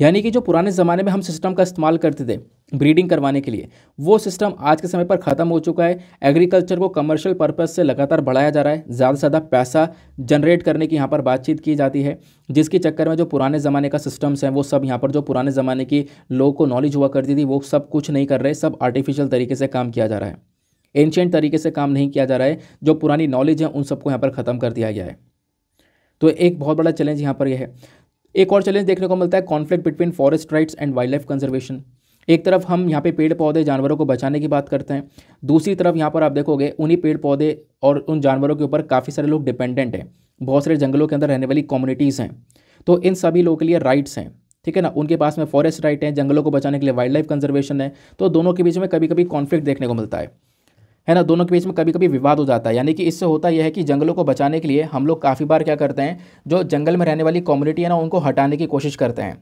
यानी कि जो पुराने ज़माने में हम सिस्टम का इस्तेमाल करते थे ब्रीडिंग करवाने के लिए वो सिस्टम आज के समय पर ख़त्म हो चुका है एग्रीकल्चर को कमर्शियल पर्पज़ से लगातार बढ़ाया जा रहा है ज़्यादा से ज़्यादा पैसा जनरेट करने की यहाँ पर बातचीत की जाती है जिसके चक्कर में जो पुराने ज़माने का सिस्टम्स हैं वो सब यहाँ पर जो पुराने ज़माने की लोगों को नॉलेज हुआ करती थी वो सब कुछ नहीं कर रहे सब आर्टिफिशियल तरीके से काम किया जा रहा है एंशियंट तरीके से काम नहीं किया जा रहा है जो पुरानी नॉलेज है उन सबको यहाँ पर ख़त्म कर दिया गया है तो एक बहुत बड़ा चैलेंज यहाँ पर यह है एक और चैलेंज देखने को मिलता है conflict between forest rights and wildlife conservation एक तरफ हम यहाँ पे पेड़ पौधे जानवरों को बचाने की बात करते हैं दूसरी तरफ यहाँ पर आप देखोगे उन्हीं पेड़ पौधे और उन जानवरों के ऊपर काफ़ी सारे लोग डिपेंडेंट हैं बहुत सारे जंगलों के अंदर रहने वाली कम्युनिटीज़ हैं तो इन सभी लोगों के लिए राइट्स हैं ठीक है ना उनके पास में फॉरेस्ट राइट हैं जंगलों को बचाने के लिए वाइल्ड लाइफ कंजर्वेशन है तो दोनों के बीच में कभी कभी कॉन्फ्लिक्ट देखने को मिलता है है ना दोनों के बीच में कभी कभी विवाद हो जाता है यानी कि इससे होता यह है कि जंगलों को बचाने के लिए हम लोग काफ़ी बार क्या करते हैं जो जंगल में रहने वाली कम्युनिटी है ना उनको हटाने की कोशिश करते हैं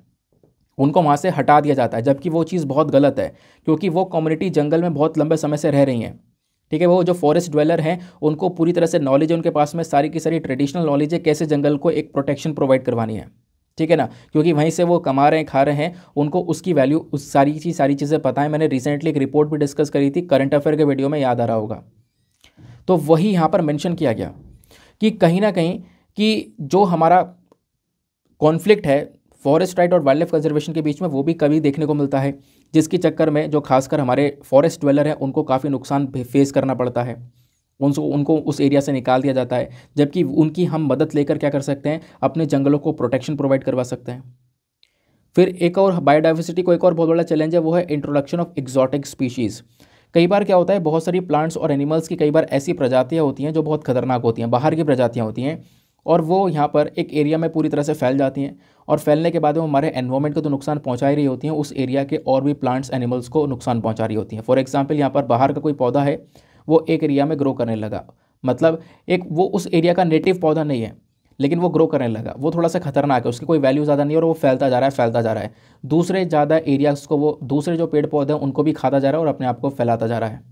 उनको वहाँ से हटा दिया जाता है जबकि वो चीज़ बहुत गलत है क्योंकि वो कम्युनिटी जंगल में बहुत लंबे समय से रह रही हैं ठीक है वो जो फॉरेस्ट ड्वेलर हैं उनको पूरी तरह से नॉलेज है उनके पास में सारी की सारी ट्रेडिशनल नॉलेज है कैसे जंगल को एक प्रोटेक्शन प्रोवाइड करवानी है ठीक है ना क्योंकि वहीं से वो कमा रहे हैं खा रहे हैं उनको उसकी वैल्यू उस सारी चीज़ सारी चीज़ें पता है मैंने रिसेंटली एक रिपोर्ट भी डिस्कस करी थी करंट अफेयर के वीडियो में याद आ रहा होगा तो वही यहाँ पर मैंशन किया गया कि कहीं ना कहीं कि जो हमारा कॉन्फ्लिक्ट है फॉरेस्ट राइट और वाइल्ड लाइफ कंजर्वेशन के बीच में वो भी कभी देखने को मिलता है जिसके चक्कर में जो खासकर हमारे फॉरेस्ट ड्वेलर हैं उनको काफ़ी नुकसान फेस करना पड़ता है उनको उनको उस एरिया से निकाल दिया जाता है जबकि उनकी हम मदद लेकर क्या कर सकते हैं अपने जंगलों को प्रोटेक्शन प्रोवाइड करवा सकते हैं फिर एक और बायोडाइवर्सिटी को एक और बहुत बड़ा चैलेंज है वो है इंट्रोडक्शन ऑफ एक्जॉटिक स्पीशीज़ कई बार क्या होता है बहुत सारी प्लांट्स और एनिमल्स की कई बार ऐसी प्रजातियाँ होती हैं जो बहुत खतरनाक होती हैं बाहर की प्रजातियाँ होती हैं और वो यहाँ पर एक एरिया में पूरी तरह से फैल जाती हैं और फैलने के बाद वो हमारे एनवायरमेंट को तो नुकसान पहुँचा ही रही होती हैं उस एरिया के और भी प्लांट्स एनिमल्स को नुकसान पहुँचा रही होती हैं फॉर एग्जाम्पल यहाँ पर बाहर का कोई पौधा है वो एक एरिया में ग्रो करने लगा मतलब एक वो उस एरिया का नेटिव पौधा नहीं है लेकिन वो ग्रो करने लगा वो थोड़ा सा खतरनाक है उसकी कोई वैल्यू ज़्यादा नहीं है और वो फैलता जा रहा है फैलता जा रहा है दूसरे ज़्यादा एरियाज़ को वो दूसरे जो पेड़ पौधे हैं उनको भी खाता जा रहा है और अपने आप को फैलाता जा रहा है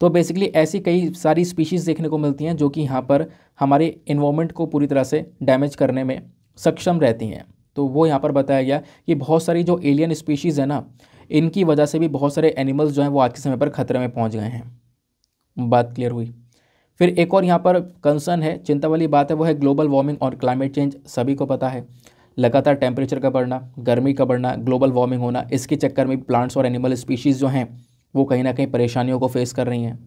तो बेसिकली ऐसी कई सारी स्पीशीज़ देखने को मिलती हैं जो कि यहाँ पर हमारे इन्वामेंट को पूरी तरह से डैमेज करने में सक्षम रहती हैं तो वो यहाँ पर बताया गया कि बहुत सारी जो एलियन स्पीशीज़ है ना इनकी वजह से भी बहुत सारे एनिमल्स जो हैं वो आज के समय पर खतरे में पहुँच गए हैं बात क्लियर हुई फिर एक और यहाँ पर कंसर्न है चिंता वाली बात है वो है ग्लोबल वार्मिंग और क्लाइमेट चेंज सभी को पता है लगातार टेम्परेचर का बढ़ना गर्मी का बढ़ना ग्लोबल वार्मिंग होना इसके चक्कर में प्लांट्स और एनिमल स्पीशीज़ जो हैं वो कहीं ना कहीं परेशानियों को फेस कर रही हैं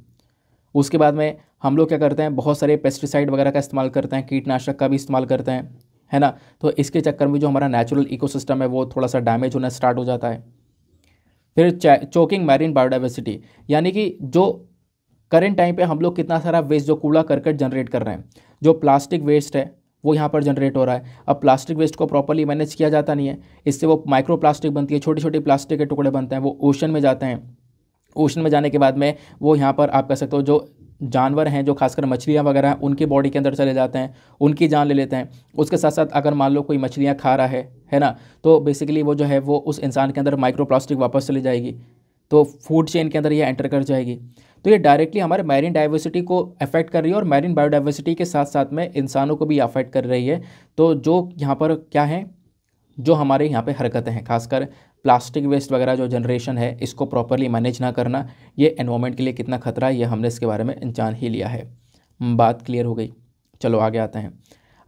उसके बाद में हम लोग क्या करते हैं बहुत सारे पेस्टिसाइड वगैरह का इस्तेमाल करते हैं कीटनाशक का भी इस्तेमाल करते हैं है ना तो इसके चक्कर में जो हमारा नेचुरल इकोसिस्टम है वो थोड़ा सा डैमेज होना स्टार्ट हो जाता है फिर चोकिंग मैरिन बायोडाइवर्सिटी यानी कि जो करेंट टाइम पे हम लोग कितना सारा वेस्ट जो कूड़ा करकट जनरेट कर रहे हैं जो प्लास्टिक वेस्ट है वो यहाँ पर जनरेट हो रहा है अब प्लास्टिक वेस्ट को प्रॉपरली मैनेज किया जाता नहीं है इससे वो माइक्रो प्लास्टिक बनती है छोटी छोटे प्लास्टिक के टुकड़े बनते हैं वो ओशन में जाते हैं ओशन में जाने के बाद में वो यहाँ पर आप कह सकते हो जो जानवर हैं जो खासकर मछलियाँ वगैरह हैं उनकी बॉडी के अंदर चले जाते हैं उनकी जान ले लेते हैं उसके साथ साथ अगर मान लो कोई मछलियाँ खा रहा है है ना तो बेसिकली वो जो है वो उस इंसान के अंदर माइक्रो प्लास्टिक वापस चली जाएगी तो फूड चेन के अंदर ये एंटर कर जाएगी तो ये डायरेक्टली हमारे मैरीन डाइवर्सिटी को अफेक्ट कर रही है और मैरीन बायोडाइवर्सिटी के साथ साथ में इंसानों को भी अफेक्ट कर रही है तो जो यहाँ पर क्या है जो हमारे यहाँ पे हरकतें हैं खासकर प्लास्टिक वेस्ट वगैरह जो जनरेशन है इसको प्रॉपरली मैनेज ना करना ये एनवायरमेंट के लिए कितना खतरा है ये हमने इसके बारे में जान ही लिया है हम्म, बात क्लियर हो गई चलो आगे आते हैं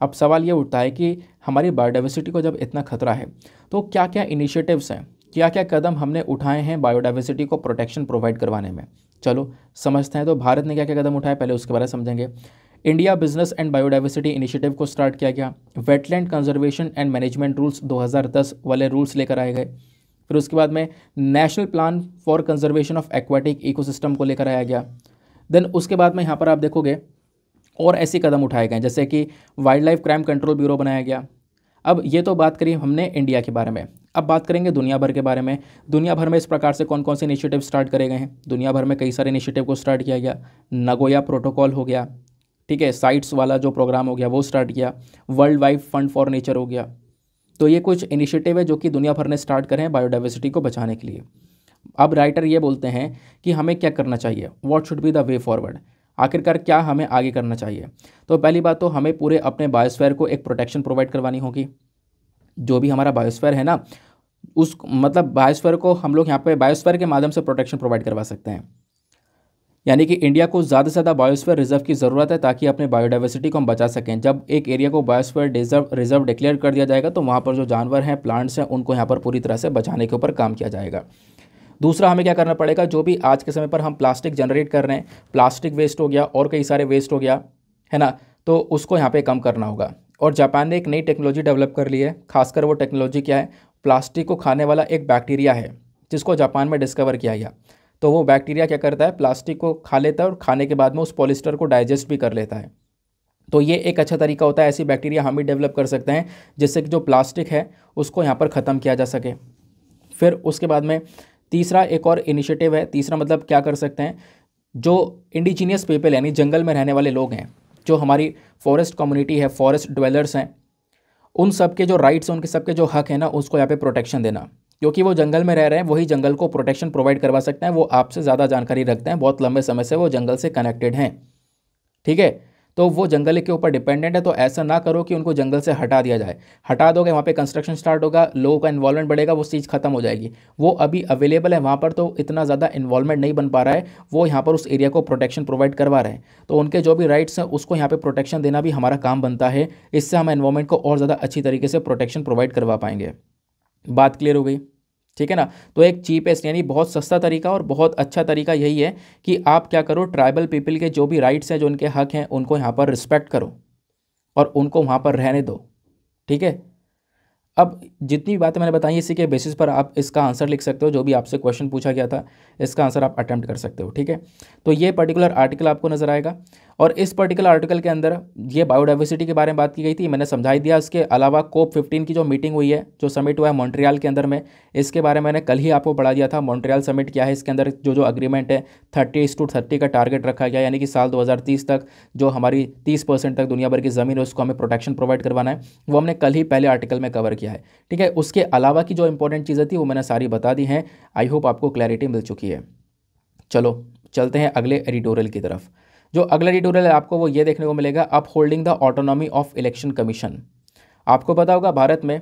अब सवाल ये उठता है कि हमारी बायोडाइवर्सिटी को जब इतना खतरा है तो क्या क्या इनिशिएटिव्स हैं क्या क्या कदम हमने उठाए हैं बायोडाइवर्सिटी को प्रोटेक्शन प्रोवाइड करवाने में चलो समझते हैं तो भारत ने क्या क्या कदम उठाए पहले उसके बारे में समझेंगे India business and biodiversity initiative को स्टार्ट किया गया wetland conservation and management rules 2010 वाले रूल्स लेकर आए गए फिर उसके बाद में national plan for conservation of aquatic ecosystem को लेकर आया गया देन उसके बाद में यहाँ पर आप देखोगे और ऐसे कदम उठाए गए जैसे कि wildlife crime control bureau बनाया गया अब ये तो बात करी हमने इंडिया के बारे में अब बात करेंगे दुनिया भर के बारे में दुनिया भर में इस प्रकार से कौन कौन से इनिशिएटिव स्टार्ट करे गए हैं दुनिया भर में कई सारे इनिशिएटिव को स्टार्ट किया गया नगोया प्रोटोकॉल हो गया ठीक है साइट्स वाला जो प्रोग्राम हो गया वो स्टार्ट किया world wide fund for nature हो गया तो ये कुछ इनिशिएटिव है जो कि दुनिया भर ने स्टार्ट करें बायोडाइवर्सिटी को बचाने के लिए अब राइटर ये बोलते हैं कि हमें क्या करना चाहिए what should be the way forward आखिरकार क्या हमें आगे करना चाहिए तो पहली बात तो हमें पूरे अपने बायोस्फेयर को एक प्रोटेक्शन प्रोवाइड करवानी होगी जो भी हमारा बायोस्फेयर है ना उस मतलब बायोस्फेयर को हम लोग यहाँ पे बायोस्फेयर के माध्यम से प्रोटेक्शन प्रोवाइड करवा सकते हैं यानी कि इंडिया को ज़्यादा से ज़्यादा बायोस्फीयर रिजर्व की ज़रूरत है ताकि अपने बायोडाइवर्सिटी को हम बचा सकें जब एक एरिया को बायोस्फीयर रिजर्व रिजर्व डिक्लेयर कर दिया जाएगा तो वहाँ पर जो जानवर हैं प्लांट्स हैं उनको यहाँ पर पूरी तरह से बचाने के ऊपर काम किया जाएगा दूसरा हमें क्या करना पड़ेगा जो भी आज के समय पर हम प्लास्टिक जनरेट कर रहे हैं प्लास्टिक वेस्ट हो गया और कई सारे वेस्ट हो गया है ना तो उसको यहाँ पर कम करना होगा और जापान ने एक नई टेक्नोलॉजी डेवलप कर ली है खासकर वो टेक्नोलॉजी क्या है प्लास्टिक को खाने वाला एक बैक्टीरिया है जिसको जापान में डिस्कवर किया गया तो वो बैक्टीरिया क्या करता है प्लास्टिक को खा लेता है और खाने के बाद में उस पॉलिस्टर को डाइजेस्ट भी कर लेता है तो ये एक अच्छा तरीका होता है ऐसी बैक्टीरिया हम भी डेवलप कर सकते हैं जिससे कि जो प्लास्टिक है उसको यहाँ पर ख़त्म किया जा सके फिर उसके बाद में तीसरा एक और इनिशिएटिव है तीसरा मतलब क्या कर सकते हैं जो इंडिजीनियस पीपल यानी जंगल में रहने वाले लोग हैं जो हमारी फॉरेस्ट कम्युनिटी है फॉरेस्ट ड्वेलर्स हैं उन सब के जो राइट्स हैं उनके सबके जो हक हैं ना उसको यहाँ पे प्रोटेक्शन देना क्योंकि वो जंगल में रह रहे हैं वही जंगल को प्रोटेक्शन प्रोवाइड करवा सकते हैं वो आपसे ज़्यादा जानकारी रखते हैं बहुत लंबे समय से वो जंगल से कनेक्टेड हैं ठीक है तो वो जंगल के ऊपर डिपेंडेंट है तो ऐसा ना करो कि उनको जंगल से हटा दिया जाए हटा दोगे वहाँ पे कंस्ट्रक्शन स्टार्ट होगा लोगों का इन्वॉल्वमेंट बढ़ेगा वो चीज़ खत्म हो जाएगी वो अभी अवेलेबल है वहाँ पर तो इतना ज़्यादा इन्वॉल्वमेंट नहीं बन पा रहा है वो यहाँ पर उस एरिया को प्रोटेक्शन प्रोवाइड करवा रहे हैं तो उनके जो भी राइट्स हैं उसको यहाँ पर प्रोटेक्शन देना भी हमारा काम बनता है इससे हम इन्वॉलमेंट को और ज़्यादा अच्छी तरीके से प्रोटेक्शन प्रोवाइड करवा पाएंगे बात क्लियर हो गई ठीक है ना तो एक चीपेस्ट यानी बहुत सस्ता तरीका और बहुत अच्छा तरीका यही है कि आप क्या करो ट्राइबल पीपल के जो भी राइट्स हैं जो उनके हक हैं उनको यहाँ पर रिस्पेक्ट करो और उनको वहाँ पर रहने दो ठीक है अब जितनी बातें मैंने बताई इसी के बेसिस पर आप इसका आंसर लिख सकते हो जो भी आपसे क्वेश्चन पूछा गया था इसका आंसर आप अटैम्प्ट कर सकते हो ठीक है तो ये पर्टिकुलर आर्टिकल आपको नज़र आएगा और इस पर्टिकुलर आर्टिकल के अंदर ये बायोडाइवर्सिटी के बारे में बात की गई थी मैंने समझाई दिया इसके अलावा कोप फिफ्टीन की जो मीटिंग हुई है जो समिट हुआ है मॉन्ट्रियाल के अंदर में इसके बारे में मैंने कल ही आपको पढ़ा दिया था मॉन्ट्रियाल समिट क्या है इसके अंदर जो जो अग्रीमेंट है थर्टी इस टू थर्टी का टारगेट रखा गया यानी कि साल दो तक जो हमारी तीस परसेंट तक दुनिया भर की ज़मीन है उसको हमें प्रोटेक्शन प्रोवाइड करवाना है वो हमने कल ही पहले आर्टिकल में कवर किया है ठीक है उसके अलावा की जो इंपॉर्टेंट चीज़ें थी वो मैंने सारी बता दी हैं आई होप आपको क्लैरिटी मिल चुकी है चलो चलते हैं अगले एडिटोरियल की तरफ जो अगला ट्यूटोरियल आपको वो ये देखने को मिलेगा upholding the autonomy of election commission आपको पता होगा भारत में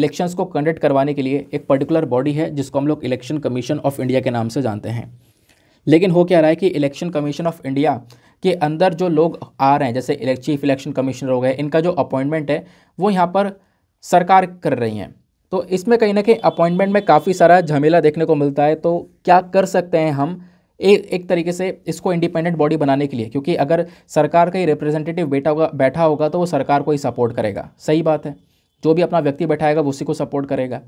इलेक्शंस को कंडक्ट करवाने के लिए एक पर्टिकुलर बॉडी है जिसको हम लोग इलेक्शन कमीशन ऑफ इंडिया के नाम से जानते हैं लेकिन हो क्या रहा है कि इलेक्शन कमीशन ऑफ इंडिया के अंदर जो लोग आ रहे हैं जैसे चीफ इलेक्शन कमिश्नर हो गए इनका जो अपॉइंटमेंट है वो यहाँ पर सरकार कर रही हैं तो इसमें कहीं ना कहीं अपॉइंटमेंट में काफ़ी सारा झमेला देखने को मिलता है तो क्या कर सकते हैं हम ए, एक तरीके से इसको इंडिपेंडेंट बॉडी बनाने के लिए क्योंकि अगर सरकार का ही रिप्रेजेंटेटिव बैठा होगा बैठा होगा तो वो सरकार को ही सपोर्ट करेगा सही बात है जो भी अपना व्यक्ति बैठाएगा वो उसी को सपोर्ट करेगा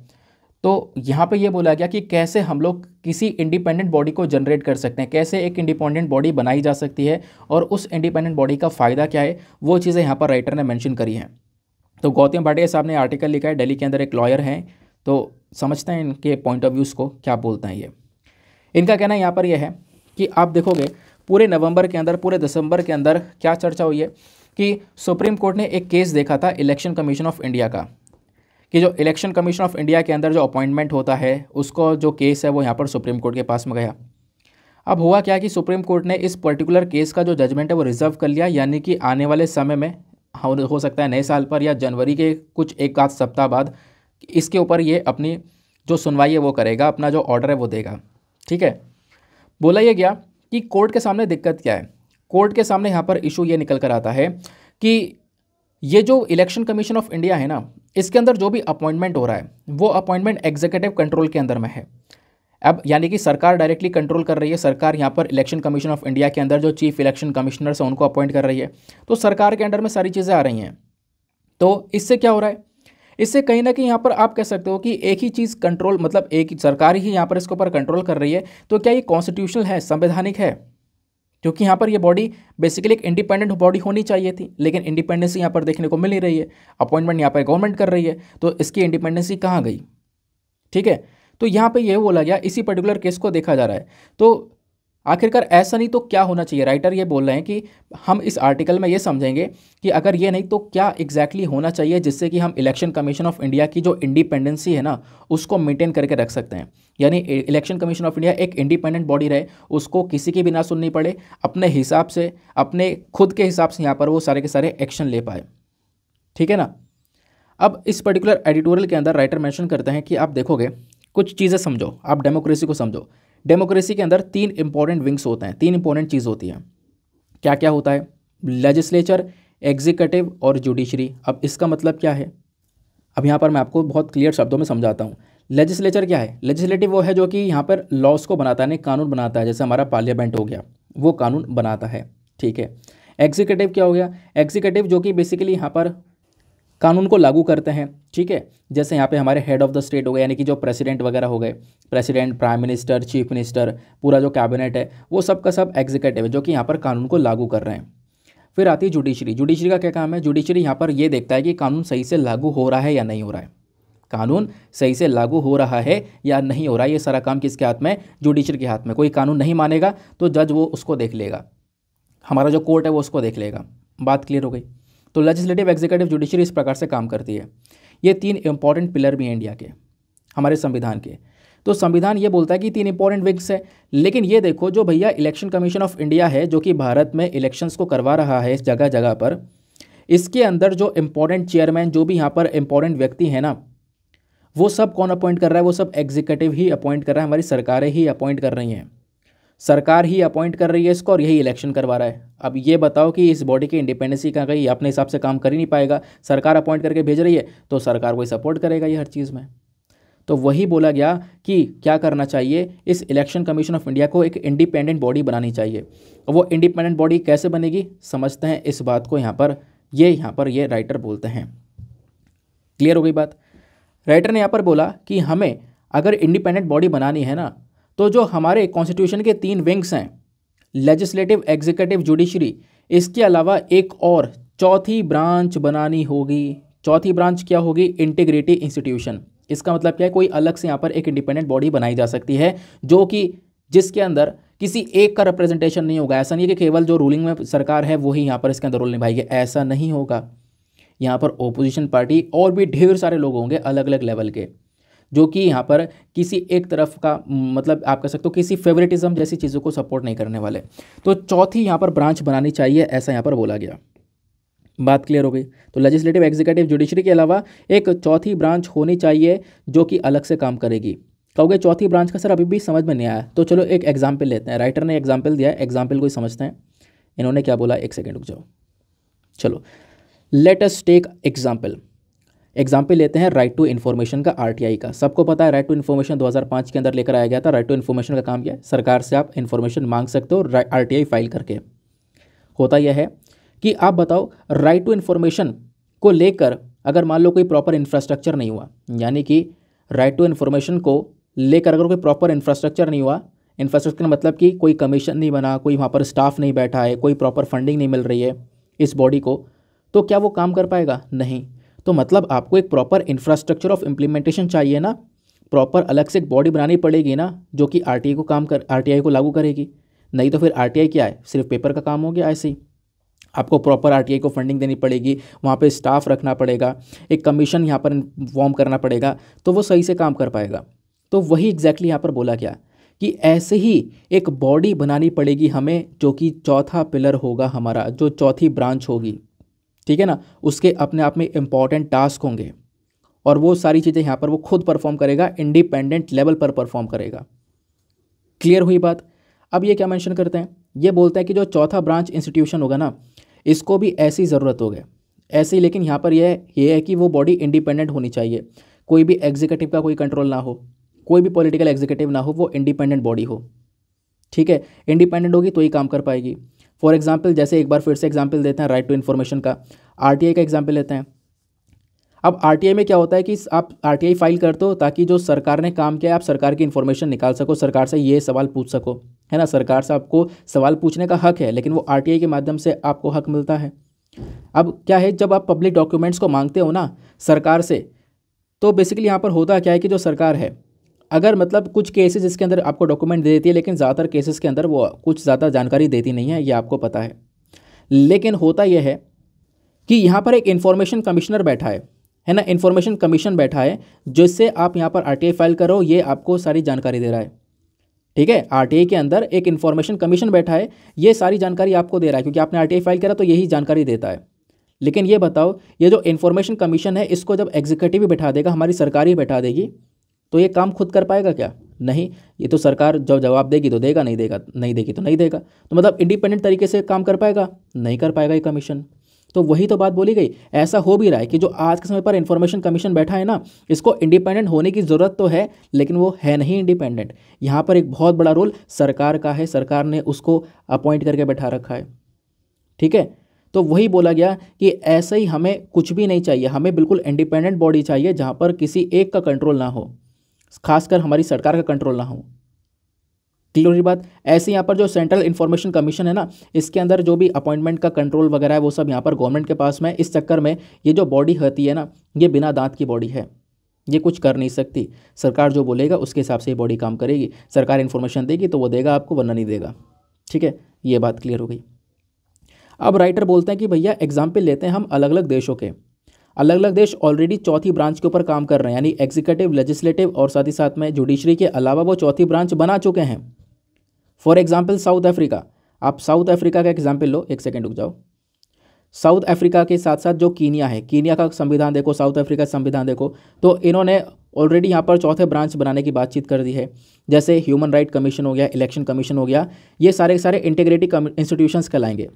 तो यहाँ पे ये बोला गया कि कैसे हम लोग किसी इंडिपेंडेंट बॉडी को जनरेट कर सकते हैं कैसे एक इंडिपेंडेंट बॉडी बनाई जा सकती है और उस इंडिपेंडेंट बॉडी का फ़ायदा क्या है वो चीज़ें यहाँ पर राइटर ने मेंशन करी हैं तो गौतम भाटिया साहब ने आर्टिकल लिखा है दिल्ली के अंदर एक लॉयर हैं तो समझते हैं इनके पॉइंट ऑफ व्यूज़ को क्या बोलते हैं ये इनका कहना यहाँ पर यह है कि आप देखोगे पूरे नवंबर के अंदर पूरे दिसंबर के अंदर क्या चर्चा हुई है कि सुप्रीम कोर्ट ने एक केस देखा था इलेक्शन कमीशन ऑफ इंडिया का कि जो इलेक्शन कमीशन ऑफ इंडिया के अंदर जो अपॉइंटमेंट होता है उसको जो केस है वो यहाँ पर सुप्रीम कोर्ट के पास में गया अब हुआ क्या कि सुप्रीम कोर्ट ने इस पर्टिकुलर केस का जो जजमेंट है वो रिजर्व कर लिया यानी कि आने वाले समय में हो सकता है नए साल पर या जनवरी के कुछ एक आध सप्ताह बाद इसके ऊपर ये अपनी जो सुनवाई है वो करेगा अपना जो ऑर्डर है वो देगा ठीक है बोला यह गया कि कोर्ट के सामने दिक्कत क्या है कोर्ट के सामने यहाँ पर इशू ये निकल कर आता है कि ये जो इलेक्शन कमीशन ऑफ इंडिया है ना इसके अंदर जो भी अपॉइंटमेंट हो रहा है वो अपॉइंटमेंट एग्जीक्यूटिव कंट्रोल के अंदर में है अब यानी कि सरकार डायरेक्टली कंट्रोल कर रही है सरकार यहाँ पर इलेक्शन कमीशन ऑफ इंडिया के अंदर जो चीफ इलेक्शन कमिश्नर्स हैं उनको अपॉइंट कर रही है तो सरकार के अंडर में सारी चीज़ें आ रही हैं तो इससे क्या हो रहा है इससे कहीं ना कहीं यहाँ पर आप कह सकते हो कि एक ही चीज़ कंट्रोल मतलब एक ही सरकार ही यहाँ पर इसके ऊपर कंट्रोल कर रही है तो क्या ये कॉन्स्टिट्यूशनल है संवैधानिक है क्योंकि यहाँ पर ये बॉडी बेसिकली एक इंडिपेंडेंट बॉडी होनी चाहिए थी लेकिन इंडिपेंडेंसी यहाँ पर देखने को मिल नहीं रही है अपॉइंटमेंट यहाँ पर गवर्नमेंट कर रही है तो इसकी इंडिपेंडेंसी कहाँ गई ठीक है तो यहाँ पे ये बोला गया इसी पर्टिकुलर केस को देखा जा रहा है तो आखिरकार ऐसा नहीं तो क्या होना चाहिए राइटर ये बोल रहे हैं कि हम इस आर्टिकल में ये समझेंगे कि अगर ये नहीं तो क्या एग्जैक्टली exactly होना चाहिए जिससे कि हम इलेक्शन कमीशन ऑफ इंडिया की जो इंडिपेंडेंसी है ना उसको मेंटेन करके रख सकते हैं यानी इलेक्शन कमीशन ऑफ इंडिया एक इंडिपेंडेंट बॉडी रहे उसको किसी की भी ना सुननी पड़े अपने हिसाब से अपने खुद के हिसाब से यहाँ पर वो सारे के सारे एक्शन ले पाए ठीक है ना अब इस पर्टिकुलर एडिटोरियल के अंदर राइटर मैंशन करते हैं कि आप देखोगे कुछ चीज़ें समझो आप डेमोक्रेसी को समझो डेमोक्रेसी के अंदर तीन इंपॉर्टेंट विंग्स होते हैं तीन इंपॉर्टेंट चीज़ होती हैं क्या क्या होता है लेजिस्लेचर एग्जीक्यूटिव और जुडिशरी अब इसका मतलब क्या है अब यहाँ पर मैं आपको बहुत क्लियर शब्दों में समझाता हूँ लेजिस्लेचर क्या है लेजिस्लेटिव वो है जो कि यहाँ पर लॉस को बनाता है कानून बनाता है जैसे हमारा पार्लियामेंट हो गया वो कानून बनाता है ठीक है एग्जीक्यूटिव क्या हो गया एग्जीक्यूटिव जो कि बेसिकली यहाँ पर कानून को लागू करते हैं ठीक है जैसे यहाँ पे हमारे हेड ऑफ द स्टेट हो गए यानी कि जो प्रेसिडेंट वगैरह हो गए president prime minister chief minister पूरा जो कैबिनेट है वो सब का सब एग्जीक्यूटिव है जो कि यहाँ पर कानून को लागू कर रहे हैं फिर आती है जुडिशरी जुडिशरी का क्या काम है जुडिशरी यहाँ पर यह देखता है कि कानून सही से लागू हो रहा है या नहीं हो रहा है कानून सही से लागू हो रहा है या नहीं हो रहा है ये सारा काम किसके हाथ में जुडिशरी के हाथ में कोई कानून नहीं मानेगा तो जज वो उसको देख लेगा हमारा जो कोर्ट है वो उसको देख लेगा बात क्लियर हो गई तो लेजिस्लेटिव एग्जीक्यूटिव जुडिशरी इस प्रकार से काम करती है ये तीन इंपॉर्टेंट पिलर भी हैं इंडिया के हमारे संविधान के तो संविधान ये बोलता है कि तीन इंपॉर्टेंट विंग्स है लेकिन ये देखो जो भैया इलेक्शन कमीशन ऑफ इंडिया है जो कि भारत में इलेक्शंस को करवा रहा है इस जगह जगह पर इसके अंदर जो इम्पोर्टेंट चेयरमैन जो भी यहाँ पर इम्पोर्टेंट व्यक्ति हैं ना वो सब कौन अपॉइंट कर रहा है वो सब एग्जीक्यूटिव ही अपॉइंट कर रहा है हमारी सरकारें ही अपॉइंट कर रही हैं सरकार ही अपॉइंट कर रही है इसको और यही इलेक्शन करवा रहा है अब ये बताओ कि इस बॉडी की इंडिपेंडेंसी का कहीं अपने हिसाब से काम कर ही नहीं पाएगा सरकार अपॉइंट करके भेज रही है तो सरकार वही सपोर्ट करेगा ये हर चीज़ में तो वही बोला गया कि क्या करना चाहिए इस इलेक्शन कमीशन ऑफ इंडिया को एक इंडिपेंडेंट बॉडी बनानी चाहिए वो इंडिपेंडेंट बॉडी कैसे बनेगी समझते हैं इस बात को यहाँ पर ये यहाँ पर ये राइटर बोलते हैं क्लियर हो गई बात राइटर ने यहाँ पर बोला कि हमें अगर इंडिपेंडेंट बॉडी बनानी है ना तो जो हमारे कॉन्स्टिट्यूशन के तीन विंग्स हैं लेजिस्लेटिव एग्जीक्यूटिव जुडिशरी इसके अलावा एक और चौथी ब्रांच बनानी होगी चौथी ब्रांच क्या होगी इंटीग्रेटिव इंस्टीट्यूशन इसका मतलब क्या है कोई अलग से यहाँ पर एक इंडिपेंडेंट बॉडी बनाई जा सकती है जो कि जिसके अंदर किसी एक का रिप्रेजेंटेशन नहीं होगा ऐसा नहीं है कि केवल जो रूलिंग में सरकार है वही यहाँ पर इसके अंदर रोल निभाएगी ऐसा नहीं होगा यहाँ पर ओपोजिशन पार्टी और भी ढेर सारे लोग होंगे अलग अलग लेवल के जो कि यहाँ पर किसी एक तरफ का मतलब आप कह सकते हो किसी फेवरेटिज्म जैसी चीज़ों को सपोर्ट नहीं करने वाले तो चौथी यहाँ पर ब्रांच बनानी चाहिए ऐसा यहाँ पर बोला गया बात क्लियर हो गई तो लेजिस्लेटिव एग्जीक्यूटिव जुडिशरी के अलावा एक चौथी ब्रांच होनी चाहिए जो कि अलग से काम करेगी कहोगे चौथी ब्रांच का सर अभी भी समझ में नहीं आया तो चलो एक एग्जाम्पल लेते हैं राइटर ने एग्जाम्पल दिया एग्जाम्पल को ही समझते हैं इन्होंने क्या बोला एक सेकेंड रुक जाओ चलो लेट टेक एग्जाम्पल एग्जाम्पल लेते हैं राइट टू इन्फॉर्मेशन का आरटीआई का सबको पता है राइट टू इन्फॉर्मेशन 2005 के अंदर लेकर आया गया था राइट टू इन्फॉर्मेशन का काम क्या है सरकार से आप इन्फॉर्मेशन मांग सकते हो आरटीआई फाइल करके होता यह है कि आप बताओ राइट टू इन्फॉर्मेशन को लेकर अगर मान लो कोई प्रॉपर इंफ्रास्ट्रक्चर नहीं हुआ यानी कि राइट टू इन्फॉर्मेशन को लेकर अगर कोई प्रॉपर इंफ्रास्ट्रक्चर नहीं हुआ इंफ्रास्ट्रक्चर मतलब कि कोई कमीशन नहीं बना कोई वहाँ पर स्टाफ नहीं बैठा है कोई प्रॉपर फंडिंग नहीं मिल रही है इस बॉडी को तो क्या वो काम कर पाएगा नहीं तो मतलब आपको एक प्रॉपर इंफ्रास्ट्रक्चर ऑफ इम्प्लीमेंटेशन चाहिए ना प्रॉपर अलग से एक बॉडी बनानी पड़ेगी ना जो कि आर को काम कर आर को लागू करेगी नहीं तो फिर आर क्या है सिर्फ पेपर का काम हो गया ऐसे ही आपको प्रॉपर आर को फंडिंग देनी पड़ेगी वहाँ पे स्टाफ रखना पड़ेगा एक कमीशन यहाँ पर फॉर्म करना पड़ेगा तो वो सही से काम कर पाएगा तो वही एग्जैक्टली यहाँ पर बोला गया कि ऐसे ही एक बॉडी बनानी पड़ेगी हमें जो कि चौथा पिलर होगा हमारा जो चौथी ब्रांच होगी ठीक है ना उसके अपने आप में इम्पॉर्टेंट टास्क होंगे और वो सारी चीज़ें यहाँ पर वो खुद परफॉर्म करेगा इंडिपेंडेंट लेवल पर परफॉर्म करेगा क्लियर हुई बात अब ये क्या मेंशन करते हैं ये बोलते हैं कि जो चौथा ब्रांच इंस्टीट्यूशन होगा ना इसको भी ऐसी ज़रूरत होगी ऐसी लेकिन यहाँ पर यह ये है कि वो बॉडी इंडिपेंडेंट होनी चाहिए कोई भी एग्जीक्यूटिव का कोई कंट्रोल ना हो कोई भी पॉलिटिकल एग्जीक्यूटिव ना हो वो इंडिपेंडेंट बॉडी हो ठीक है इंडिपेंडेंट होगी तो ही काम कर पाएगी फॉर एग्जाम्पल जैसे एक बार फिर से एग्जाम्पल देते हैं राइट टू इन्फॉर्मेशन का आर का एग्जाम्पल लेते हैं अब आर में क्या होता है कि आप आर फाइल कर दो ताकि जो सरकार ने काम किया है आप सरकार की इन्फॉर्मेशन निकाल सको सरकार से ये सवाल पूछ सको है ना सरकार से आपको सवाल पूछने का हक है लेकिन वो आर के माध्यम से आपको हक मिलता है अब क्या है जब आप पब्लिक डॉक्यूमेंट्स को मांगते हो ना सरकार से तो बेसिकली यहाँ पर होता क्या है कि जो सरकार है अगर मतलब कुछ केसेस इसके अंदर आपको डॉक्यूमेंट दे देती है लेकिन ज़्यादातर केसेस के अंदर वो कुछ ज़्यादा जानकारी देती नहीं है ये आपको पता है लेकिन होता यह है कि यहाँ पर एक इन्फॉर्मेशन कमिश्नर बैठा है है ना इन्फॉर्मेशन कमीशन बैठा है जिससे आप यहाँ पर आर फाइल करो ये आपको सारी जानकारी दे रहा है ठीक है आर के अंदर एक इन्फॉर्मेशन कमीशन बैठा है ये सारी जानकारी आपको दे रहा है क्योंकि आपने आर फाइल करा तो यही जानकारी देता है लेकिन ये बताओ ये जो इन्फॉर्मेशन कमीशन है इसको जब एग्जीक्यूटिव बैठा देगा हमारी सरकार ही बैठा देगी तो ये काम खुद कर पाएगा क्या नहीं ये तो सरकार जब जवाब देगी तो देगा नहीं देगा नहीं देगी तो नहीं देगा तो मतलब इंडिपेंडेंट तरीके से काम कर पाएगा नहीं कर पाएगा ये कमीशन तो वही तो बात बोली गई ऐसा हो भी रहा है कि जो आज के समय पर इन्फॉर्मेशन कमीशन बैठा है ना इसको इंडिपेंडेंट होने की ज़रूरत तो है लेकिन वो है नहीं इंडिपेंडेंट यहाँ पर एक बहुत बड़ा रोल सरकार का है सरकार ने उसको अपॉइंट करके बैठा रखा है ठीक है तो वही बोला गया कि ऐसे ही हमें कुछ भी नहीं चाहिए हमें बिल्कुल इंडिपेंडेंट बॉडी चाहिए जहाँ पर किसी एक का कंट्रोल ना हो खासकर हमारी सरकार का कंट्रोल ना हो क्लियर हो रही बात ऐसे यहाँ पर जो सेंट्रल इन्फॉर्मेशन कमीशन है ना इसके अंदर जो भी अपॉइंटमेंट का कंट्रोल वगैरह है वो सब यहाँ पर गवर्नमेंट के पास में इस चक्कर में ये जो बॉडी होती है ना ये बिना दांत की बॉडी है ये कुछ कर नहीं सकती सरकार जो बोलेगा उसके हिसाब से ये बॉडी काम करेगी सरकार इन्फॉर्मेशन देगी तो वो देगा आपको वरना नहीं देगा ठीक है ये बात क्लियर हो गई अब राइटर बोलते हैं कि भैया एग्जाम्पल लेते हैं हम अलग अलग देशों के अलग अलग देश ऑलरेडी चौथी ब्रांच के ऊपर काम कर रहे हैं यानी एग्जीक्यूटिव लेजिस्लेटिव और साथ ही साथ में जुडिशरी के अलावा वो चौथी ब्रांच बना चुके हैं फॉर एग्जाम्पल साउथ अफ्रीका आप साउथ अफ्रीका का एग्जाम्पल लो एक सेकेंड रुक जाओ साउथ अफ्रीका के साथ साथ जो कीनिया है कीनिया का संविधान देखो साउथ अफ्रीका का संविधान देखो तो इन्होंने ऑलरेडी यहाँ पर चौथे ब्रांच बनाने की बातचीत कर दी है जैसे ह्यूमन राइट कमीशन हो गया इलेक्शन कमीशन हो गया ये सारे सारे इंटीग्रेटिव इंस्टीट्यूशंस कहलाएंगे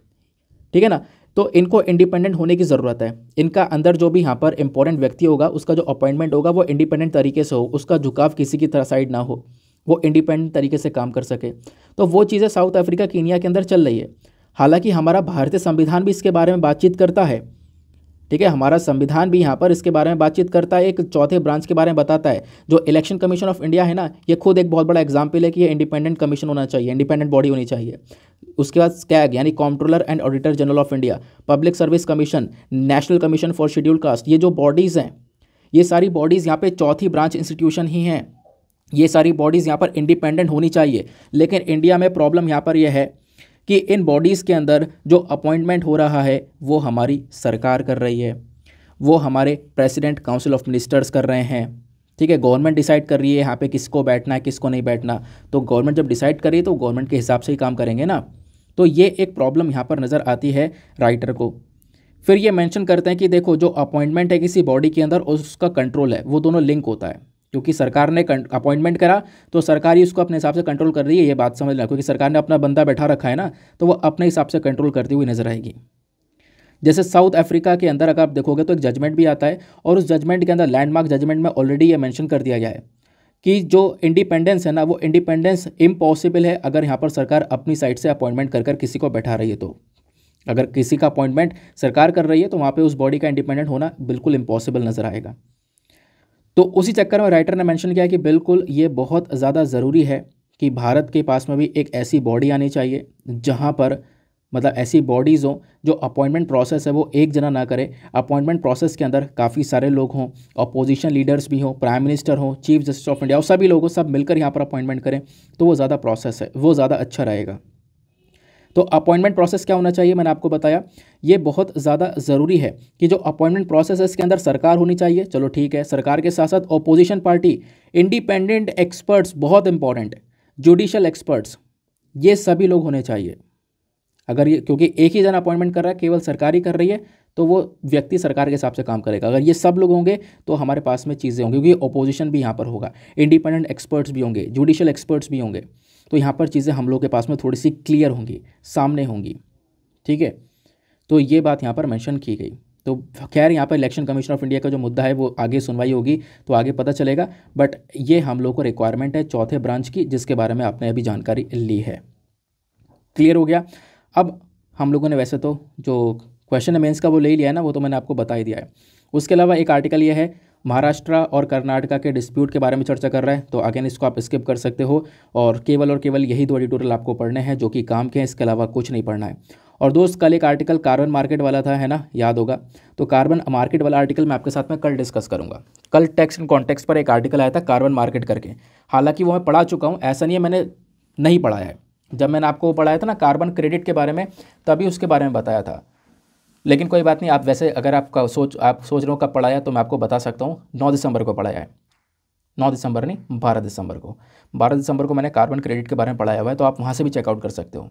ठीक है ना तो इनको इंडिपेंडेंट होने की ज़रूरत है इनका अंदर जो भी यहाँ पर इंपॉर्टेंट व्यक्ति होगा उसका जो अपॉइंटमेंट होगा वो इंडिपेंडेंट तरीके से हो उसका झुकाव किसी की तरह साइड ना हो वो इंडिपेंडेंट तरीके से काम कर सके तो वो चीज़ें साउथ अफ्रीका कीनिया के अंदर चल रही है हालांकि हमारा भारतीय संविधान भी इसके बारे में बातचीत करता है ठीक है हमारा संविधान भी यहाँ पर इसके बारे में बातचीत करता है एक चौथे ब्रांच के बारे में बताता है जो इलेक्शन कमीशन ऑफ इंडिया है ना ये खुद एक बहुत बड़ा एग्जाम्पल है कि ये इंडिपेंडेंट कमीशन होना चाहिए इंडिपेंडेंट बॉडी होनी चाहिए उसके बाद स्कैग यानी comptroller and auditor general of India public service commission national commission for schedule caste ये जो बॉडीज़ हैं ये सारी बॉडीज़ यहाँ पर चौथी ब्रांच इंस्टीट्यूशन ही हैं ये सारी बॉडीज़ यहाँ पर इंडिपेंडेंट होनी चाहिए लेकिन इंडिया में प्रॉब्लम यहाँ पर यह है कि इन बॉडीज़ के अंदर जो अपॉइंटमेंट हो रहा है वो हमारी सरकार कर रही है वो हमारे प्रेसिडेंट काउंसिल ऑफ मिनिस्टर्स कर रहे हैं ठीक है गवर्नमेंट डिसाइड कर रही है यहाँ पे किसको बैठना है किसको नहीं बैठना तो गवर्नमेंट जब डिसाइड कर रही है तो गवर्नमेंट के हिसाब से ही काम करेंगे ना तो ये एक प्रॉब्लम यहाँ पर नज़र आती है राइटर को फिर ये मेंशन करते हैं कि देखो जो अपॉइंटमेंट है किसी बॉडी के अंदर और उसका कंट्रोल है वो दोनों लिंक होता है क्योंकि सरकार ने अपॉइंटमेंट करा तो सरकार ही उसको अपने हिसाब से कंट्रोल कर रही है ये बात समझ लेना क्योंकि सरकार ने अपना बंदा बैठा रखा है ना तो वो अपने हिसाब से कंट्रोल करती हुई नजर आएगी जैसे साउथ अफ्रीका के अंदर अगर आप देखोगे तो एक जजमेंट भी आता है और उस जजमेंट के अंदर लैंडमार्क जजमेंट में ऑलरेडी ये मैंशन कर दिया गया है कि जो इंडिपेंडेंस है ना वो इंडिपेंडेंस इम्पॉसिबल है अगर यहाँ पर सरकार अपनी साइड से अपॉइंटमेंट कर कर किसी को बैठा रही है तो अगर किसी का अपॉइंटमेंट सरकार कर रही है तो वहाँ पे उस बॉडी का इंडिपेंडेंट होना बिल्कुल इम्पॉसिबल नज़र आएगा तो उसी चक्कर में राइटर ने मेंशन किया कि बिल्कुल ये बहुत ज़्यादा ज़रूरी है कि भारत के पास में भी एक ऐसी बॉडी आनी चाहिए जहाँ पर मतलब ऐसी बॉडीज़ हों जो अपॉइंटमेंट प्रोसेस है वो एक जना ना करे अपॉइंटमेंट प्रोसेस के अंदर काफ़ी सारे लोग हों अपोजिशन लीडर्स भी हों प्राइम मिनिस्टर हों चीफ जस्टिस ऑफ इंडिया और सभी लोगों सब मिलकर यहाँ पर अपॉइंटमेंट करें तो वो ज़्यादा प्रोसेस है वो ज़्यादा अच्छा रहेगा तो अपॉइंटमेंट प्रोसेस क्या होना चाहिए मैंने आपको बताया ये बहुत ज़्यादा ज़रूरी है कि जो अपॉइंटमेंट प्रोसेस है इसके अंदर सरकार होनी चाहिए चलो ठीक है सरकार के साथ साथ ओपोजिशन पार्टी इंडिपेंडेंट एक्सपर्ट्स बहुत इंपॉर्टेंट जुडिशल एक्सपर्ट्स ये सभी लोग होने चाहिए अगर ये क्योंकि एक ही जन अपॉइंटमेंट कर रहा है केवल सरकार ही कर रही है तो वो व्यक्ति सरकार के हिसाब से काम करेगा अगर ये सब लोग होंगे तो हमारे पास में चीज़ें होंगी क्योंकि ओपोजिशन भी यहाँ पर होगा इंडिपेंडेंट एक्सपर्ट्स भी होंगे जुडिशल एक्सपर्ट्स भी होंगे तो यहाँ पर चीज़ें हम लोग के पास में थोड़ी सी क्लियर होंगी सामने होंगी ठीक है तो ये बात यहाँ पर मैंशन की गई तो खैर यहाँ पर इलेक्शन कमीशन ऑफ इंडिया का जो मुद्दा है वो आगे सुनवाई होगी तो आगे पता चलेगा बट ये हम लोग को रिक्वायरमेंट है चौथे ब्रांच की जिसके बारे में आपने अभी जानकारी ली है क्लियर हो गया अब हम लोगों ने वैसे तो जो क्वेश्चन है मेंस का वो ले लिया है ना वो तो मैंने आपको बता ही दिया है उसके अलावा एक आर्टिकल ये है महाराष्ट्र और कर्नाटका के डिस्प्यूट के बारे में चर्चा कर रहा है तो अगेन इसको आप स्किप कर सकते हो और केवल और केवल यही दो एडिटोरियल आपको पढ़ने हैं जो कि काम के हैं इसके अलावा कुछ नहीं पढ़ना है और दोस्त कल एक आर्टिकल कार्बन मार्केट वाला था है ना याद होगा तो कार्बन मार्केट वाला आर्टिकल मैं आपके साथ में कल डिस्कस करूंगा कल टैक्स इन कॉन्टेक्स पर एक आर्टिकल आया था कार्बन मार्केट करके हालांकि वो मैं पढ़ा चुका हूँ ऐसा नहीं है मैंने नहीं पढ़ाया है जब मैंने आपको पढ़ाया था ना कार्बन क्रेडिट के बारे में तभी उसके बारे में बताया था लेकिन कोई बात नहीं आप वैसे अगर आपका सोच आप सोच रहे हो कब पढ़ाया तो मैं आपको बता सकता हूँ नौ दिसंबर को पढ़ाया है नौ दिसंबर नहीं बारह दिसंबर को बारह दिसंबर को मैंने कार्बन क्रेडिट के बारे में पढ़ाया हुआ है तो आप वहाँ से भी चेकआउट कर सकते हो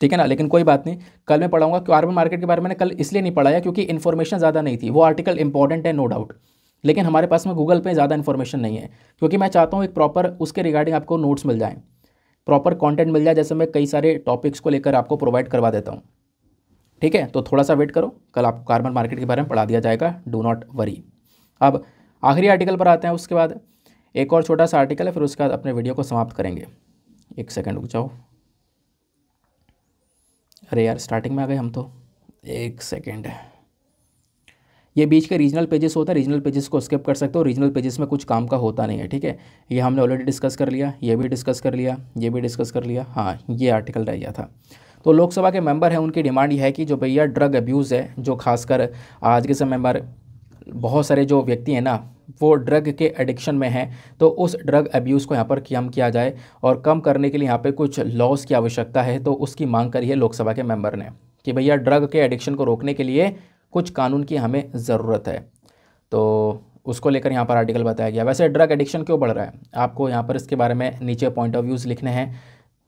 ठीक है ना लेकिन कोई बात नहीं कल मैं पढ़ाऊंगा कार्बन मार्केट के बारे में कल इसलिए नहीं पढ़ाया क्योंकि इन्फॉर्मेशन ज़्यादा नहीं थी वो आर्टिकल इंपॉर्टेंट है नो डाउट लेकिन हमारे पास में गूगल पे ज़्यादा इन्फॉर्मेशन नहीं है क्योंकि मैं चाहता हूँ एक प्रॉपर उसके रिगार्डिंग आपको नोट्स मिल जाएँ प्रॉपर कॉन्टेंट मिल जाए जैसे मैं कई सारे टॉपिक्स को लेकर आपको प्रोवाइड करवा देता हूँ ठीक है तो थोड़ा सा वेट करो कल आपको कार्बन मार्केट के बारे में पढ़ा दिया जाएगा डो नॉट वरी अब आखिरी आर्टिकल पर आते हैं उसके बाद एक और छोटा सा आर्टिकल है फिर उसके बाद अपने वीडियो को समाप्त करेंगे एक सेकेंड रुक जाओ अरे यार स्टार्टिंग में आ गए हम तो एक सेकेंड ये बीच के रीजनल पेजेस होता है रीजनल पेजेस को स्किप कर सकते हो रीजनल पेजेस में कुछ काम का होता नहीं है ठीक है ये हमने ऑलरेडी डिस्कस कर लिया ये भी डिस्कस कर लिया ये भी डिस्कस कर लिया हाँ ये आर्टिकल रह गया था तो लोकसभा के मेंबर हैं उनकी डिमांड यह है कि जो भैया ड्रग अब्यूज़ है जो खासकर आज के समय पर बहुत सारे जो व्यक्ति हैं ना वो ड्रग के एडिक्शन में हैं तो उस ड्रग अब्यूज़ को यहाँ पर कम किया जाए और कम करने के लिए यहाँ पे कुछ लॉस की आवश्यकता है तो उसकी मांग करी है लोकसभा के मेंबर ने कि भैया ड्रग के एडिक्शन को रोकने के लिए कुछ कानून की हमें ज़रूरत है तो उसको लेकर यहाँ पर आर्टिकल बताया गया वैसे ड्रग एडिक्शन क्यों बढ़ रहा है आपको यहाँ पर इसके बारे में नीचे पॉइंट ऑफ व्यूज़ लिखने हैं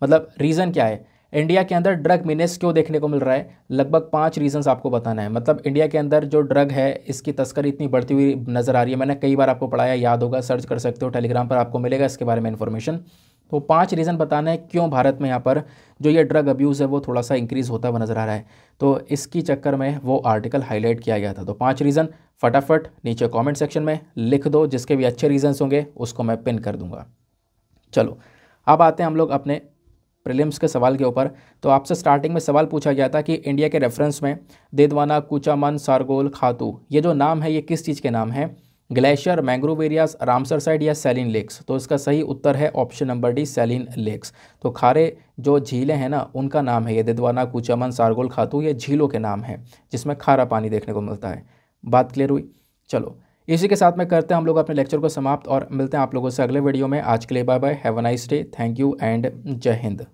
मतलब रीज़न क्या है इंडिया के अंदर ड्रग मिनेस क्यों देखने को मिल रहा है लगभग पाँच रीजंस आपको बताना है मतलब इंडिया के अंदर जो ड्रग है इसकी तस्करी इतनी बढ़ती हुई नज़र आ रही है मैंने कई बार आपको पढ़ाया याद होगा सर्च कर सकते हो टेलीग्राम पर आपको मिलेगा इसके बारे में इन्फॉर्मेशन तो पांच रीज़न बताना है क्यों भारत में यहाँ पर जो ये ड्रग अब्यूज़ है वो थोड़ा सा इंक्रीज़ होता हुआ नज़र आ रहा है तो इसकी चक्कर में वो आर्टिकल हाईलाइट किया गया था तो पांच रीज़न फटाफट नीचे कमेंट सेक्शन में लिख दो जिसके भी अच्छे रीज़न्स होंगे उसको मैं पिन कर दूंगा चलो अब आते हैं हम लोग अपने प्रीलिम्स के सवाल के ऊपर तो आपसे स्टार्टिंग में सवाल पूछा गया था कि इंडिया के रेफरेंस में देदवाना कुचामन सारगोल खातू ये जो नाम है ये किस चीज़ के नाम है glacier mangrove areas Ramsar site या सेलिन लेक्स तो इसका सही उत्तर है option number D saline lakes तो खारे जो झीलें हैं ना उनका नाम है ये दिदवाना कुचामन सारगोल खातू ये झीलों के नाम हैं जिसमें खारा पानी देखने को मिलता है बात क्लियर हुई चलो इसी के साथ में करते हैं हम लोग अपने लेक्चर को समाप्त और मिलते हैं आप लोगों से अगले वीडियो में आज के लिए bye bye have a nice day thank you and जय हिंद